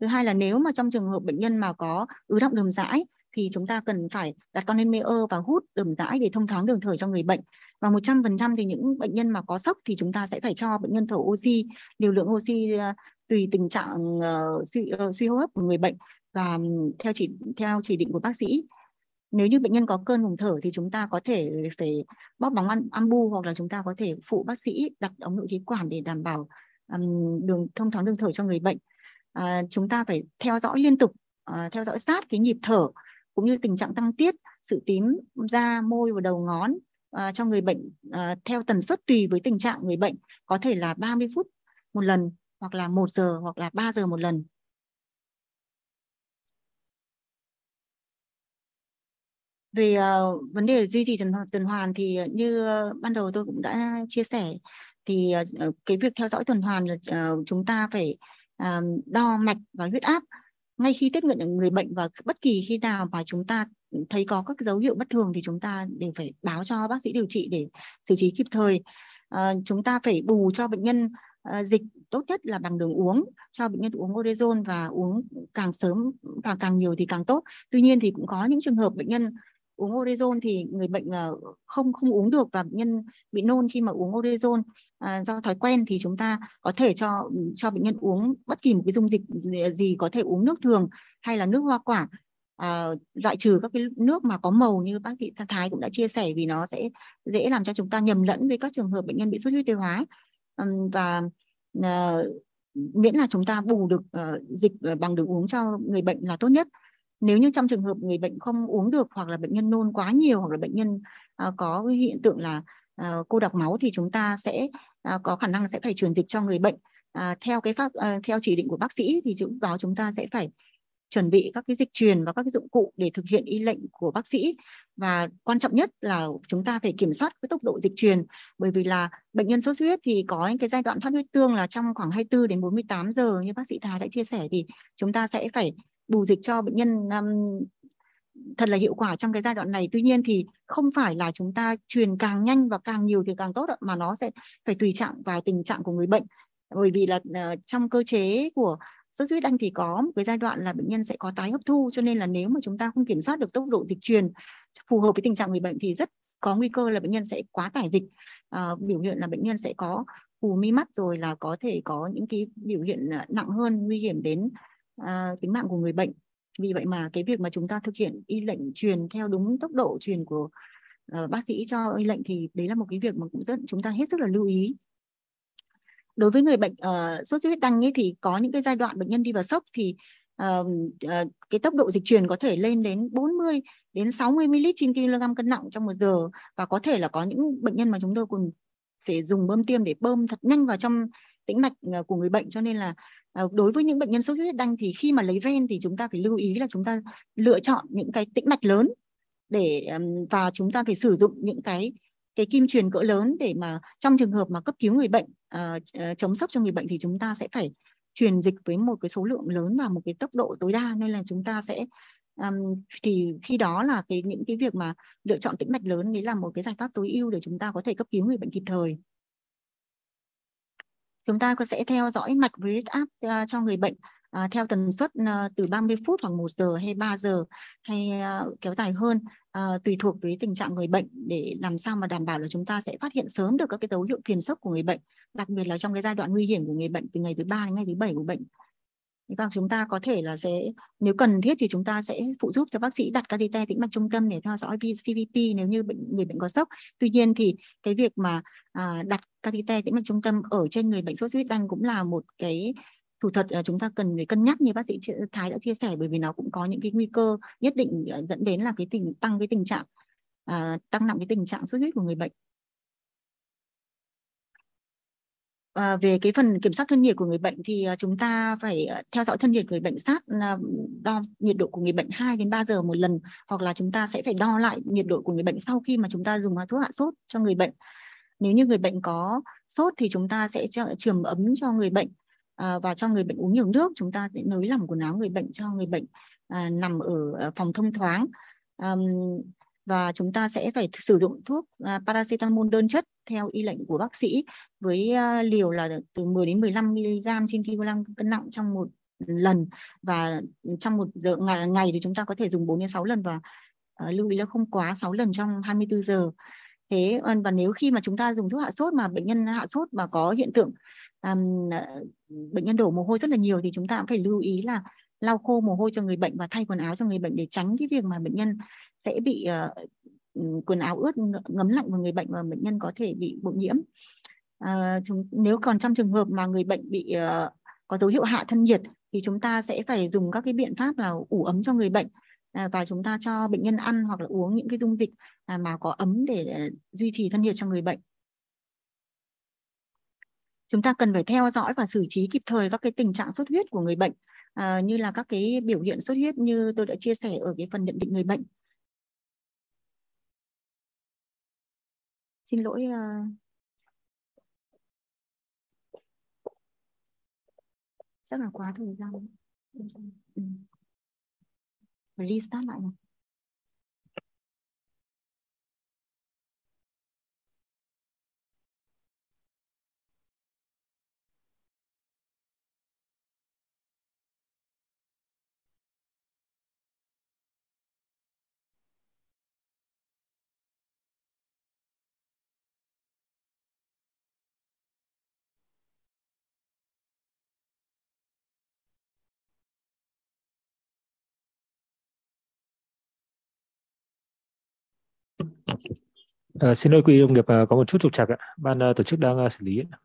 Speaker 4: thứ hai là nếu mà trong trường hợp bệnh nhân mà có ứ động đường rãi thì chúng ta cần phải đặt con lên mê ơ và hút đường rãi để thông thoáng đường thở cho người bệnh. Và 100% thì những bệnh nhân mà có sốc thì chúng ta sẽ phải cho bệnh nhân thở oxy, liều lượng oxy ờ, tùy tình trạng uh, suy, uh, suy hô hấp của người bệnh và theo chỉ theo chỉ định của bác sĩ. Nếu như bệnh nhân có cơn ngừng thở thì chúng ta có thể phải bóp bóng ăn ambu hoặc là chúng ta có thể phụ bác sĩ đặt ống nội khí quản để đảm bảo um, đường thông thoáng đường thở cho người bệnh. Ờ, chúng ta phải theo dõi liên tục ờ, theo dõi sát cái nhịp thở cũng như tình trạng tăng tiết sự tím da môi và đầu ngón ờ, cho người bệnh theo tần suất tùy với tình trạng người bệnh có thể là 30 phút một lần hoặc là 1 giờ hoặc là 3 giờ một lần về uh, vấn đề duy trì tuần tuần hoàn thì như uh, ban đầu tôi cũng đã chia sẻ thì uh, cái việc theo dõi tuần hoàn là uh, chúng ta phải đo mạch và huyết áp ngay khi tiếp nhận người bệnh và bất kỳ khi nào mà chúng ta thấy có các dấu hiệu bất thường thì chúng ta đều phải báo cho bác sĩ điều trị để xử trí kịp thời ờ, chúng ta phải bù cho bệnh nhân ờ, dịch tốt nhất là bằng đường uống cho bệnh nhân uống cortisone và uống càng sớm và càng nhiều thì càng tốt tuy nhiên thì cũng có những trường hợp bệnh nhân uống orezon thì người bệnh ờ, không không uống được và nhân bị nôn khi mà uống orezon à, do thói quen thì chúng ta có thể cho cho bệnh nhân uống bất kỳ một cái dung dịch gì có thể uống nước thường hay là nước hoa quả à, loại trừ các cái nước mà có màu như bác sĩ Thái cũng đã chia sẻ vì nó sẽ dễ làm cho chúng ta nhầm lẫn với các trường hợp bệnh nhân bị xuất huyết tiêu hóa và ờ, miễn là chúng ta bù được ờ, dịch bằng đường uống cho người bệnh là tốt nhất nếu như trong trường hợp người bệnh không uống được hoặc là bệnh nhân nôn quá nhiều hoặc là bệnh nhân uh, có hiện tượng là uh, cô đặc máu thì chúng ta sẽ uh, có khả năng sẽ phải truyền dịch cho người bệnh uh, theo cái pháp uh, theo chỉ định của bác sĩ thì chúng đó chúng ta sẽ phải chuẩn bị các cái dịch truyền và các cái dụng cụ để thực hiện y lệnh của bác sĩ và quan trọng nhất là chúng ta phải kiểm soát cái tốc độ dịch truyền bởi vì là bệnh nhân sốt xuất huyết thì có những cái giai đoạn thoát huyết tương là trong khoảng 24 đến 48 giờ như bác sĩ Thái đã chia sẻ thì chúng ta sẽ phải bù dịch cho bệnh nhân um, thật là hiệu quả trong cái giai đoạn này tuy nhiên thì không phải là chúng ta truyền càng nhanh và càng nhiều thì càng tốt mà nó sẽ phải tùy trạng và tình trạng của người bệnh bởi vì là uh, trong cơ chế của sốt xuất huyết đanh thì có một cái giai đoạn là bệnh nhân sẽ có tái hấp thu cho nên là nếu mà chúng ta không kiểm soát được tốc độ dịch truyền phù hợp với tình trạng người bệnh thì rất có nguy cơ là bệnh nhân sẽ quá tải dịch à, biểu hiện là bệnh nhân sẽ có phù mi mắt rồi là có thể có những cái biểu hiện nặng hơn nguy hiểm đến à, tính mạng của người bệnh vì vậy mà cái việc mà chúng ta thực hiện y lệnh truyền theo đúng tốc độ truyền của uh, bác sĩ cho y lệnh thì đấy là một cái việc mà cũng rất chúng ta hết sức là lưu ý đối với người bệnh uh, sốt xuất huyết tăng ấy thì có những cái giai đoạn bệnh nhân đi vào sốc thì uh, uh, cái tốc độ dịch truyền có thể lên đến 40 đến 60 ml trên kg cân nặng trong một giờ và có thể là có những bệnh nhân mà chúng tôi còn phải dùng bơm tiêm để bơm thật nhanh vào trong tĩnh mạch của người bệnh cho nên là Ờ, đối với những bệnh nhân sốt huyết đanh thì khi mà lấy ven thì chúng ta phải lưu ý là chúng ta lựa chọn những cái tĩnh mạch lớn để và chúng ta phải sử dụng những cái cái kim truyền cỡ lớn để mà trong trường hợp mà cấp cứu người bệnh uh, chống sốc cho người bệnh thì chúng ta sẽ phải truyền dịch với một cái số lượng lớn và một cái tốc độ tối đa nên là chúng ta sẽ um, thì khi đó là cái những cái việc mà lựa chọn tĩnh mạch lớn đấy là một cái giải pháp tối ưu để chúng ta có thể cấp cứu người bệnh kịp thời chúng ta có sẽ theo dõi mạch huyết áp cho người bệnh uh, theo tần suất uh, từ 30 phút hoặc 1 giờ hay 3 giờ hay uh, kéo dài hơn uh, tùy thuộc với tình trạng người bệnh để làm sao mà đảm bảo là chúng ta sẽ phát hiện sớm được các cái dấu hiệu phiền sốc của người bệnh đặc biệt là trong cái giai đoạn nguy hiểm của người bệnh từ ngày thứ ba đến ngày thứ bảy của bệnh và chúng ta có thể là sẽ nếu cần thiết thì chúng ta sẽ phụ giúp cho bác sĩ đặt catheter tĩnh mạch trung tâm để theo dõi CVP nếu như bệnh người bệnh có sốc. Tuy nhiên thì cái việc mà à, đặt Catite tĩnh mạch trung tâm ở trên người bệnh sốt xuất huyết đanh cũng là một cái thủ thuật à, chúng ta cần phải cân nhắc như bác sĩ Thái đã chia sẻ bởi vì nó cũng có những cái nguy cơ nhất định à, dẫn đến là cái tình tăng cái tình trạng à, tăng nặng cái tình trạng sốt huyết của người bệnh. À, về cái phần kiểm soát thân nhiệt của người bệnh thì à, chúng ta phải theo dõi thân nhiệt của người bệnh sát đo nhiệt độ của người bệnh 2 đến 3 giờ một lần hoặc là chúng ta sẽ phải đo lại nhiệt độ của người bệnh sau khi mà chúng ta dùng thuốc hạ sốt cho người bệnh nếu như người bệnh có sốt thì chúng ta sẽ trường ấm cho người bệnh à, và cho người bệnh uống nhiều nước chúng ta sẽ nới lỏng quần áo người bệnh cho người bệnh à, nằm ở phòng thông thoáng và chúng ta sẽ phải sử dụng thuốc à, paracetamol đơn chất theo y lệnh của bác sĩ với liều là từ 10 đến 15 mg trên kg cân nặng trong một lần và trong một giờ, ngày ngày thì chúng ta có thể dùng 4 đến 6 lần và à, lưu ý là không quá 6 lần trong 24 giờ thế và nếu khi mà chúng ta dùng thuốc hạ sốt mà bệnh nhân hạ sốt mà có hiện tượng um, bệnh nhân đổ mồ hôi rất là nhiều thì chúng ta cũng phải lưu ý là lau khô mồ hôi cho người bệnh và thay quần áo cho người bệnh để tránh cái việc mà bệnh nhân sẽ bị uh, quần áo ướt ngấm lạnh vào người bệnh và bệnh nhân có thể bị bội nhiễm uh, chúng, nếu còn trong trường hợp mà người bệnh bị uh, có dấu hiệu hạ thân nhiệt thì chúng ta sẽ phải dùng các cái biện pháp là ủ ấm cho người bệnh Ờ, và chúng ta cho bệnh nhân ăn hoặc là uống những cái dung dịch à, mà có ấm để à, duy trì thân nhiệt cho người bệnh chúng ta cần phải theo dõi và xử trí kịp thời các cái tình trạng sốt huyết của người
Speaker 3: bệnh ờ, như là các cái biểu hiện sốt huyết như tôi đã chia sẻ ở cái phần nhận định người bệnh xin lỗi ờ. chắc là quá thời gian ừ restart lại này Ờ, xin lỗi quý ông nghiệp à, có một chút trục trặc ạ. Ban à, tổ chức đang à, xử lý. Ạ.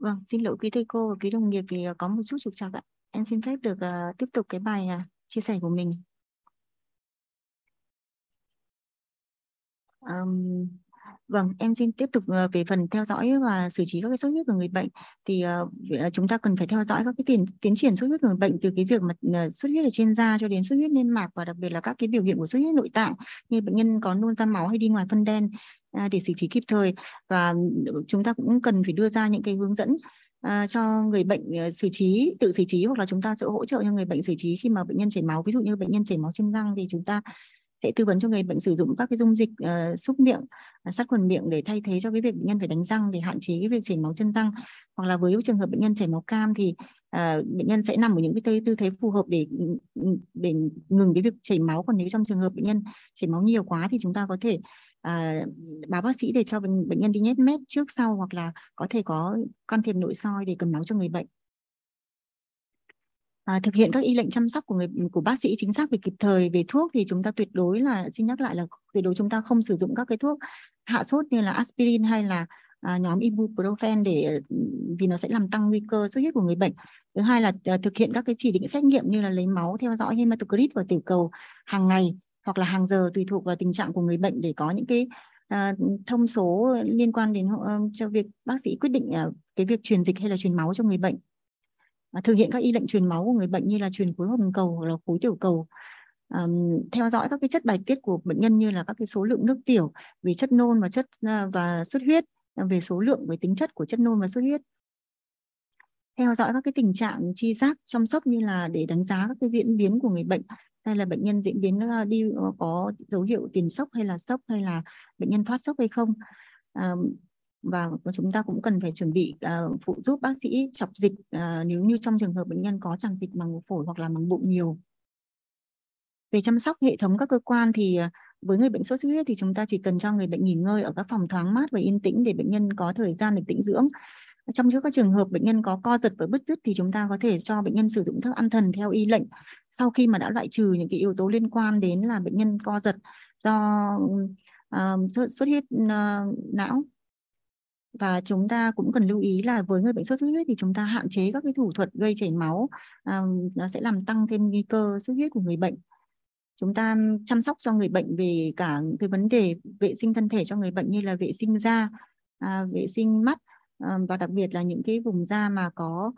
Speaker 3: Vâng, xin lỗi quý thầy cô
Speaker 4: và quý đồng nghiệp vì ờ, có một chút trục trặc ạ. Em xin phép được uh, tiếp tục cái bài uh, chia sẻ của mình. Um, Vâng, em xin tiếp tục ờ, về phần theo dõi và xử trí các cái sốt huyết của người bệnh. Thì uh, chúng ta cần phải theo dõi các cái tiến tiến triển sốt huyết của người bệnh từ cái việc mà uh, sốt huyết ở trên da cho đến sốt huyết niêm mạc và đặc biệt là các cái biểu hiện của sốt huyết nội tạng như bệnh nhân có nôn ra máu hay đi ngoài phân đen uh, để xử trí kịp thời và chúng ta cũng cần phải đưa ra những cái hướng dẫn À, cho người bệnh xử trí tự xử trí hoặc là chúng ta sẽ hỗ trợ cho người bệnh xử trí khi mà bệnh nhân chảy máu ví dụ như bệnh nhân chảy máu trên răng thì chúng ta sẽ tư vấn cho người bệnh sử dụng các cái dung dịch uh, ờ, xúc miệng uh, sát khuẩn miệng để thay thế cho cái việc bệnh nhân phải đánh răng để hạn chế cái việc chảy máu chân răng. hoặc là với trường hợp bệnh nhân chảy máu cam thì uh, bệnh nhân sẽ nằm ở những cái tư thế phù hợp để ừ, ừ, để ngừng cái việc chảy máu còn nếu trong trường hợp bệnh nhân chảy máu nhiều quá thì chúng ta có thể À, báo bác sĩ để cho bệnh, bệnh nhân đi nhét mép trước sau hoặc là có thể có con thiệp nội soi để cầm máu cho người bệnh à, thực hiện các y lệnh chăm sóc của người của bác sĩ chính xác về kịp thời về thuốc thì chúng ta tuyệt đối là xin nhắc lại là tuyệt đối chúng ta không sử dụng các cái thuốc hạ sốt như là aspirin hay là à, nhóm ibuprofen để ừ, vì nó sẽ làm tăng nguy cơ xuất huyết của người bệnh thứ hai là à, thực hiện các cái chỉ định xét nghiệm như là lấy máu theo dõi hematocrit và tiểu cầu hàng ngày hoặc là hàng giờ tùy thuộc vào tình trạng của người bệnh để có những cái à, thông số liên quan đến uh, cho việc bác sĩ quyết định uh, cái việc truyền dịch hay là truyền máu cho người bệnh thực hiện các y lệnh truyền máu của người bệnh như là truyền khối hồng cầu hoặc là khối tiểu cầu um, theo dõi các cái chất bài tiết của bệnh nhân như là các cái số lượng nước tiểu về chất nôn và chất ờ, và xuất huyết ờ, về số lượng về tính chất của chất nôn và xuất huyết theo dõi các cái tình trạng chi giác chăm sóc như là để đánh giá các cái diễn biến của người bệnh hay là bệnh nhân diễn biến ờ, đi có dấu hiệu tiền sốc hay là sốc hay là bệnh nhân thoát sốc hay không um, và chúng ta cũng cần phải chuẩn bị uh, phụ giúp bác sĩ chọc dịch uh, nếu như trong trường hợp bệnh nhân có tràng dịch màng phổi hoặc là màng bụng nhiều về chăm sóc hệ thống các cơ quan thì à, với người bệnh sốt xuất huyết thì chúng ta chỉ cần cho người bệnh nghỉ ngơi ở các phòng thoáng mát và yên tĩnh để bệnh nhân có thời gian để tĩnh dưỡng trong trước các trường hợp bệnh nhân có co giật và bứt rứt thì chúng ta có thể cho bệnh nhân sử dụng thức ăn thần theo y lệnh sau khi mà đã loại trừ những cái yếu tố liên quan đến là bệnh nhân co giật do uh, xuất huyết uh, não và chúng ta cũng cần lưu ý là với người bệnh sốt xuất huyết thì chúng ta hạn chế các cái thủ thuật gây chảy máu à, nó sẽ làm tăng thêm nguy cơ xuất huyết của người bệnh chúng ta chăm sóc cho người bệnh về cả cái vấn đề vệ sinh thân thể cho người bệnh như là vệ sinh da à, vệ sinh mắt à, và đặc biệt là những cái vùng da mà có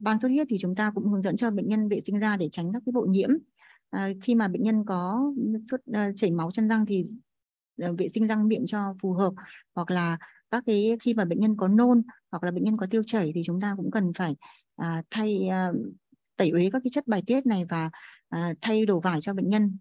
Speaker 4: ban xuất huyết thì chúng ta cũng hướng dẫn cho bệnh nhân vệ sinh da để tránh các cái bộ nhiễm à, khi mà bệnh nhân có xuất à, chảy máu chân răng thì à, vệ sinh răng miệng cho phù hợp hoặc là các cái khi mà bệnh nhân có nôn hoặc là bệnh nhân có tiêu chảy thì chúng ta cũng cần phải à, thay à, tẩy uế các cái chất bài tiết này và à, thay đồ vải cho bệnh nhân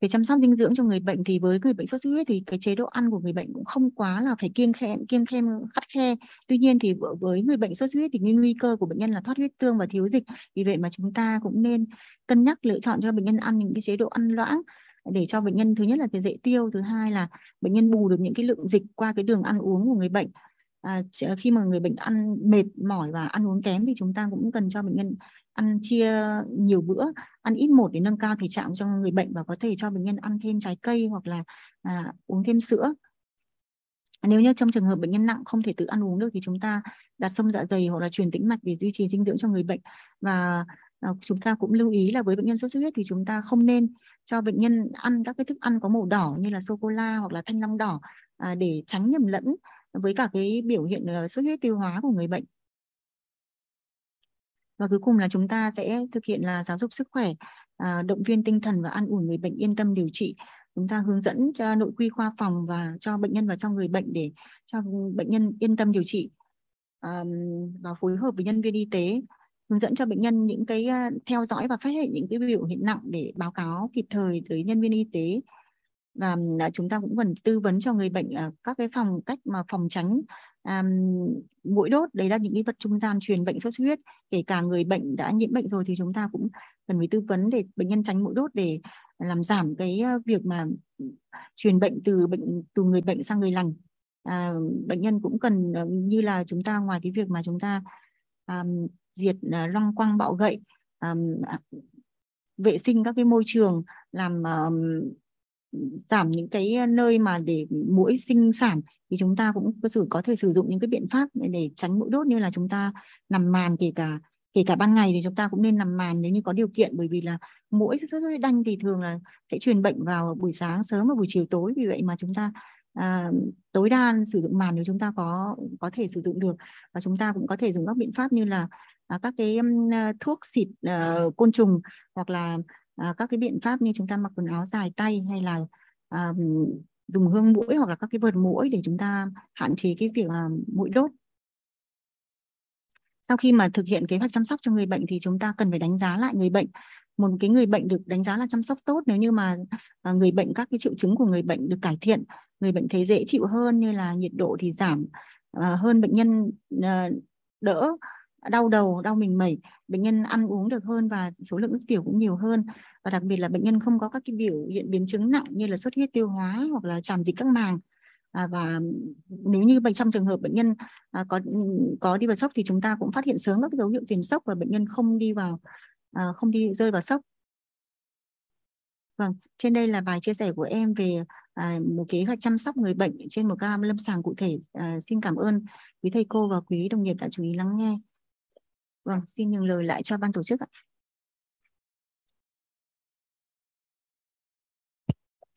Speaker 4: về chăm sóc dinh dưỡng cho người bệnh thì với người bệnh sốt xuất huyết thì cái chế độ ăn của người bệnh cũng không quá là phải kiêng khem kiêng khem khắt khe tuy nhiên thì với người bệnh sốt xuất huyết thì nguy cơ của bệnh nhân là thoát huyết tương và thiếu dịch vì vậy mà chúng ta cũng nên cân nhắc lựa chọn cho bệnh nhân ăn những cái chế độ ăn loãng để cho bệnh nhân thứ nhất là thì dễ tiêu thứ hai là bệnh nhân bù được những cái lượng dịch qua cái đường ăn uống của người bệnh à, à, khi mà người bệnh ăn mệt mỏi và ăn uống kém thì chúng ta cũng cần cho bệnh nhân ăn chia nhiều bữa ăn ít một để nâng cao thể trạng cho người bệnh và có thể cho bệnh nhân ăn thêm trái cây hoặc là à, uống thêm sữa nếu như trong trường hợp bệnh nhân nặng không thể tự ăn uống được thì chúng ta đặt sông dạ dày hoặc là truyền tĩnh mạch để duy trì dinh dưỡng cho người bệnh và Ờ, chúng ta cũng lưu ý là với bệnh nhân sốt xuất huyết thì chúng ta không nên cho bệnh nhân ăn các cái thức ăn có màu đỏ như là sô cô la hoặc là thanh long đỏ à, để tránh nhầm lẫn với cả cái biểu hiện ờ, sốt huyết tiêu hóa của người bệnh và cuối cùng là chúng ta sẽ thực hiện là giáo dục sức khỏe à, động viên tinh thần và an ủi người bệnh yên tâm điều trị chúng ta hướng dẫn cho nội quy khoa phòng và cho bệnh nhân và cho người bệnh để cho bệnh nhân yên tâm điều trị và phối hợp với nhân viên y tế hướng dẫn cho bệnh nhân những cái theo dõi và phát hiện những cái biểu hiện nặng để báo cáo kịp thời tới nhân viên y tế và à, chúng ta cũng cần tư vấn cho người bệnh các cái phòng cách mà phòng tránh um, mũi đốt đấy là những cái vật trung gian truyền bệnh sốt xuất huyết kể cả người bệnh đã nhiễm bệnh rồi thì chúng ta cũng cần phải tư vấn để bệnh nhân tránh mũi đốt để làm giảm cái việc mà truyền bệnh từ bệnh từ người bệnh sang người lành à, bệnh nhân cũng cần ờ, như là chúng ta ngoài cái việc mà chúng ta um, diệt ờ, loang lăng quăng bạo gậy um, vệ sinh các cái môi trường làm um, giảm những cái nơi mà để mũi sinh sản thì chúng ta cũng có sử có thể sử dụng những cái biện pháp để tránh mũi đốt như là chúng ta nằm màn kể cả kể cả ban ngày thì chúng ta cũng nên nằm màn nếu như có điều kiện bởi vì là mũi sốt huyết đanh thì thường là sẽ truyền bệnh vào buổi sáng sớm và buổi chiều tối vì vậy mà chúng ta à, tối đa sử dụng màn nếu chúng ta có có thể sử dụng được và chúng ta cũng có thể dùng các biện pháp như là À, các cái ờ, thuốc xịt ờ, côn trùng hoặc là à, các cái biện pháp như chúng ta mặc quần áo dài tay hay là à, dùng hương mũi hoặc là các cái vợt mũi để chúng ta hạn chế cái việc mũi đốt sau khi mà thực hiện kế hoạch chăm sóc cho người bệnh thì chúng ta cần phải đánh giá lại người bệnh một cái người bệnh được đánh giá là chăm sóc tốt nếu như mà người bệnh các cái triệu chứng của người bệnh được cải thiện người bệnh thấy dễ chịu hơn như là nhiệt độ thì giảm ờ, hơn bệnh nhân đỡ đau đầu đau mình mẩy bệnh nhân ăn uống được hơn và số lượng nước tiểu cũng nhiều hơn và đặc biệt là bệnh nhân không có các cái biểu hiện biến chứng nặng như là xuất huyết tiêu hóa hoặc là tràn dịch các màng à, và nếu như bệnh trong trường hợp bệnh nhân à, có có đi vào sốc thì chúng ta cũng phát hiện sớm các dấu hiệu tiền sốc và bệnh nhân không đi vào à, không đi rơi vào sốc vâng trên đây là bài chia sẻ của em về à, một kế hoạch chăm sóc người bệnh trên một ca lâm sàng cụ thể à, xin cảm ơn quý thầy cô và quý đồng nghiệp
Speaker 3: đã chú ý lắng nghe Vâng, xin nhường lời lại cho ban tổ chức ạ.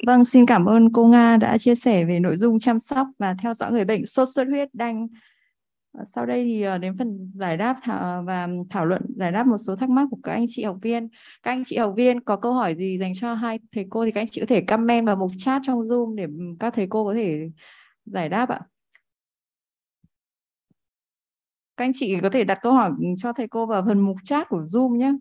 Speaker 3: Vâng, xin cảm ơn cô Nga đã
Speaker 1: chia sẻ về nội dung chăm sóc và theo dõi người bệnh sốt xuất huyết đang à, Sau đây thì à, đến phần giải đáp à, và thảo luận giải đáp một số thắc mắc của các anh chị học viên. Các anh chị học viên có câu hỏi gì dành cho hai thầy cô thì các anh chị có thể comment vào mục chat trong Zoom để các thầy cô có thể giải đáp ạ.
Speaker 3: các anh chị có thể đặt câu hỏi cho thầy cô vào phần mục chat của zoom nhé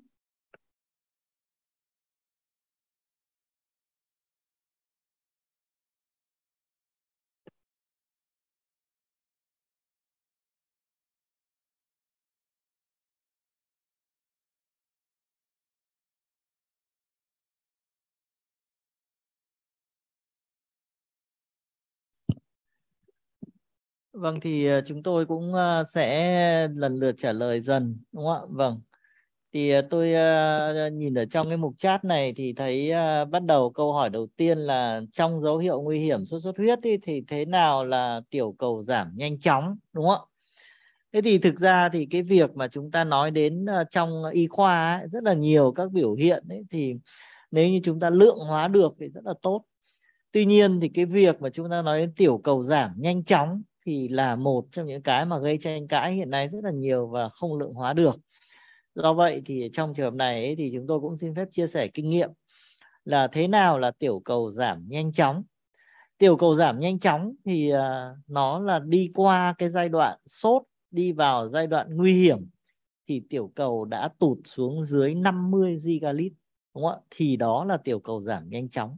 Speaker 3: Vâng thì ờ, chúng tôi cũng ờ,
Speaker 2: sẽ lần lượt trả lời dần đúng không ạ? Vâng. Thì ờ, tôi nhìn ở trong cái mục chat này thì thấy bắt đầu câu hỏi đầu tiên là trong dấu hiệu nguy hiểm sốt xuất huyết ý, thì thế nào là tiểu cầu giảm nhanh chóng đúng không ạ? Thế thì thực ra thì cái việc mà chúng ta nói đến trong y khoa ấy, rất là nhiều các biểu hiện ấy, thì nếu như chúng ta lượng hóa được thì rất là tốt. Tuy nhiên thì cái việc mà chúng ta nói đến tiểu cầu giảm nhanh chóng thì là một trong những cái mà gây tranh cãi hiện nay rất là nhiều và không lượng hóa được do vậy thì trong trường hợp này ấy, thì chúng tôi cũng xin phép chia sẻ kinh nghiệm là thế nào là tiểu cầu giảm nhanh chóng tiểu cầu giảm nhanh chóng thì à, nó là đi qua cái giai đoạn sốt đi vào giai đoạn nguy hiểm thì tiểu cầu đã tụt xuống dưới 50 gigalit đúng không ạ? Thì đó là tiểu cầu giảm nhanh chóng.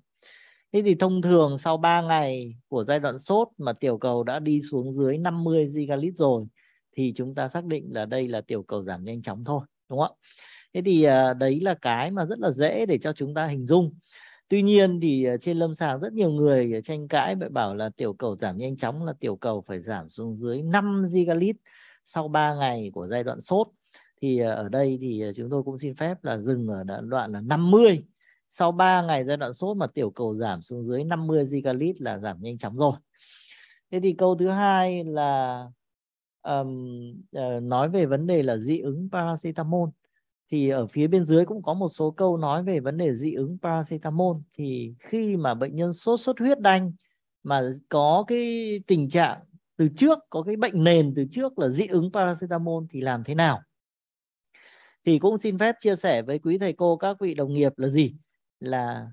Speaker 2: Thế thì thông thường sau 3 ngày của giai đoạn sốt mà tiểu cầu đã đi xuống dưới 50 gigalit rồi thì chúng ta xác định là đây là tiểu cầu giảm nhanh chóng thôi, đúng không ạ? Thế thì à, đấy là cái mà rất là dễ để cho chúng ta hình dung. Tuy nhiên thì à, trên lâm sàng rất nhiều người tranh cãi lại bảo là tiểu cầu giảm nhanh chóng là tiểu cầu phải giảm xuống dưới 5 gigalit sau 3 ngày của giai đoạn sốt. Thì à, ở đây thì chúng tôi cũng xin phép là dừng ở đoạn là 50 sau 3 ngày giai đoạn sốt mà tiểu cầu giảm xuống dưới 50 gigalit là giảm nhanh chóng rồi thế thì câu thứ hai là um, uh, nói về vấn đề là dị ứng paracetamol thì ở phía bên dưới cũng có một số câu nói về vấn đề dị ứng paracetamol thì khi mà bệnh nhân sốt xuất huyết đanh mà có cái tình trạng từ trước có cái bệnh nền từ trước là dị ứng paracetamol thì làm thế nào thì cũng xin phép chia sẻ với quý thầy cô các vị đồng nghiệp là gì là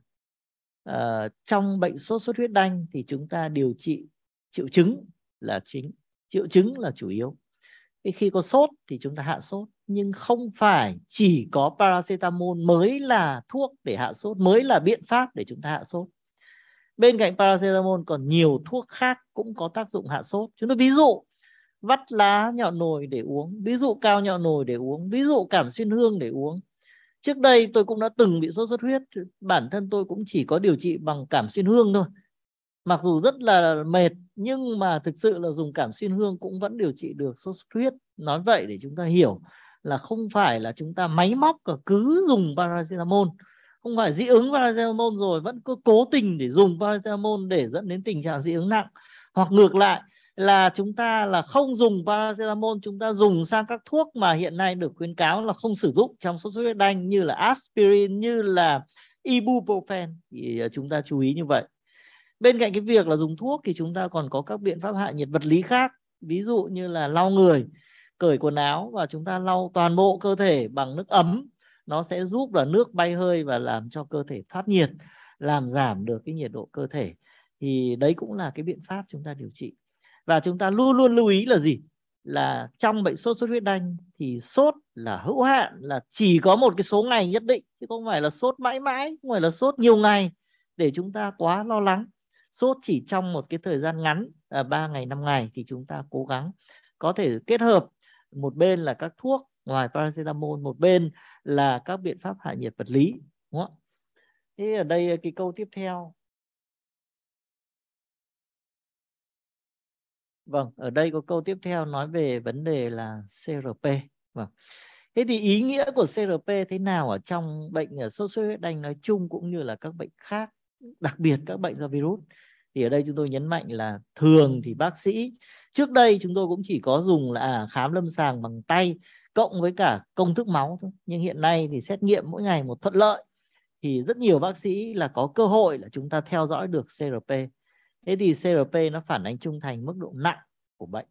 Speaker 2: uh, trong bệnh sốt xuất huyết đanh thì chúng ta điều trị triệu chứng là chính triệu chứng là chủ yếu khi có sốt thì chúng ta hạ sốt nhưng không phải chỉ có paracetamol mới là thuốc để hạ sốt mới là biện pháp để chúng ta hạ sốt bên cạnh paracetamol còn nhiều thuốc khác cũng có tác dụng hạ sốt chúng tôi ví dụ vắt lá nhọn nồi để uống ví dụ cao nhọn nồi để uống ví dụ cảm xuyên hương để uống trước đây tôi cũng đã từng bị sốt xuất huyết bản thân tôi cũng chỉ có điều trị bằng cảm xuyên hương thôi mặc dù rất là mệt nhưng mà thực sự là dùng cảm xuyên hương cũng vẫn điều trị được sốt xuất huyết nói vậy để chúng ta hiểu là không phải là chúng ta máy móc và cứ dùng paracetamol không phải dị ứng paracetamol rồi vẫn cứ cố tình để dùng paracetamol để dẫn đến tình trạng dị ứng nặng hoặc ngược lại là chúng ta là không dùng paracetamol chúng ta dùng sang các thuốc mà hiện nay được khuyến cáo là không sử dụng trong sốt xuất huyết đanh như là aspirin như là ibuprofen thì à, chúng ta chú ý như vậy bên cạnh cái việc là dùng thuốc thì chúng ta còn có các biện pháp hạ nhiệt vật lý khác ví dụ như là lau người cởi quần áo và chúng ta lau toàn bộ cơ thể bằng nước ấm nó sẽ giúp là nước bay hơi và làm cho cơ thể thoát nhiệt làm giảm được cái nhiệt độ cơ thể thì đấy cũng là cái biện pháp chúng ta điều trị và chúng ta luôn luôn lưu ý là gì là trong bệnh sốt xuất huyết đanh thì sốt là hữu hạn là chỉ có một cái số ngày nhất định chứ không phải là sốt mãi mãi không phải là sốt nhiều ngày để chúng ta quá lo lắng sốt chỉ trong một cái thời gian ngắn là 3 ngày 5 ngày thì chúng ta cố gắng có thể kết hợp một bên là các thuốc ngoài paracetamol một bên là các biện pháp hạ nhiệt vật lý
Speaker 3: đúng không? Thế ở đây ờ, cái câu tiếp theo Vâng, ở đây có câu tiếp theo nói về vấn đề là
Speaker 2: CRP. Vâng. Thế thì ý nghĩa của CRP thế nào ở trong bệnh ờ, sốt xuất huyết đanh nói chung cũng như là các bệnh khác, đặc biệt các bệnh do virus? Thì ở đây chúng tôi nhấn mạnh là thường thì bác sĩ trước đây chúng tôi cũng chỉ có dùng là à, khám lâm sàng bằng tay cộng với cả công thức máu thôi. Nhưng hiện nay thì xét nghiệm mỗi ngày một thuận lợi thì rất nhiều bác sĩ là có cơ hội là chúng ta theo dõi được CRP thế thì CRP nó phản ánh trung thành mức độ nặng của bệnh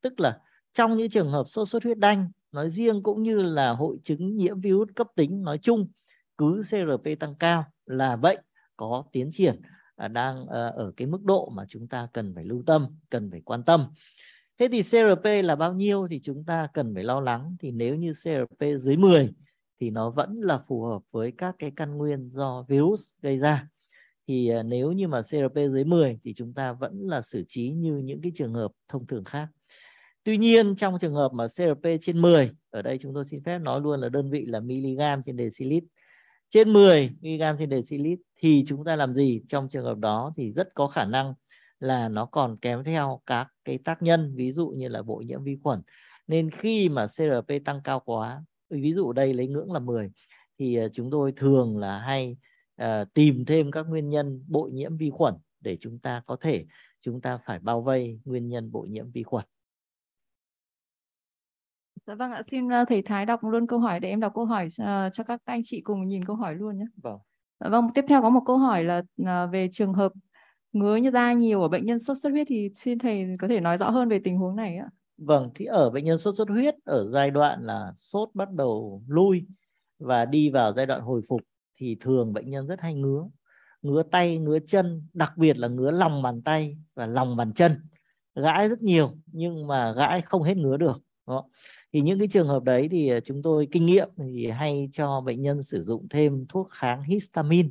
Speaker 2: tức là trong những trường hợp sốt xuất huyết đanh nói riêng cũng như là hội chứng nhiễm virus cấp tính nói chung cứ CRP tăng cao là bệnh có tiến triển à, đang ờ, ở cái mức độ mà chúng ta cần phải lưu tâm, cần phải quan tâm. Thế thì CRP là bao nhiêu thì chúng ta cần phải lo lắng thì nếu như CRP dưới 10 thì nó vẫn là phù hợp với các cái căn nguyên do virus gây ra thì à, nếu như mà CRP dưới 10 thì chúng ta vẫn là xử trí như những cái trường hợp thông thường khác. Tuy nhiên trong trường hợp mà CRP trên 10, ở đây chúng tôi xin phép nói luôn là đơn vị là miligam trên decilit. Trên 10 miligam trên decilit thì chúng ta làm gì? Trong trường hợp đó thì rất có khả năng là nó còn kém theo các cái tác nhân ví dụ như là bội nhiễm vi khuẩn. Nên khi mà CRP tăng cao quá, ví dụ đây lấy ngưỡng là 10 thì à, chúng tôi thường là hay Ờ, tìm thêm các nguyên nhân bội nhiễm vi khuẩn để chúng ta có thể chúng ta phải bao vây nguyên nhân bội nhiễm vi khuẩn.
Speaker 1: Dạ vâng ạ, xin ờ, thầy Thái đọc luôn câu hỏi để em đọc câu hỏi ờ, cho các anh chị cùng nhìn câu hỏi luôn nhé. Vâng. Dạ vâng, tiếp theo có một câu hỏi là về trường hợp ngứa như da nhiều ở bệnh nhân sốt xuất huyết thì xin thầy có thể nói rõ hơn về tình huống này ạ.
Speaker 2: Vâng, thì ở bệnh nhân sốt xuất huyết ở giai đoạn là sốt bắt đầu lui và đi vào giai đoạn hồi phục thì thường bệnh nhân rất hay ngứa ngứa tay ngứa chân đặc biệt là ngứa lòng bàn tay và lòng bàn chân gãi rất nhiều nhưng mà gãi không hết ngứa được đó. thì những cái trường hợp đấy thì à, chúng tôi kinh nghiệm thì hay cho bệnh nhân sử dụng thêm thuốc kháng histamine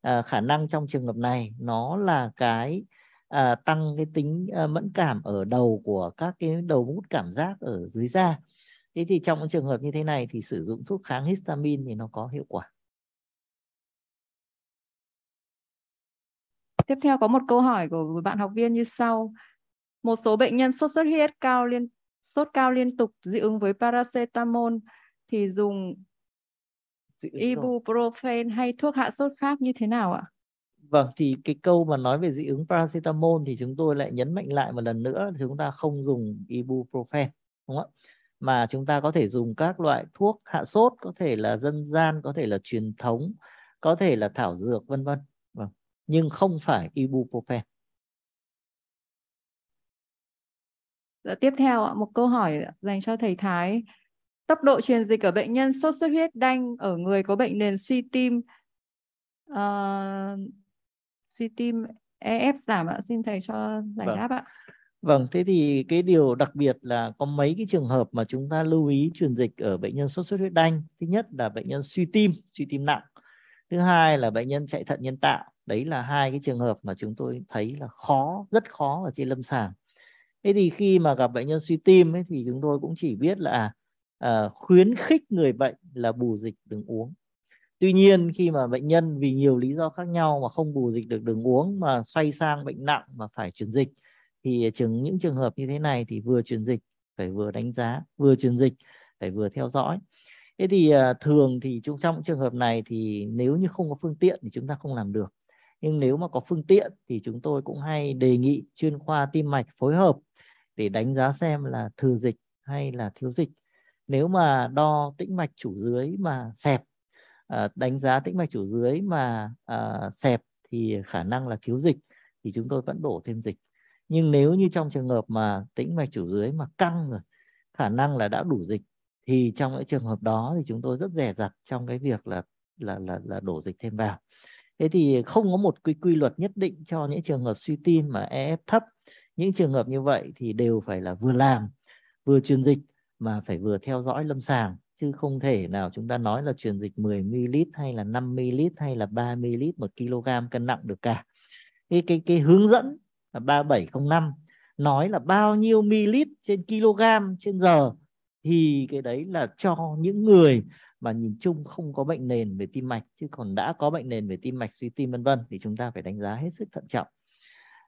Speaker 2: à, khả năng trong trường hợp này nó là cái à, tăng cái tính à, mẫn cảm ở đầu của các cái đầu mút cảm giác ở dưới da thế thì trong những trường hợp như thế này thì sử dụng thuốc kháng histamine thì nó có hiệu quả
Speaker 3: Tiếp theo có một câu hỏi của
Speaker 1: bạn học viên như sau. Một số bệnh nhân sốt xuất huyết cao liên sốt cao liên tục dị ứng với paracetamol thì dùng ibuprofen hay thuốc hạ sốt khác như thế nào ạ?
Speaker 2: Vâng, thì cái câu mà nói về dị ứng paracetamol thì chúng tôi lại nhấn mạnh lại một lần nữa thì chúng ta không dùng ibuprofen, đúng không ạ? Mà chúng ta có thể dùng các loại thuốc hạ sốt, có thể là dân gian, có thể là truyền thống, có thể là thảo dược vân vân nhưng không phải ibuprofen.
Speaker 1: Dạ, tiếp theo một câu hỏi dành cho thầy Thái. Tốc độ truyền dịch ở bệnh nhân sốt xuất huyết đanh ở người có bệnh nền suy tim uh, suy tim EF giảm ạ. Xin thầy cho giải vâng. đáp ạ.
Speaker 2: Vâng, thế thì cái điều đặc biệt là có mấy cái trường hợp mà chúng ta lưu ý truyền dịch ở bệnh nhân sốt xuất huyết đanh. Thứ nhất là bệnh nhân suy tim, suy tim nặng thứ hai là bệnh nhân chạy thận nhân tạo đấy là hai cái trường hợp mà chúng tôi thấy là khó rất khó ở trên lâm sàng thế thì khi mà gặp bệnh nhân suy tim ấy, thì chúng tôi cũng chỉ biết là à, khuyến khích người bệnh là bù dịch đường uống tuy nhiên khi mà bệnh nhân vì nhiều lý do khác nhau mà không bù dịch được đường uống mà xoay sang bệnh nặng mà phải chuyển dịch thì trường những trường hợp như thế này thì vừa chuyển dịch phải vừa đánh giá vừa chuyển dịch phải vừa theo dõi thế thì à, thường thì chúng trong trường hợp này thì nếu như không có phương tiện thì chúng ta không làm được nhưng nếu mà có phương tiện thì chúng tôi cũng hay đề nghị chuyên khoa tim mạch phối hợp để đánh giá xem là thừa dịch hay là thiếu dịch nếu mà đo tĩnh mạch chủ dưới mà xẹp à, đánh giá tĩnh mạch chủ dưới mà à, xẹp thì khả năng là thiếu dịch thì chúng tôi vẫn đổ thêm dịch nhưng nếu như trong trường hợp mà tĩnh mạch chủ dưới mà căng rồi khả năng là đã đủ dịch thì trong những trường hợp đó thì chúng tôi rất rẻ rặt trong cái việc là là là là đổ dịch thêm vào thế thì không có một quy quy luật nhất định cho những trường hợp suy tim mà EF thấp những trường hợp như vậy thì đều phải là vừa làm vừa truyền dịch mà phải vừa theo dõi lâm sàng chứ không thể nào chúng ta nói là truyền dịch 10 ml hay là 5 ml hay là 3 ml một kg cân nặng được cả cái cái cái hướng dẫn là 3705 nói là bao nhiêu ml trên kg trên giờ thì cái đấy là cho những người mà nhìn chung không có bệnh nền về tim mạch chứ còn đã có bệnh nền về tim mạch suy tim vân vân thì chúng ta phải đánh giá hết sức thận trọng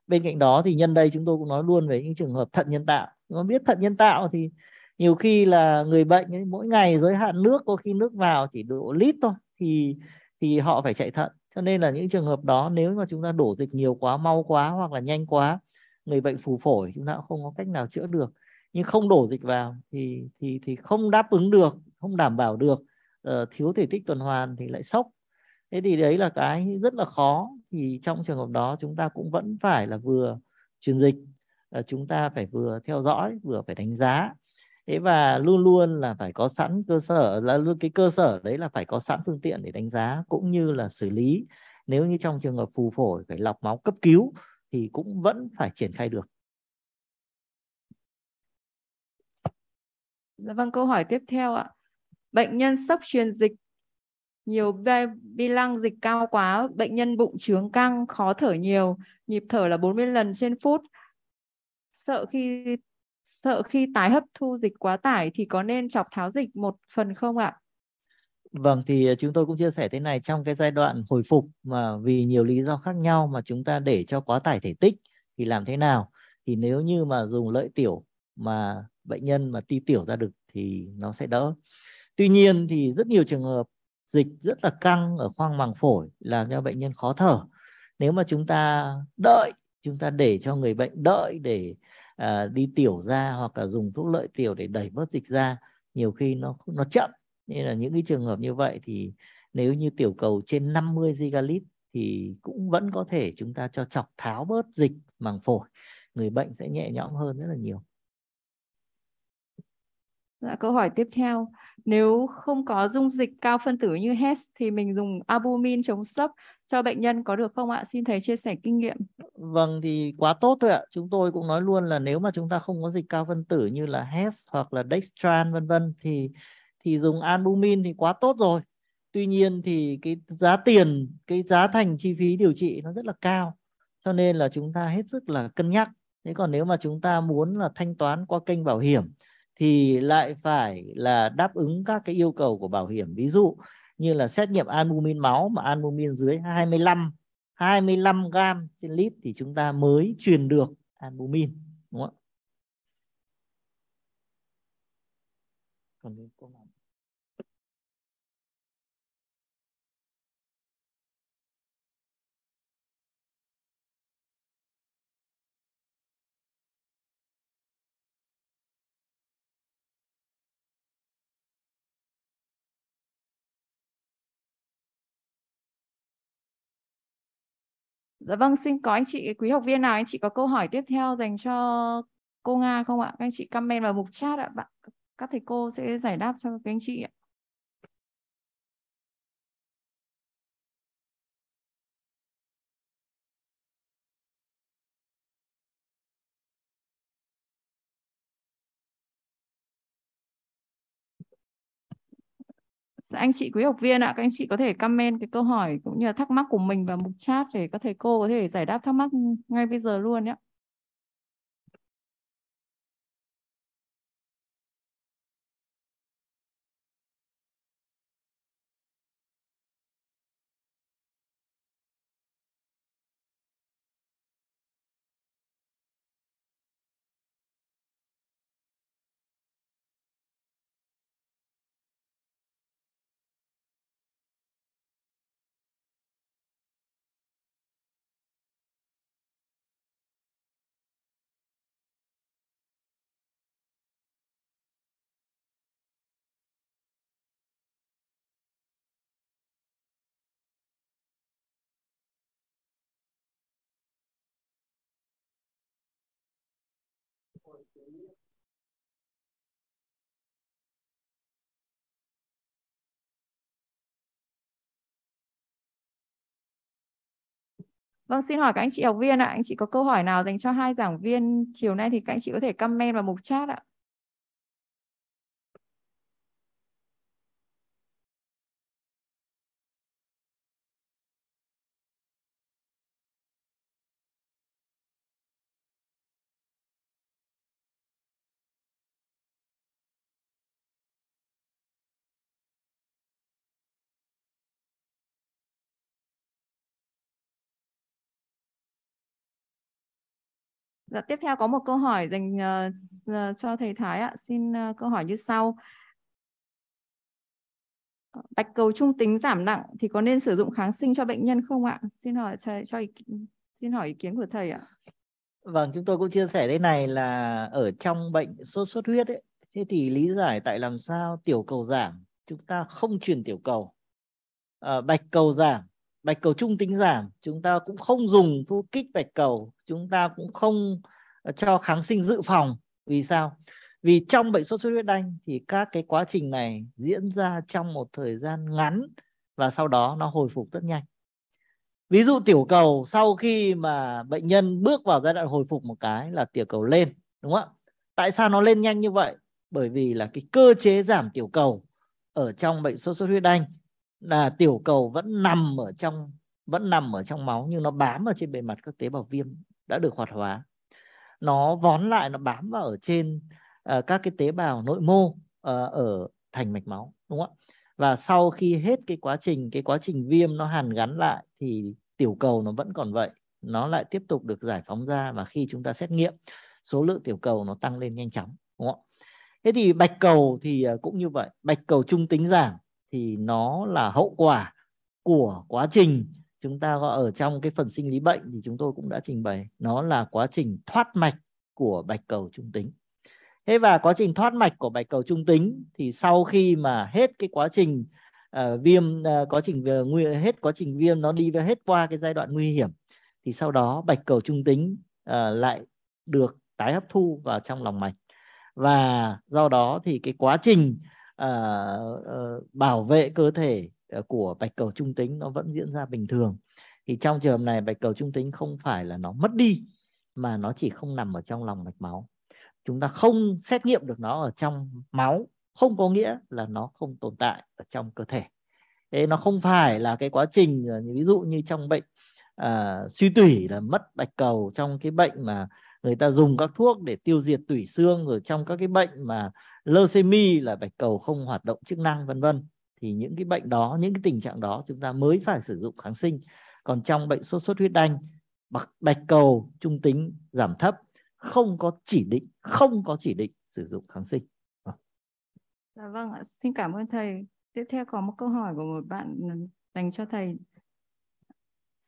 Speaker 2: bên cạnh đó thì nhân đây chúng tôi cũng nói luôn về những trường hợp thận nhân tạo nó biết thận nhân tạo thì nhiều khi là người bệnh ấy, mỗi ngày giới hạn nước có khi nước vào chỉ độ lít thôi thì thì họ phải chạy thận cho nên là những trường hợp đó nếu mà chúng ta đổ dịch nhiều quá mau quá hoặc là nhanh quá người bệnh phù phổi chúng ta cũng không có cách nào chữa được nhưng không đổ dịch vào thì thì thì không đáp ứng được không đảm bảo được uh, thiếu thể tích tuần hoàn thì lại sốc thế thì đấy là cái rất là khó thì trong trường hợp đó chúng ta cũng vẫn phải là vừa truyền dịch uh, chúng ta phải vừa theo dõi vừa phải đánh giá thế và luôn luôn là phải có sẵn cơ sở là luôn cái cơ sở đấy là phải có sẵn phương tiện để đánh giá cũng như là xử lý nếu như trong trường hợp phù phổi phải lọc máu cấp cứu thì cũng vẫn phải triển khai được
Speaker 3: Dạ vâng, câu hỏi tiếp theo ạ. Bệnh nhân sốc truyền dịch, nhiều
Speaker 1: bi lăng dịch cao quá, bệnh nhân bụng trướng căng, khó thở nhiều, nhịp thở là 40 lần trên phút. Sợ khi sợ khi tái hấp thu dịch quá tải thì có nên chọc tháo dịch một phần không ạ?
Speaker 2: Vâng thì ờ, chúng tôi cũng chia sẻ thế này trong cái giai đoạn hồi phục mà vì nhiều lý do khác nhau mà chúng ta để cho quá tải thể tích thì làm thế nào? Thì nếu như mà dùng lợi tiểu mà bệnh nhân mà ti tiểu ra được thì nó sẽ đỡ tuy nhiên thì rất nhiều trường hợp dịch rất là căng ở khoang màng phổi làm cho bệnh nhân khó thở nếu mà chúng ta đợi chúng ta để cho người bệnh đợi để à, đi tiểu ra hoặc là dùng thuốc lợi tiểu để đẩy bớt dịch ra nhiều khi nó nó chậm nên là những cái trường hợp như vậy thì nếu như tiểu cầu trên 50 gigalit thì cũng vẫn có thể chúng ta cho chọc tháo bớt dịch màng phổi người bệnh sẽ nhẹ nhõm hơn rất là nhiều
Speaker 1: Dạ, câu hỏi tiếp theo. Nếu không có dung dịch cao phân tử như HES thì mình dùng albumin chống sốc cho bệnh nhân có được không ạ? Xin thầy chia sẻ kinh nghiệm.
Speaker 2: Vâng thì quá tốt thôi ạ. Chúng tôi cũng nói luôn là nếu mà chúng ta không có dịch cao phân tử như là HES hoặc là dextran vân vân thì thì dùng albumin thì quá tốt rồi. Tuy nhiên thì cái giá tiền, cái giá thành chi phí điều trị nó rất là cao. Cho nên là chúng ta hết sức là cân nhắc. Thế còn nếu mà chúng ta muốn là thanh toán qua kênh bảo hiểm thì lại phải là đáp ứng các cái yêu cầu của bảo hiểm ví dụ như là xét nghiệm albumin máu mà albumin dưới 25 25 gram trên lít thì chúng ta mới truyền
Speaker 3: được albumin đúng không ạ Dạ vâng, xin có anh chị quý học viên nào anh chị có
Speaker 1: câu hỏi tiếp theo dành cho cô Nga không ạ? Các anh chị comment vào mục chat ạ. Bạn các thầy
Speaker 3: cô sẽ giải đáp cho các anh chị ạ. anh chị quý học viên ạ, các anh chị có thể comment cái câu hỏi cũng như là thắc mắc của mình vào mục chat để các thầy cô có thể giải đáp thắc mắc ngay bây giờ luôn nhé. Vâng, xin hỏi các anh chị học viên ạ. Anh chị có câu hỏi nào dành cho hai giảng viên chiều nay thì các anh chị có thể comment vào mục chat ạ. Dạ, tiếp theo có một câu hỏi dành uh, cho thầy Thái ạ. Xin uh, câu hỏi như
Speaker 1: sau. Bạch cầu trung tính giảm nặng thì có nên sử dụng kháng sinh cho bệnh nhân không ạ? Xin hỏi thầy, cho ý, xin hỏi ý kiến của thầy ạ.
Speaker 2: Vâng, chúng tôi cũng chia sẻ thế này là ở trong bệnh sốt xuất huyết ấy, thế thì lý giải tại làm sao tiểu cầu giảm, chúng ta không truyền tiểu cầu. À, bạch cầu giảm, bạch cầu trung tính giảm chúng ta cũng không dùng thuốc kích bạch cầu chúng ta cũng không ờ, cho kháng sinh dự phòng vì sao vì trong bệnh sốt xuất huyết đanh thì các cái quá trình này diễn ra trong một thời gian ngắn và sau đó nó hồi phục rất nhanh ví dụ tiểu cầu sau khi mà bệnh nhân bước vào giai đoạn hồi phục một cái là tiểu cầu lên đúng không ạ tại sao nó lên nhanh như vậy bởi vì là cái cơ chế giảm tiểu cầu ở trong bệnh sốt xuất huyết đanh là tiểu cầu vẫn nằm ở trong vẫn nằm ở trong máu nhưng nó bám ở trên bề mặt các tế bào viêm đã được hoạt hóa nó vón lại nó bám vào ở trên uh, các cái tế bào nội mô uh, ở thành mạch máu đúng không ạ và sau khi hết cái quá trình cái quá trình viêm nó hàn gắn lại thì tiểu cầu nó vẫn còn vậy nó lại tiếp tục được giải phóng ra và khi chúng ta xét nghiệm số lượng tiểu cầu nó tăng lên nhanh chóng đúng không ạ thế thì bạch cầu thì ờ, cũng như vậy bạch cầu trung tính giảm thì nó là hậu quả của quá trình chúng ta ở trong cái phần sinh lý bệnh thì chúng tôi cũng đã trình bày nó là quá trình thoát mạch của bạch cầu trung tính thế và quá trình thoát mạch của bạch cầu trung tính thì sau khi mà hết cái quá trình uh, viêm uh, quá trình uh, hết quá trình viêm nó đi hết qua cái giai đoạn nguy hiểm thì sau đó bạch cầu trung tính uh, lại được tái hấp thu vào trong lòng mạch và do đó thì cái quá trình uh, uh, bảo vệ cơ thể ờ, của bạch cầu trung tính nó vẫn diễn ra bình thường thì trong trường hợp này bạch cầu trung tính không phải là nó mất đi mà nó chỉ không nằm ở trong lòng mạch máu chúng ta không xét nghiệm được nó ở trong máu không có nghĩa là nó không tồn tại ở trong cơ thể thế nó không phải là cái quá trình ví dụ như trong bệnh à, suy tủy là mất bạch cầu trong cái bệnh mà người ta dùng các thuốc để tiêu diệt tủy xương rồi trong các cái bệnh mà leucemia là bạch cầu không hoạt động chức năng vân vân thì những cái bệnh đó những cái tình trạng đó chúng ta mới phải sử dụng kháng sinh còn trong bệnh sốt xuất huyết đanh bạch, bạch cầu trung tính giảm thấp không có chỉ định không có chỉ định sử dụng kháng sinh
Speaker 1: Dạ vâng ạ, xin cảm ơn thầy. Tiếp theo có một câu hỏi của một bạn dành cho thầy.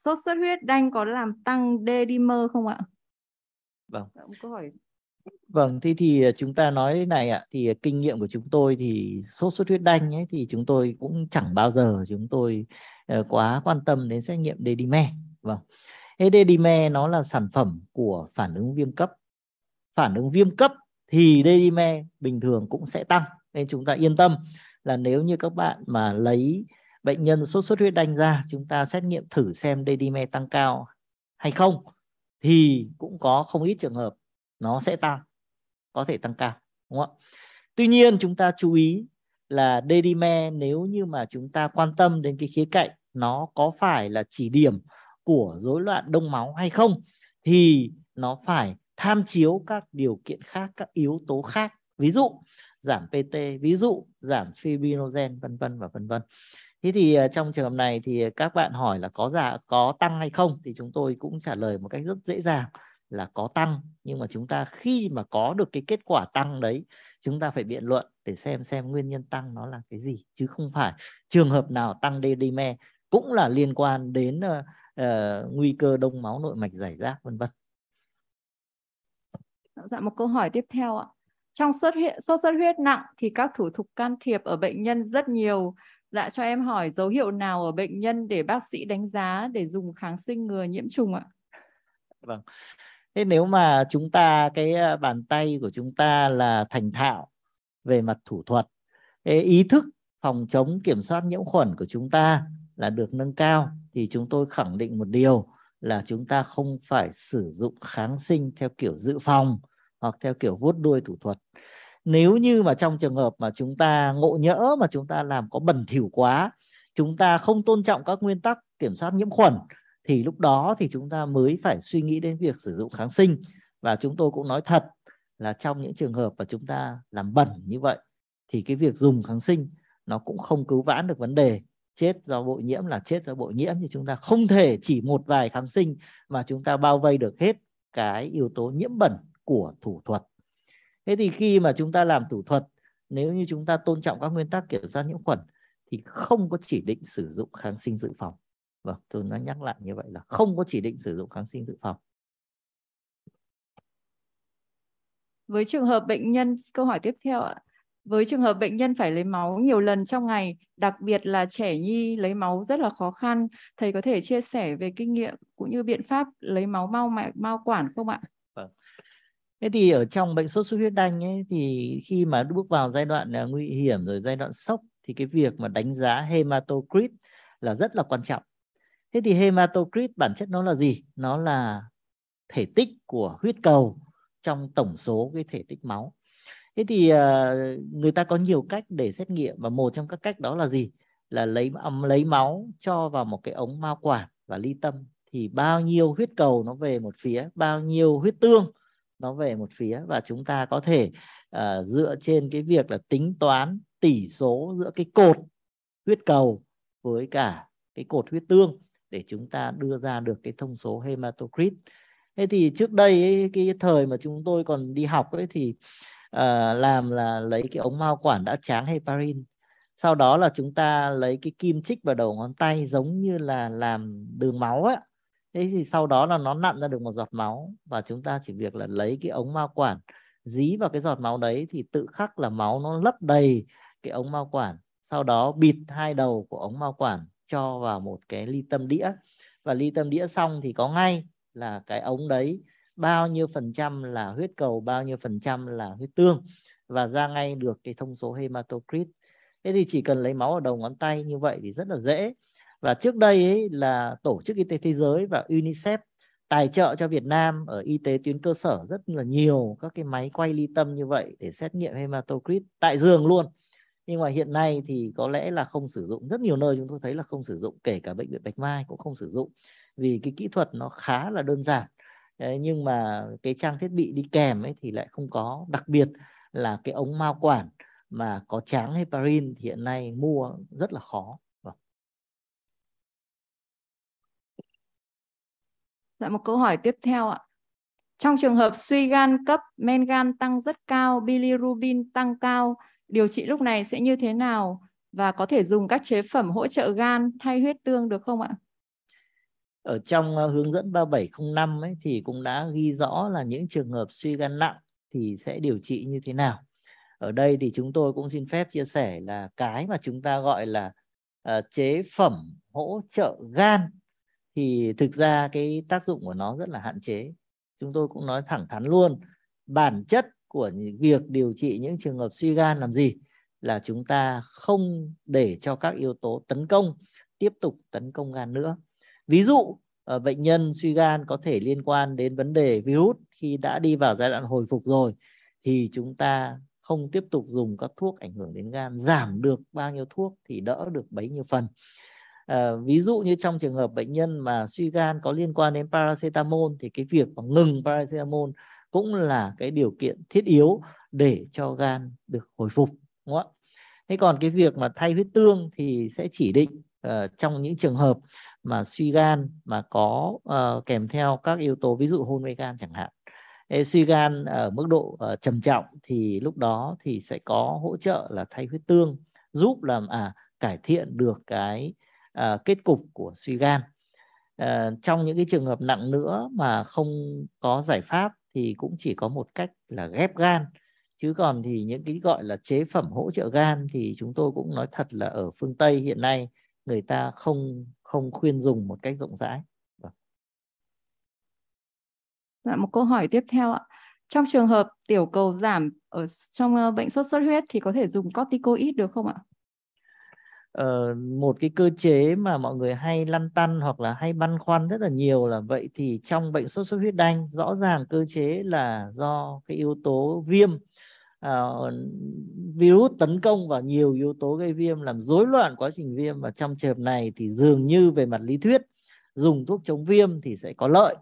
Speaker 1: Sốt xuất huyết đanh có làm tăng D-dimer không ạ?
Speaker 3: Vâng. Dạ, câu hỏi
Speaker 2: Vâng, thế thì ờ, chúng ta nói này ạ, thì ờ, kinh nghiệm của chúng tôi thì sốt xuất huyết đanh ấy thì chúng tôi cũng chẳng bao giờ chúng tôi ờ, quá quan tâm đến xét nghiệm Dedime. Vâng. Dedime nó là sản phẩm của phản ứng viêm cấp. Phản ứng viêm cấp thì Dedime bình thường cũng sẽ tăng. Nên chúng ta yên tâm là nếu như các bạn mà lấy bệnh nhân sốt xuất huyết đanh ra, chúng ta xét nghiệm thử xem Dedime tăng cao hay không thì cũng có không ít trường hợp nó sẽ tăng có thể tăng cao đúng không ạ tuy nhiên chúng ta chú ý là Dedime nếu như mà chúng ta quan tâm đến cái khía cạnh nó có phải là chỉ điểm của rối loạn đông máu hay không thì nó phải tham chiếu các điều kiện khác các yếu tố khác ví dụ giảm PT ví dụ giảm fibrinogen vân vân và vân vân thế thì ờ, trong trường hợp này thì các bạn hỏi là có giả có tăng hay không thì chúng tôi cũng trả lời một cách rất dễ dàng là có tăng nhưng mà chúng ta khi mà có được cái kết quả tăng đấy chúng ta phải biện luận để xem xem nguyên nhân tăng nó là cái gì chứ không phải trường hợp nào tăng DDME cũng là liên quan đến uh, uh, nguy cơ đông máu nội mạch giải rác vân vân.
Speaker 1: Dạ, dạ một câu hỏi tiếp theo ạ. Trong xuất hiện sốt xuất huyết nặng thì các thủ thuật can thiệp ở bệnh nhân rất nhiều. Dạ cho em hỏi dấu hiệu nào ở bệnh nhân để bác sĩ đánh giá để dùng kháng sinh ngừa nhiễm trùng ạ?
Speaker 2: Vâng thế nếu mà chúng ta cái ờ, bàn tay của chúng ta là thành thạo về mặt thủ thuật ý thức phòng chống kiểm soát nhiễm khuẩn của chúng ta là được nâng cao thì chúng tôi khẳng định một điều là chúng ta không phải sử dụng kháng sinh theo kiểu dự phòng hoặc theo kiểu vuốt đuôi thủ thuật nếu như mà trong trường hợp mà chúng ta ngộ nhỡ mà chúng ta làm có bẩn thỉu quá chúng ta không tôn trọng các nguyên tắc kiểm soát nhiễm khuẩn thì lúc đó thì chúng ta mới phải suy nghĩ đến việc sử dụng kháng sinh và chúng tôi cũng nói thật là trong những trường hợp mà chúng ta làm bẩn như vậy thì cái việc dùng kháng sinh nó cũng không cứu vãn được vấn đề chết do bội nhiễm là chết do bội nhiễm thì chúng ta không thể chỉ một vài kháng sinh mà chúng ta bao vây được hết cái yếu tố nhiễm bẩn của thủ thuật thế thì khi mà chúng ta làm thủ thuật nếu như chúng ta tôn trọng các nguyên tắc kiểm soát nhiễm khuẩn thì không có chỉ định sử dụng kháng sinh dự phòng vâng tôi nó nhắc lại như vậy là không có chỉ định sử dụng kháng sinh dự phòng
Speaker 1: với trường hợp bệnh nhân câu hỏi tiếp theo ạ với trường hợp bệnh nhân phải lấy máu nhiều lần trong ngày đặc biệt là trẻ nhi lấy máu rất là khó khăn thầy có thể chia sẻ về kinh nghiệm cũng như biện pháp lấy máu mau mau quản không ạ
Speaker 2: vâng. Thế thì ở trong bệnh sốt xuất huyết đanh ấy, thì khi mà bước vào giai đoạn à, nguy hiểm rồi giai đoạn sốc thì cái việc mà đánh giá hematocrit là rất là quan trọng thế thì hematocrit bản chất nó là gì nó là thể tích của huyết cầu trong tổng số cái thể tích máu thế thì uh, người ta có nhiều cách để xét nghiệm và một trong các cách đó là gì là lấy lấy máu cho vào một cái ống mao quản và ly tâm thì bao nhiêu huyết cầu nó về một phía bao nhiêu huyết tương nó về một phía và chúng ta có thể uh, dựa trên cái việc là tính toán tỷ số giữa cái cột huyết cầu với cả cái cột huyết tương để chúng ta đưa ra được cái thông số hematocrit thế thì trước đây ấy, cái thời mà chúng tôi còn đi học ấy thì uh, làm là lấy cái ống mao quản đã tráng heparin sau đó là chúng ta lấy cái kim chích vào đầu ngón tay giống như là làm đường máu ấy thế thì sau đó là nó nặn ra được một giọt máu và chúng ta chỉ việc là lấy cái ống mao quản dí vào cái giọt máu đấy thì tự khắc là máu nó lấp đầy cái ống mao quản sau đó bịt hai đầu của ống mao quản cho vào một cái ly tâm đĩa và ly tâm đĩa xong thì có ngay là cái ống đấy bao nhiêu phần trăm là huyết cầu bao nhiêu phần trăm là huyết tương và ra ngay được cái thông số hematocrit thế thì chỉ cần lấy máu ở đầu ngón tay như vậy thì rất là dễ và trước đây ấy là tổ chức y tế thế giới và unicef tài trợ cho Việt Nam ở y tế tuyến cơ sở rất là nhiều các cái máy quay ly tâm như vậy để xét nghiệm hematocrit tại giường luôn nhưng mà hiện nay thì có lẽ là không sử dụng rất nhiều nơi chúng tôi thấy là không sử dụng kể cả bệnh viện bạch mai cũng không sử dụng vì cái kỹ thuật nó khá là đơn giản nhưng mà cái trang thiết bị đi kèm ấy thì lại không có đặc biệt là cái ống mao quản mà có tráng heparin thì hiện nay mua rất là khó vâng.
Speaker 3: Dạ một câu hỏi tiếp theo ạ. Trong
Speaker 1: trường hợp suy gan cấp, men gan tăng rất cao, bilirubin tăng cao, điều trị lúc này sẽ như thế nào và có thể dùng các chế phẩm hỗ trợ gan thay huyết tương được không ạ?
Speaker 2: Ở trong ờ, hướng dẫn 3705 ấy thì cũng đã ghi rõ là những trường hợp suy gan nặng thì sẽ điều trị như thế nào. Ở đây thì chúng tôi cũng xin phép chia sẻ là cái mà chúng ta gọi là uh, chế phẩm hỗ trợ gan thì thực ra cái tác dụng của nó rất là hạn chế. Chúng tôi cũng nói thẳng thắn luôn, bản chất của việc điều trị những trường hợp suy gan làm gì là chúng ta không để cho các yếu tố tấn công tiếp tục tấn công gan nữa ví dụ ờ, bệnh nhân suy gan có thể liên quan đến vấn đề virus khi đã đi vào giai đoạn hồi phục rồi thì chúng ta không tiếp tục dùng các thuốc ảnh hưởng đến gan giảm được bao nhiêu thuốc thì đỡ được bấy nhiêu phần à, ví dụ như trong trường hợp bệnh nhân mà suy gan có liên quan đến paracetamol thì cái việc mà ngừng paracetamol cũng là cái điều kiện thiết yếu để cho gan được hồi phục đúng không thế còn cái việc mà thay huyết tương thì sẽ chỉ định uh, trong những trường hợp mà suy gan mà có uh, kèm theo các yếu tố ví dụ hôn mê gan chẳng hạn Ê, suy gan ở mức độ uh, trầm trọng thì lúc đó thì sẽ có hỗ trợ là thay huyết tương giúp làm à cải thiện được cái uh, kết cục của suy gan uh, trong những cái trường hợp nặng nữa mà không có giải pháp thì cũng chỉ có một cách là ghép gan chứ còn thì những cái gọi là chế phẩm hỗ trợ gan thì chúng tôi cũng nói thật là ở phương tây hiện nay người ta không không khuyên dùng một cách rộng rãi vâng.
Speaker 1: Dạ, một câu hỏi tiếp theo ạ. Trong trường hợp tiểu cầu giảm ở trong ờ, bệnh sốt xuất huyết thì có thể dùng corticoid được không ạ?
Speaker 2: uh, một cái cơ chế mà mọi người hay lăn tăn hoặc là hay băn khoăn rất là nhiều là vậy thì trong bệnh sốt xuất huyết đanh rõ ràng cơ chế là do cái yếu tố viêm uh, virus tấn công vào nhiều yếu tố gây viêm làm rối loạn quá trình viêm và trong trường hợp này thì dường như về mặt lý thuyết dùng thuốc chống viêm thì sẽ có lợi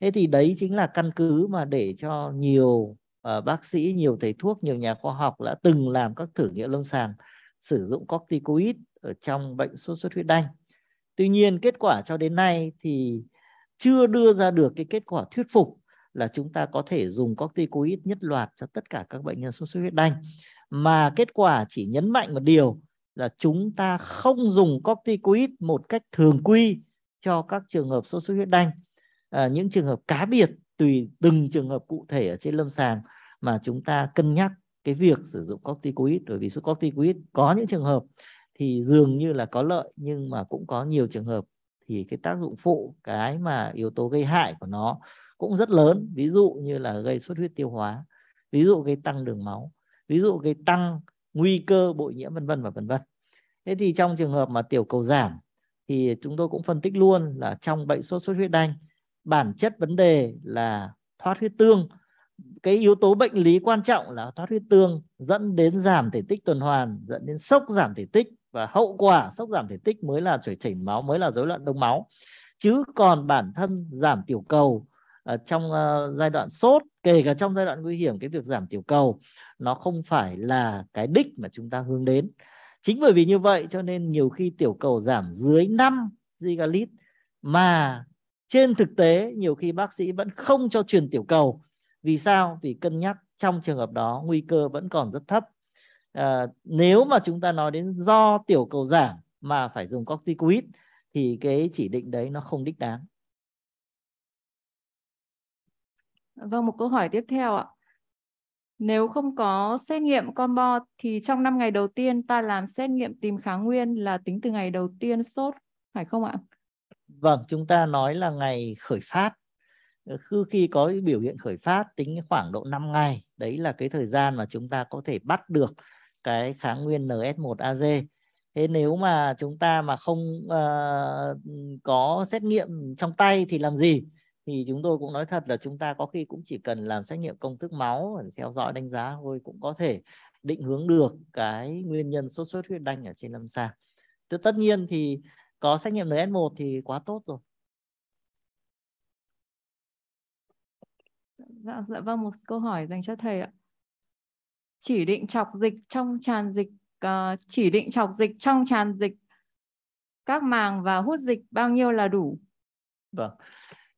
Speaker 2: thế thì đấy chính là căn cứ mà để cho nhiều uh, bác sĩ nhiều thầy thuốc nhiều nhà khoa học đã từng làm các thử nghiệm lâm sàng sử dụng corticoid ở trong bệnh sốt xuất huyết đanh. Tuy nhiên kết quả cho đến nay thì chưa đưa ra được cái kết quả thuyết phục là chúng ta có thể dùng corticoid nhất loạt cho tất cả các bệnh nhân sốt xuất huyết đanh mà kết quả chỉ nhấn mạnh một điều là chúng ta không dùng corticoid một cách thường quy cho các trường hợp sốt xuất huyết đanh à, những trường hợp cá biệt tùy từng trường hợp cụ thể ở trên lâm sàng mà chúng ta cân nhắc cái việc sử dụng corticoid bởi vì số corticoid có những trường hợp thì dường như là có lợi nhưng mà cũng có nhiều trường hợp thì cái tác dụng phụ cái mà yếu tố gây hại của nó cũng rất lớn ví dụ như là gây xuất huyết tiêu hóa ví dụ gây tăng đường máu ví dụ gây tăng nguy cơ bội nhiễm vân vân và vân vân thế thì trong trường hợp mà tiểu cầu giảm thì chúng tôi cũng phân tích luôn là trong bệnh sốt xuất huyết đanh bản chất vấn đề là thoát huyết tương cái yếu tố bệnh lý quan trọng là thoát huyết tương dẫn đến giảm thể tích tuần hoàn dẫn đến sốc giảm thể tích và hậu quả sốc giảm thể tích mới là chảy chảy máu mới là rối loạn đông máu chứ còn bản thân giảm tiểu cầu ở ờ, trong uh, giai đoạn sốt kể cả trong giai đoạn nguy hiểm cái việc giảm tiểu cầu nó không phải là cái đích mà chúng ta hướng đến chính bởi vì như vậy cho nên nhiều khi tiểu cầu giảm dưới 5 gigalit mà trên thực tế nhiều khi bác sĩ vẫn không cho truyền tiểu cầu vì sao? Vì cân nhắc trong trường hợp đó nguy cơ vẫn còn rất thấp. À, nếu mà chúng ta nói đến do tiểu cầu giảm mà phải dùng corticoid thì cái chỉ định đấy nó không đích đáng.
Speaker 3: Vâng,
Speaker 1: một câu hỏi tiếp theo ạ. Nếu không có xét nghiệm combo thì trong 5 ngày đầu tiên ta làm xét nghiệm tìm kháng nguyên là tính từ ngày đầu tiên sốt phải không ạ?
Speaker 2: Vâng, chúng ta nói là ngày khởi phát Ờ, cứ khi có biểu hiện khởi phát tính khoảng độ 5 ngày đấy là cái thời gian mà chúng ta có thể bắt được cái kháng nguyên NS1AG thế nếu mà chúng ta mà không uh, có xét nghiệm trong tay thì làm gì thì chúng tôi cũng nói thật là chúng ta có khi cũng chỉ cần làm xét nghiệm công thức máu để theo dõi đánh giá thôi cũng có thể định hướng được cái nguyên nhân sốt xuất huyết đanh ở trên lâm sàng. Tất nhiên thì có xét nghiệm NS1 thì quá tốt rồi.
Speaker 1: dạ, dạ vâng một câu hỏi dành cho thầy ạ chỉ định chọc dịch trong tràn dịch uh, chỉ định chọc dịch trong tràn dịch các màng và hút dịch bao
Speaker 2: nhiêu là đủ vâng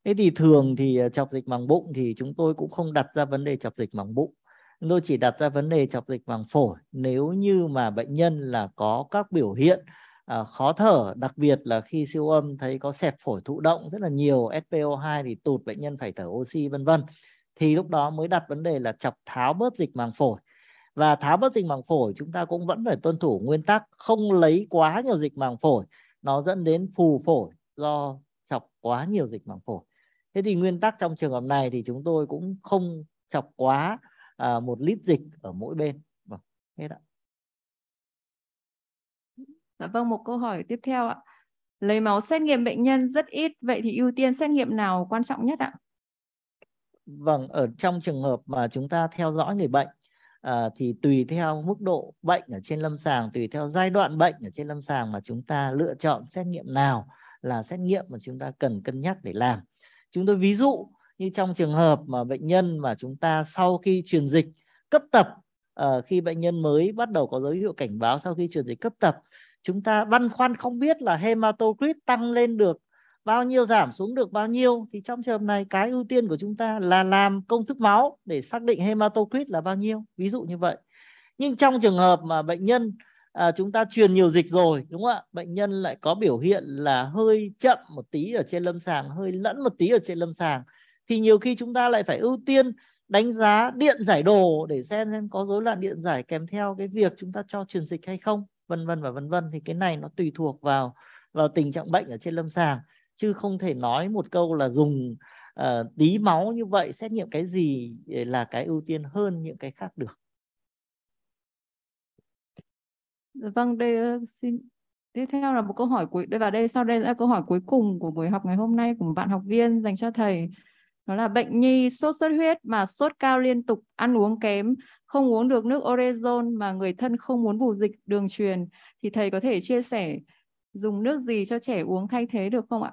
Speaker 2: thế thì thường thì ờ, chọc dịch màng bụng thì chúng tôi cũng không đặt ra vấn đề chọc dịch màng bụng chúng tôi chỉ đặt ra vấn đề chọc dịch màng phổi nếu như mà bệnh nhân là có các biểu hiện à, khó thở đặc biệt là khi siêu âm thấy có xẹp phổi thụ động rất là nhiều SPO2 thì tụt bệnh nhân phải thở oxy vân vân thì lúc đó mới đặt vấn đề là chọc tháo bớt dịch màng phổi và tháo bớt dịch màng phổi chúng ta cũng vẫn phải tuân thủ nguyên tắc không lấy quá nhiều dịch màng phổi nó dẫn đến phù phổi do chọc quá nhiều dịch màng phổi thế thì nguyên tắc trong trường hợp này thì chúng tôi cũng không chọc quá à, một lít dịch ở mỗi bên vâng hết ạ dạ vâng một câu hỏi tiếp theo ạ lấy máu xét nghiệm
Speaker 1: bệnh nhân rất ít vậy thì ưu tiên xét nghiệm nào quan trọng nhất ạ
Speaker 2: vâng ở trong trường hợp mà chúng ta theo dõi người bệnh à, thì tùy theo mức độ bệnh ở trên lâm sàng tùy theo giai đoạn bệnh ở trên lâm sàng mà chúng ta lựa chọn xét nghiệm nào là xét nghiệm mà chúng ta cần cân nhắc để làm chúng tôi ví dụ như trong trường hợp mà bệnh nhân mà chúng ta sau khi truyền dịch cấp tập à, khi bệnh nhân mới bắt đầu có dấu hiệu cảnh báo sau khi truyền dịch cấp tập chúng ta băn khoăn không biết là hematocrit tăng lên được bao nhiêu giảm xuống được bao nhiêu thì trong trường hợp này cái ưu tiên của chúng ta là làm công thức máu để xác định hematocrit là bao nhiêu ví dụ như vậy nhưng trong trường hợp mà bệnh nhân à, chúng ta truyền nhiều dịch rồi đúng không ạ bệnh nhân lại có biểu hiện là hơi chậm một tí ở trên lâm sàng hơi lẫn một tí ở trên lâm sàng thì nhiều khi chúng ta lại phải ưu tiên đánh giá điện giải đồ để xem xem có rối loạn điện giải kèm theo cái việc chúng ta cho truyền dịch hay không vân vân và vân vân thì cái này nó tùy thuộc vào vào tình trạng bệnh ở trên lâm sàng chứ không thể nói một câu là dùng uh, tí máu như vậy xét nghiệm cái gì ờ, là cái ưu tiên hơn những cái khác được
Speaker 1: dạ vâng đây ờ, xin tiếp theo là một câu hỏi cuối đây và đây sau đây là câu hỏi cuối cùng của buổi học ngày hôm nay của một bạn học viên dành cho thầy đó là bệnh nhi sốt xuất huyết mà sốt cao liên tục ăn uống kém không uống được nước orezon mà người thân không muốn bù dịch đường truyền thì thầy có thể chia sẻ dùng nước gì cho trẻ uống thay thế được không ạ?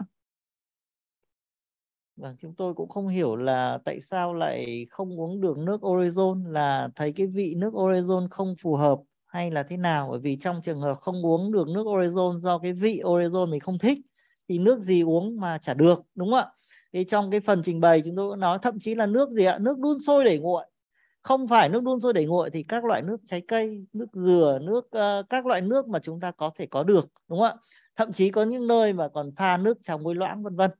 Speaker 2: Vâng, chúng tôi cũng không hiểu là tại sao lại không uống được nước orezon là thấy cái vị nước orezon không phù hợp hay là thế nào bởi vì trong trường hợp không uống được nước orezon do cái vị orezon mình không thích thì nước gì uống mà chả được đúng không ạ? Thì trong cái phần trình bày chúng tôi cũng nói thậm chí là nước gì ạ? Nước đun sôi để nguội không phải nước đun sôi để nguội thì các loại nước trái cây nước dừa nước uh, các loại nước mà chúng ta có thể có được đúng không ạ thậm chí có những nơi mà còn pha nước trong muối loãng vân vân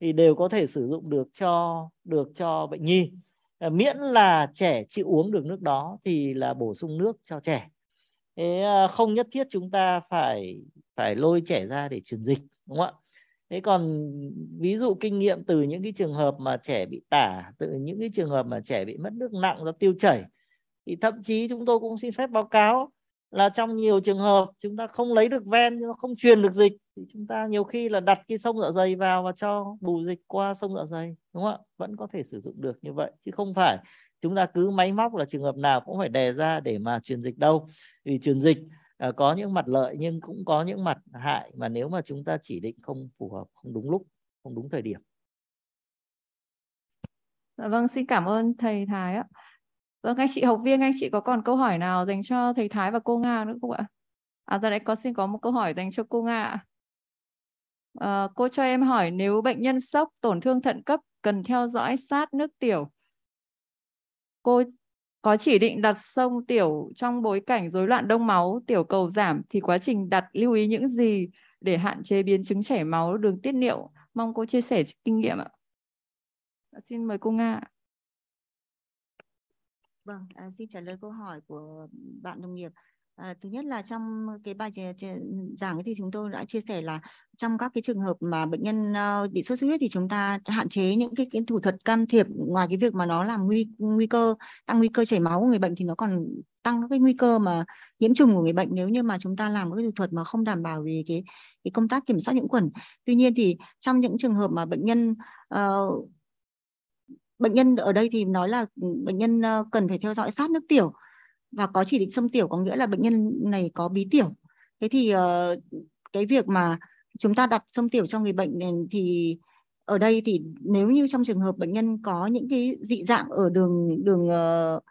Speaker 2: thì đều có thể sử dụng được cho được cho bệnh nhi ờ, miễn là trẻ chịu uống được nước đó thì là bổ sung nước cho trẻ thế không nhất thiết chúng ta phải phải lôi trẻ ra để truyền dịch đúng không ạ thế còn ví dụ kinh nghiệm từ những cái trường hợp mà trẻ bị tả từ những cái trường hợp mà trẻ bị mất nước nặng do tiêu chảy thì thậm chí chúng tôi cũng xin phép báo cáo là trong nhiều trường hợp chúng ta không lấy được ven nhưng không truyền được dịch thì chúng ta nhiều khi là đặt cái sông dạ dày vào và cho bù dịch qua sông dạ dày đúng không ạ vẫn có thể sử dụng được như vậy chứ không phải chúng ta cứ máy móc là trường hợp nào cũng phải đề ra để mà truyền dịch đâu vì truyền dịch Ờ, có những mặt lợi nhưng cũng có những mặt hại mà nếu mà chúng ta chỉ định không phù hợp không đúng lúc không đúng thời điểm
Speaker 1: dạ vâng xin cảm ơn thầy Thái ạ vâng anh chị học viên anh chị có còn câu hỏi nào dành cho thầy Thái và cô Nga nữa không ạ à giờ dạ đây có xin có một câu hỏi dành cho cô Nga ạ à, cô cho em hỏi nếu bệnh nhân sốc tổn thương thận cấp cần theo dõi sát nước tiểu cô có chỉ định đặt sông tiểu trong bối cảnh rối loạn đông máu, tiểu cầu giảm thì quá trình đặt lưu ý những gì để hạn chế biến chứng chảy máu đường tiết niệu? Mong cô chia sẻ kinh nghiệm ạ.
Speaker 3: Dạ,
Speaker 4: xin mời cô Nga. Vâng, à, xin trả lời câu hỏi của bạn đồng nghiệp. À, thứ nhất là trong cái bài giảng thì chúng tôi đã chia sẻ là trong các cái trường hợp mà bệnh nhân ờ, bị sốt xuất huyết thì chúng ta hạn chế những cái, cái thủ thuật can thiệp ngoài cái việc mà nó làm nguy nguy cơ tăng nguy cơ chảy máu của người bệnh thì nó còn tăng các cái nguy cơ mà nhiễm trùng của người bệnh nếu như mà chúng ta làm các cái thủ thuật mà không đảm bảo về cái cái công tác kiểm soát nhiễm khuẩn. Tuy nhiên thì trong những trường hợp mà bệnh nhân uh, bệnh nhân ở đây thì nói là bệnh nhân cần phải theo dõi sát nước tiểu và có chỉ định xâm tiểu có nghĩa là bệnh nhân này có bí tiểu thế thì uh, cái việc mà chúng ta đặt xâm tiểu cho người bệnh ừ, thì ở đây thì nếu như trong trường hợp bệnh nhân có những cái dị dạng ở đường đường uh,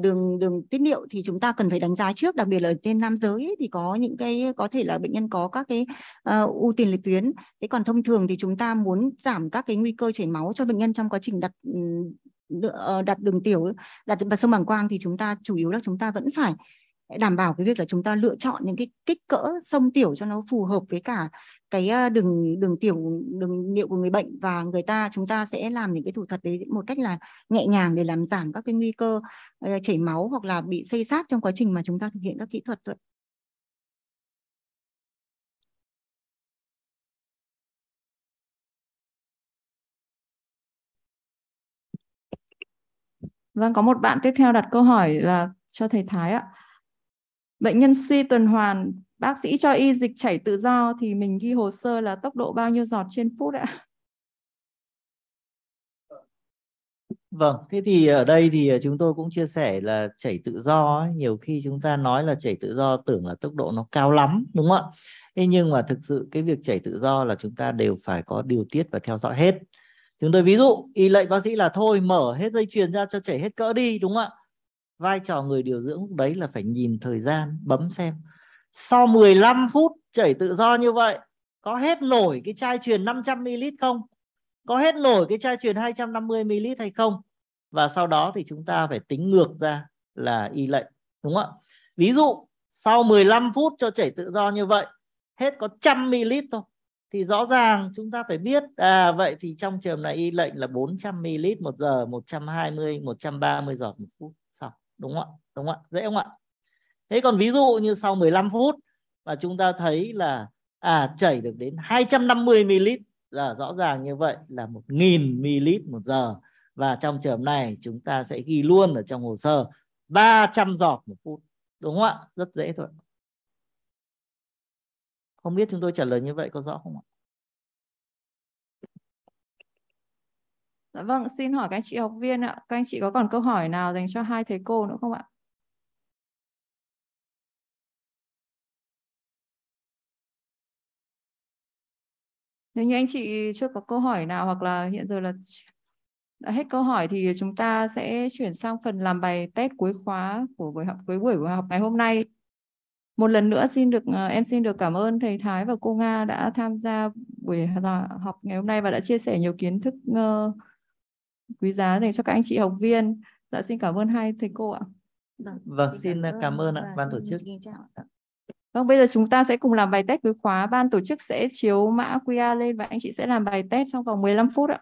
Speaker 4: đường đường tiết niệu thì chúng ta cần phải đánh giá trước đặc biệt là trên nam giới ấy, thì có những cái có thể là bệnh nhân có các cái uh, u tiền liệt tuyến thế còn thông thường thì chúng ta muốn giảm các cái nguy cơ chảy máu cho bệnh nhân trong quá trình đặt ừ, Ờ, đặt đường tiểu đặt và sông bằng quang thì chúng ta chủ yếu là chúng ta vẫn phải đảm bảo cái việc là chúng ta lựa chọn những cái kích cỡ sông tiểu cho nó phù hợp với cả cái ờ, đường đường tiểu đường niệu của người bệnh và người ta chúng ta sẽ làm những cái thủ thuật đấy một cách là nhẹ nhàng
Speaker 3: để làm giảm các cái nguy cơ ờ, chảy máu hoặc là bị xây sát trong quá trình mà chúng ta thực hiện các kỹ thuật Vâng, có một bạn tiếp theo đặt câu hỏi là cho thầy Thái ạ.
Speaker 1: Bệnh nhân suy tuần hoàn, bác sĩ cho y dịch chảy tự do thì mình ghi hồ sơ là tốc độ bao nhiêu giọt trên phút ạ?
Speaker 3: Vâng,
Speaker 2: thế thì ở đây thì chúng tôi cũng chia sẻ là chảy tự do ấy. Nhiều khi chúng ta nói là chảy tự do tưởng là tốc độ nó cao lắm, đúng không ạ? Thế nhưng mà thực sự cái việc chảy tự do là chúng ta đều phải có điều tiết và theo dõi hết chúng tôi ví dụ y lệnh bác sĩ là thôi mở hết dây chuyền ra cho trẻ hết cỡ đi đúng không ạ vai trò người điều dưỡng đấy là phải nhìn thời gian bấm xem sau 15 phút chảy tự do như vậy có hết nổi cái chai truyền 500 ml không có hết nổi cái chai truyền 250 ml hay không và sau đó thì chúng ta phải tính ngược ra là y lệnh đúng không ạ ví dụ sau 15 phút cho chảy tự do như vậy hết có 100 ml thôi thì rõ ràng chúng ta phải biết à vậy thì trong trường này y lệnh là 400 ml một giờ 120 130 giọt một phút xong đúng không ạ đúng không ạ dễ không ạ thế còn ví dụ như sau 15 phút và chúng ta thấy là à chảy được đến 250 ml là rõ ràng như vậy là 1000 ml một giờ và trong trường này chúng ta sẽ ghi luôn ở trong hồ sơ 300 giọt một phút đúng không ạ rất dễ
Speaker 3: thôi không biết chúng tôi trả lời như vậy có rõ không ạ? Dạ vâng, xin hỏi các anh chị học viên ạ. Các anh chị có còn câu hỏi nào dành cho hai thầy cô nữa không ạ? Nếu như anh chị chưa có câu hỏi nào hoặc là hiện giờ là đã hết câu hỏi thì chúng
Speaker 1: ta sẽ chuyển sang phần làm bài test cuối khóa của buổi học cuối buổi của học ngày hôm nay một lần nữa xin được ờ, em xin được cảm ơn thầy Thái và cô Nga đã tham gia buổi học ngày hôm nay và đã chia sẻ nhiều kiến thức ờ, quý giá dành cho các anh chị học viên. Dạ xin cảm ơn hai thầy cô ạ.
Speaker 2: Vâng, vâng xin cảm, cảm ơn ạ ban tổ chức.
Speaker 1: Vâng, bây giờ chúng ta sẽ cùng làm bài test cuối khóa. Ban tổ chức sẽ chiếu mã QR lên
Speaker 3: và anh chị sẽ làm bài test trong vòng 15 phút ạ.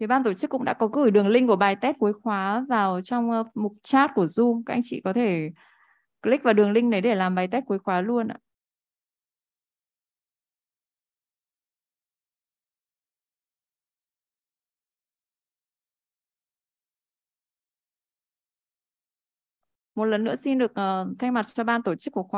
Speaker 3: Thì ban tổ chức cũng đã có gửi đường link của bài test
Speaker 1: cuối khóa vào trong ờ, mục chat của Zoom. Các anh chị có thể click vào đường link đấy để
Speaker 3: làm bài test cuối khóa luôn ạ. Một lần nữa xin được uh, thay mặt cho ban tổ chức của khóa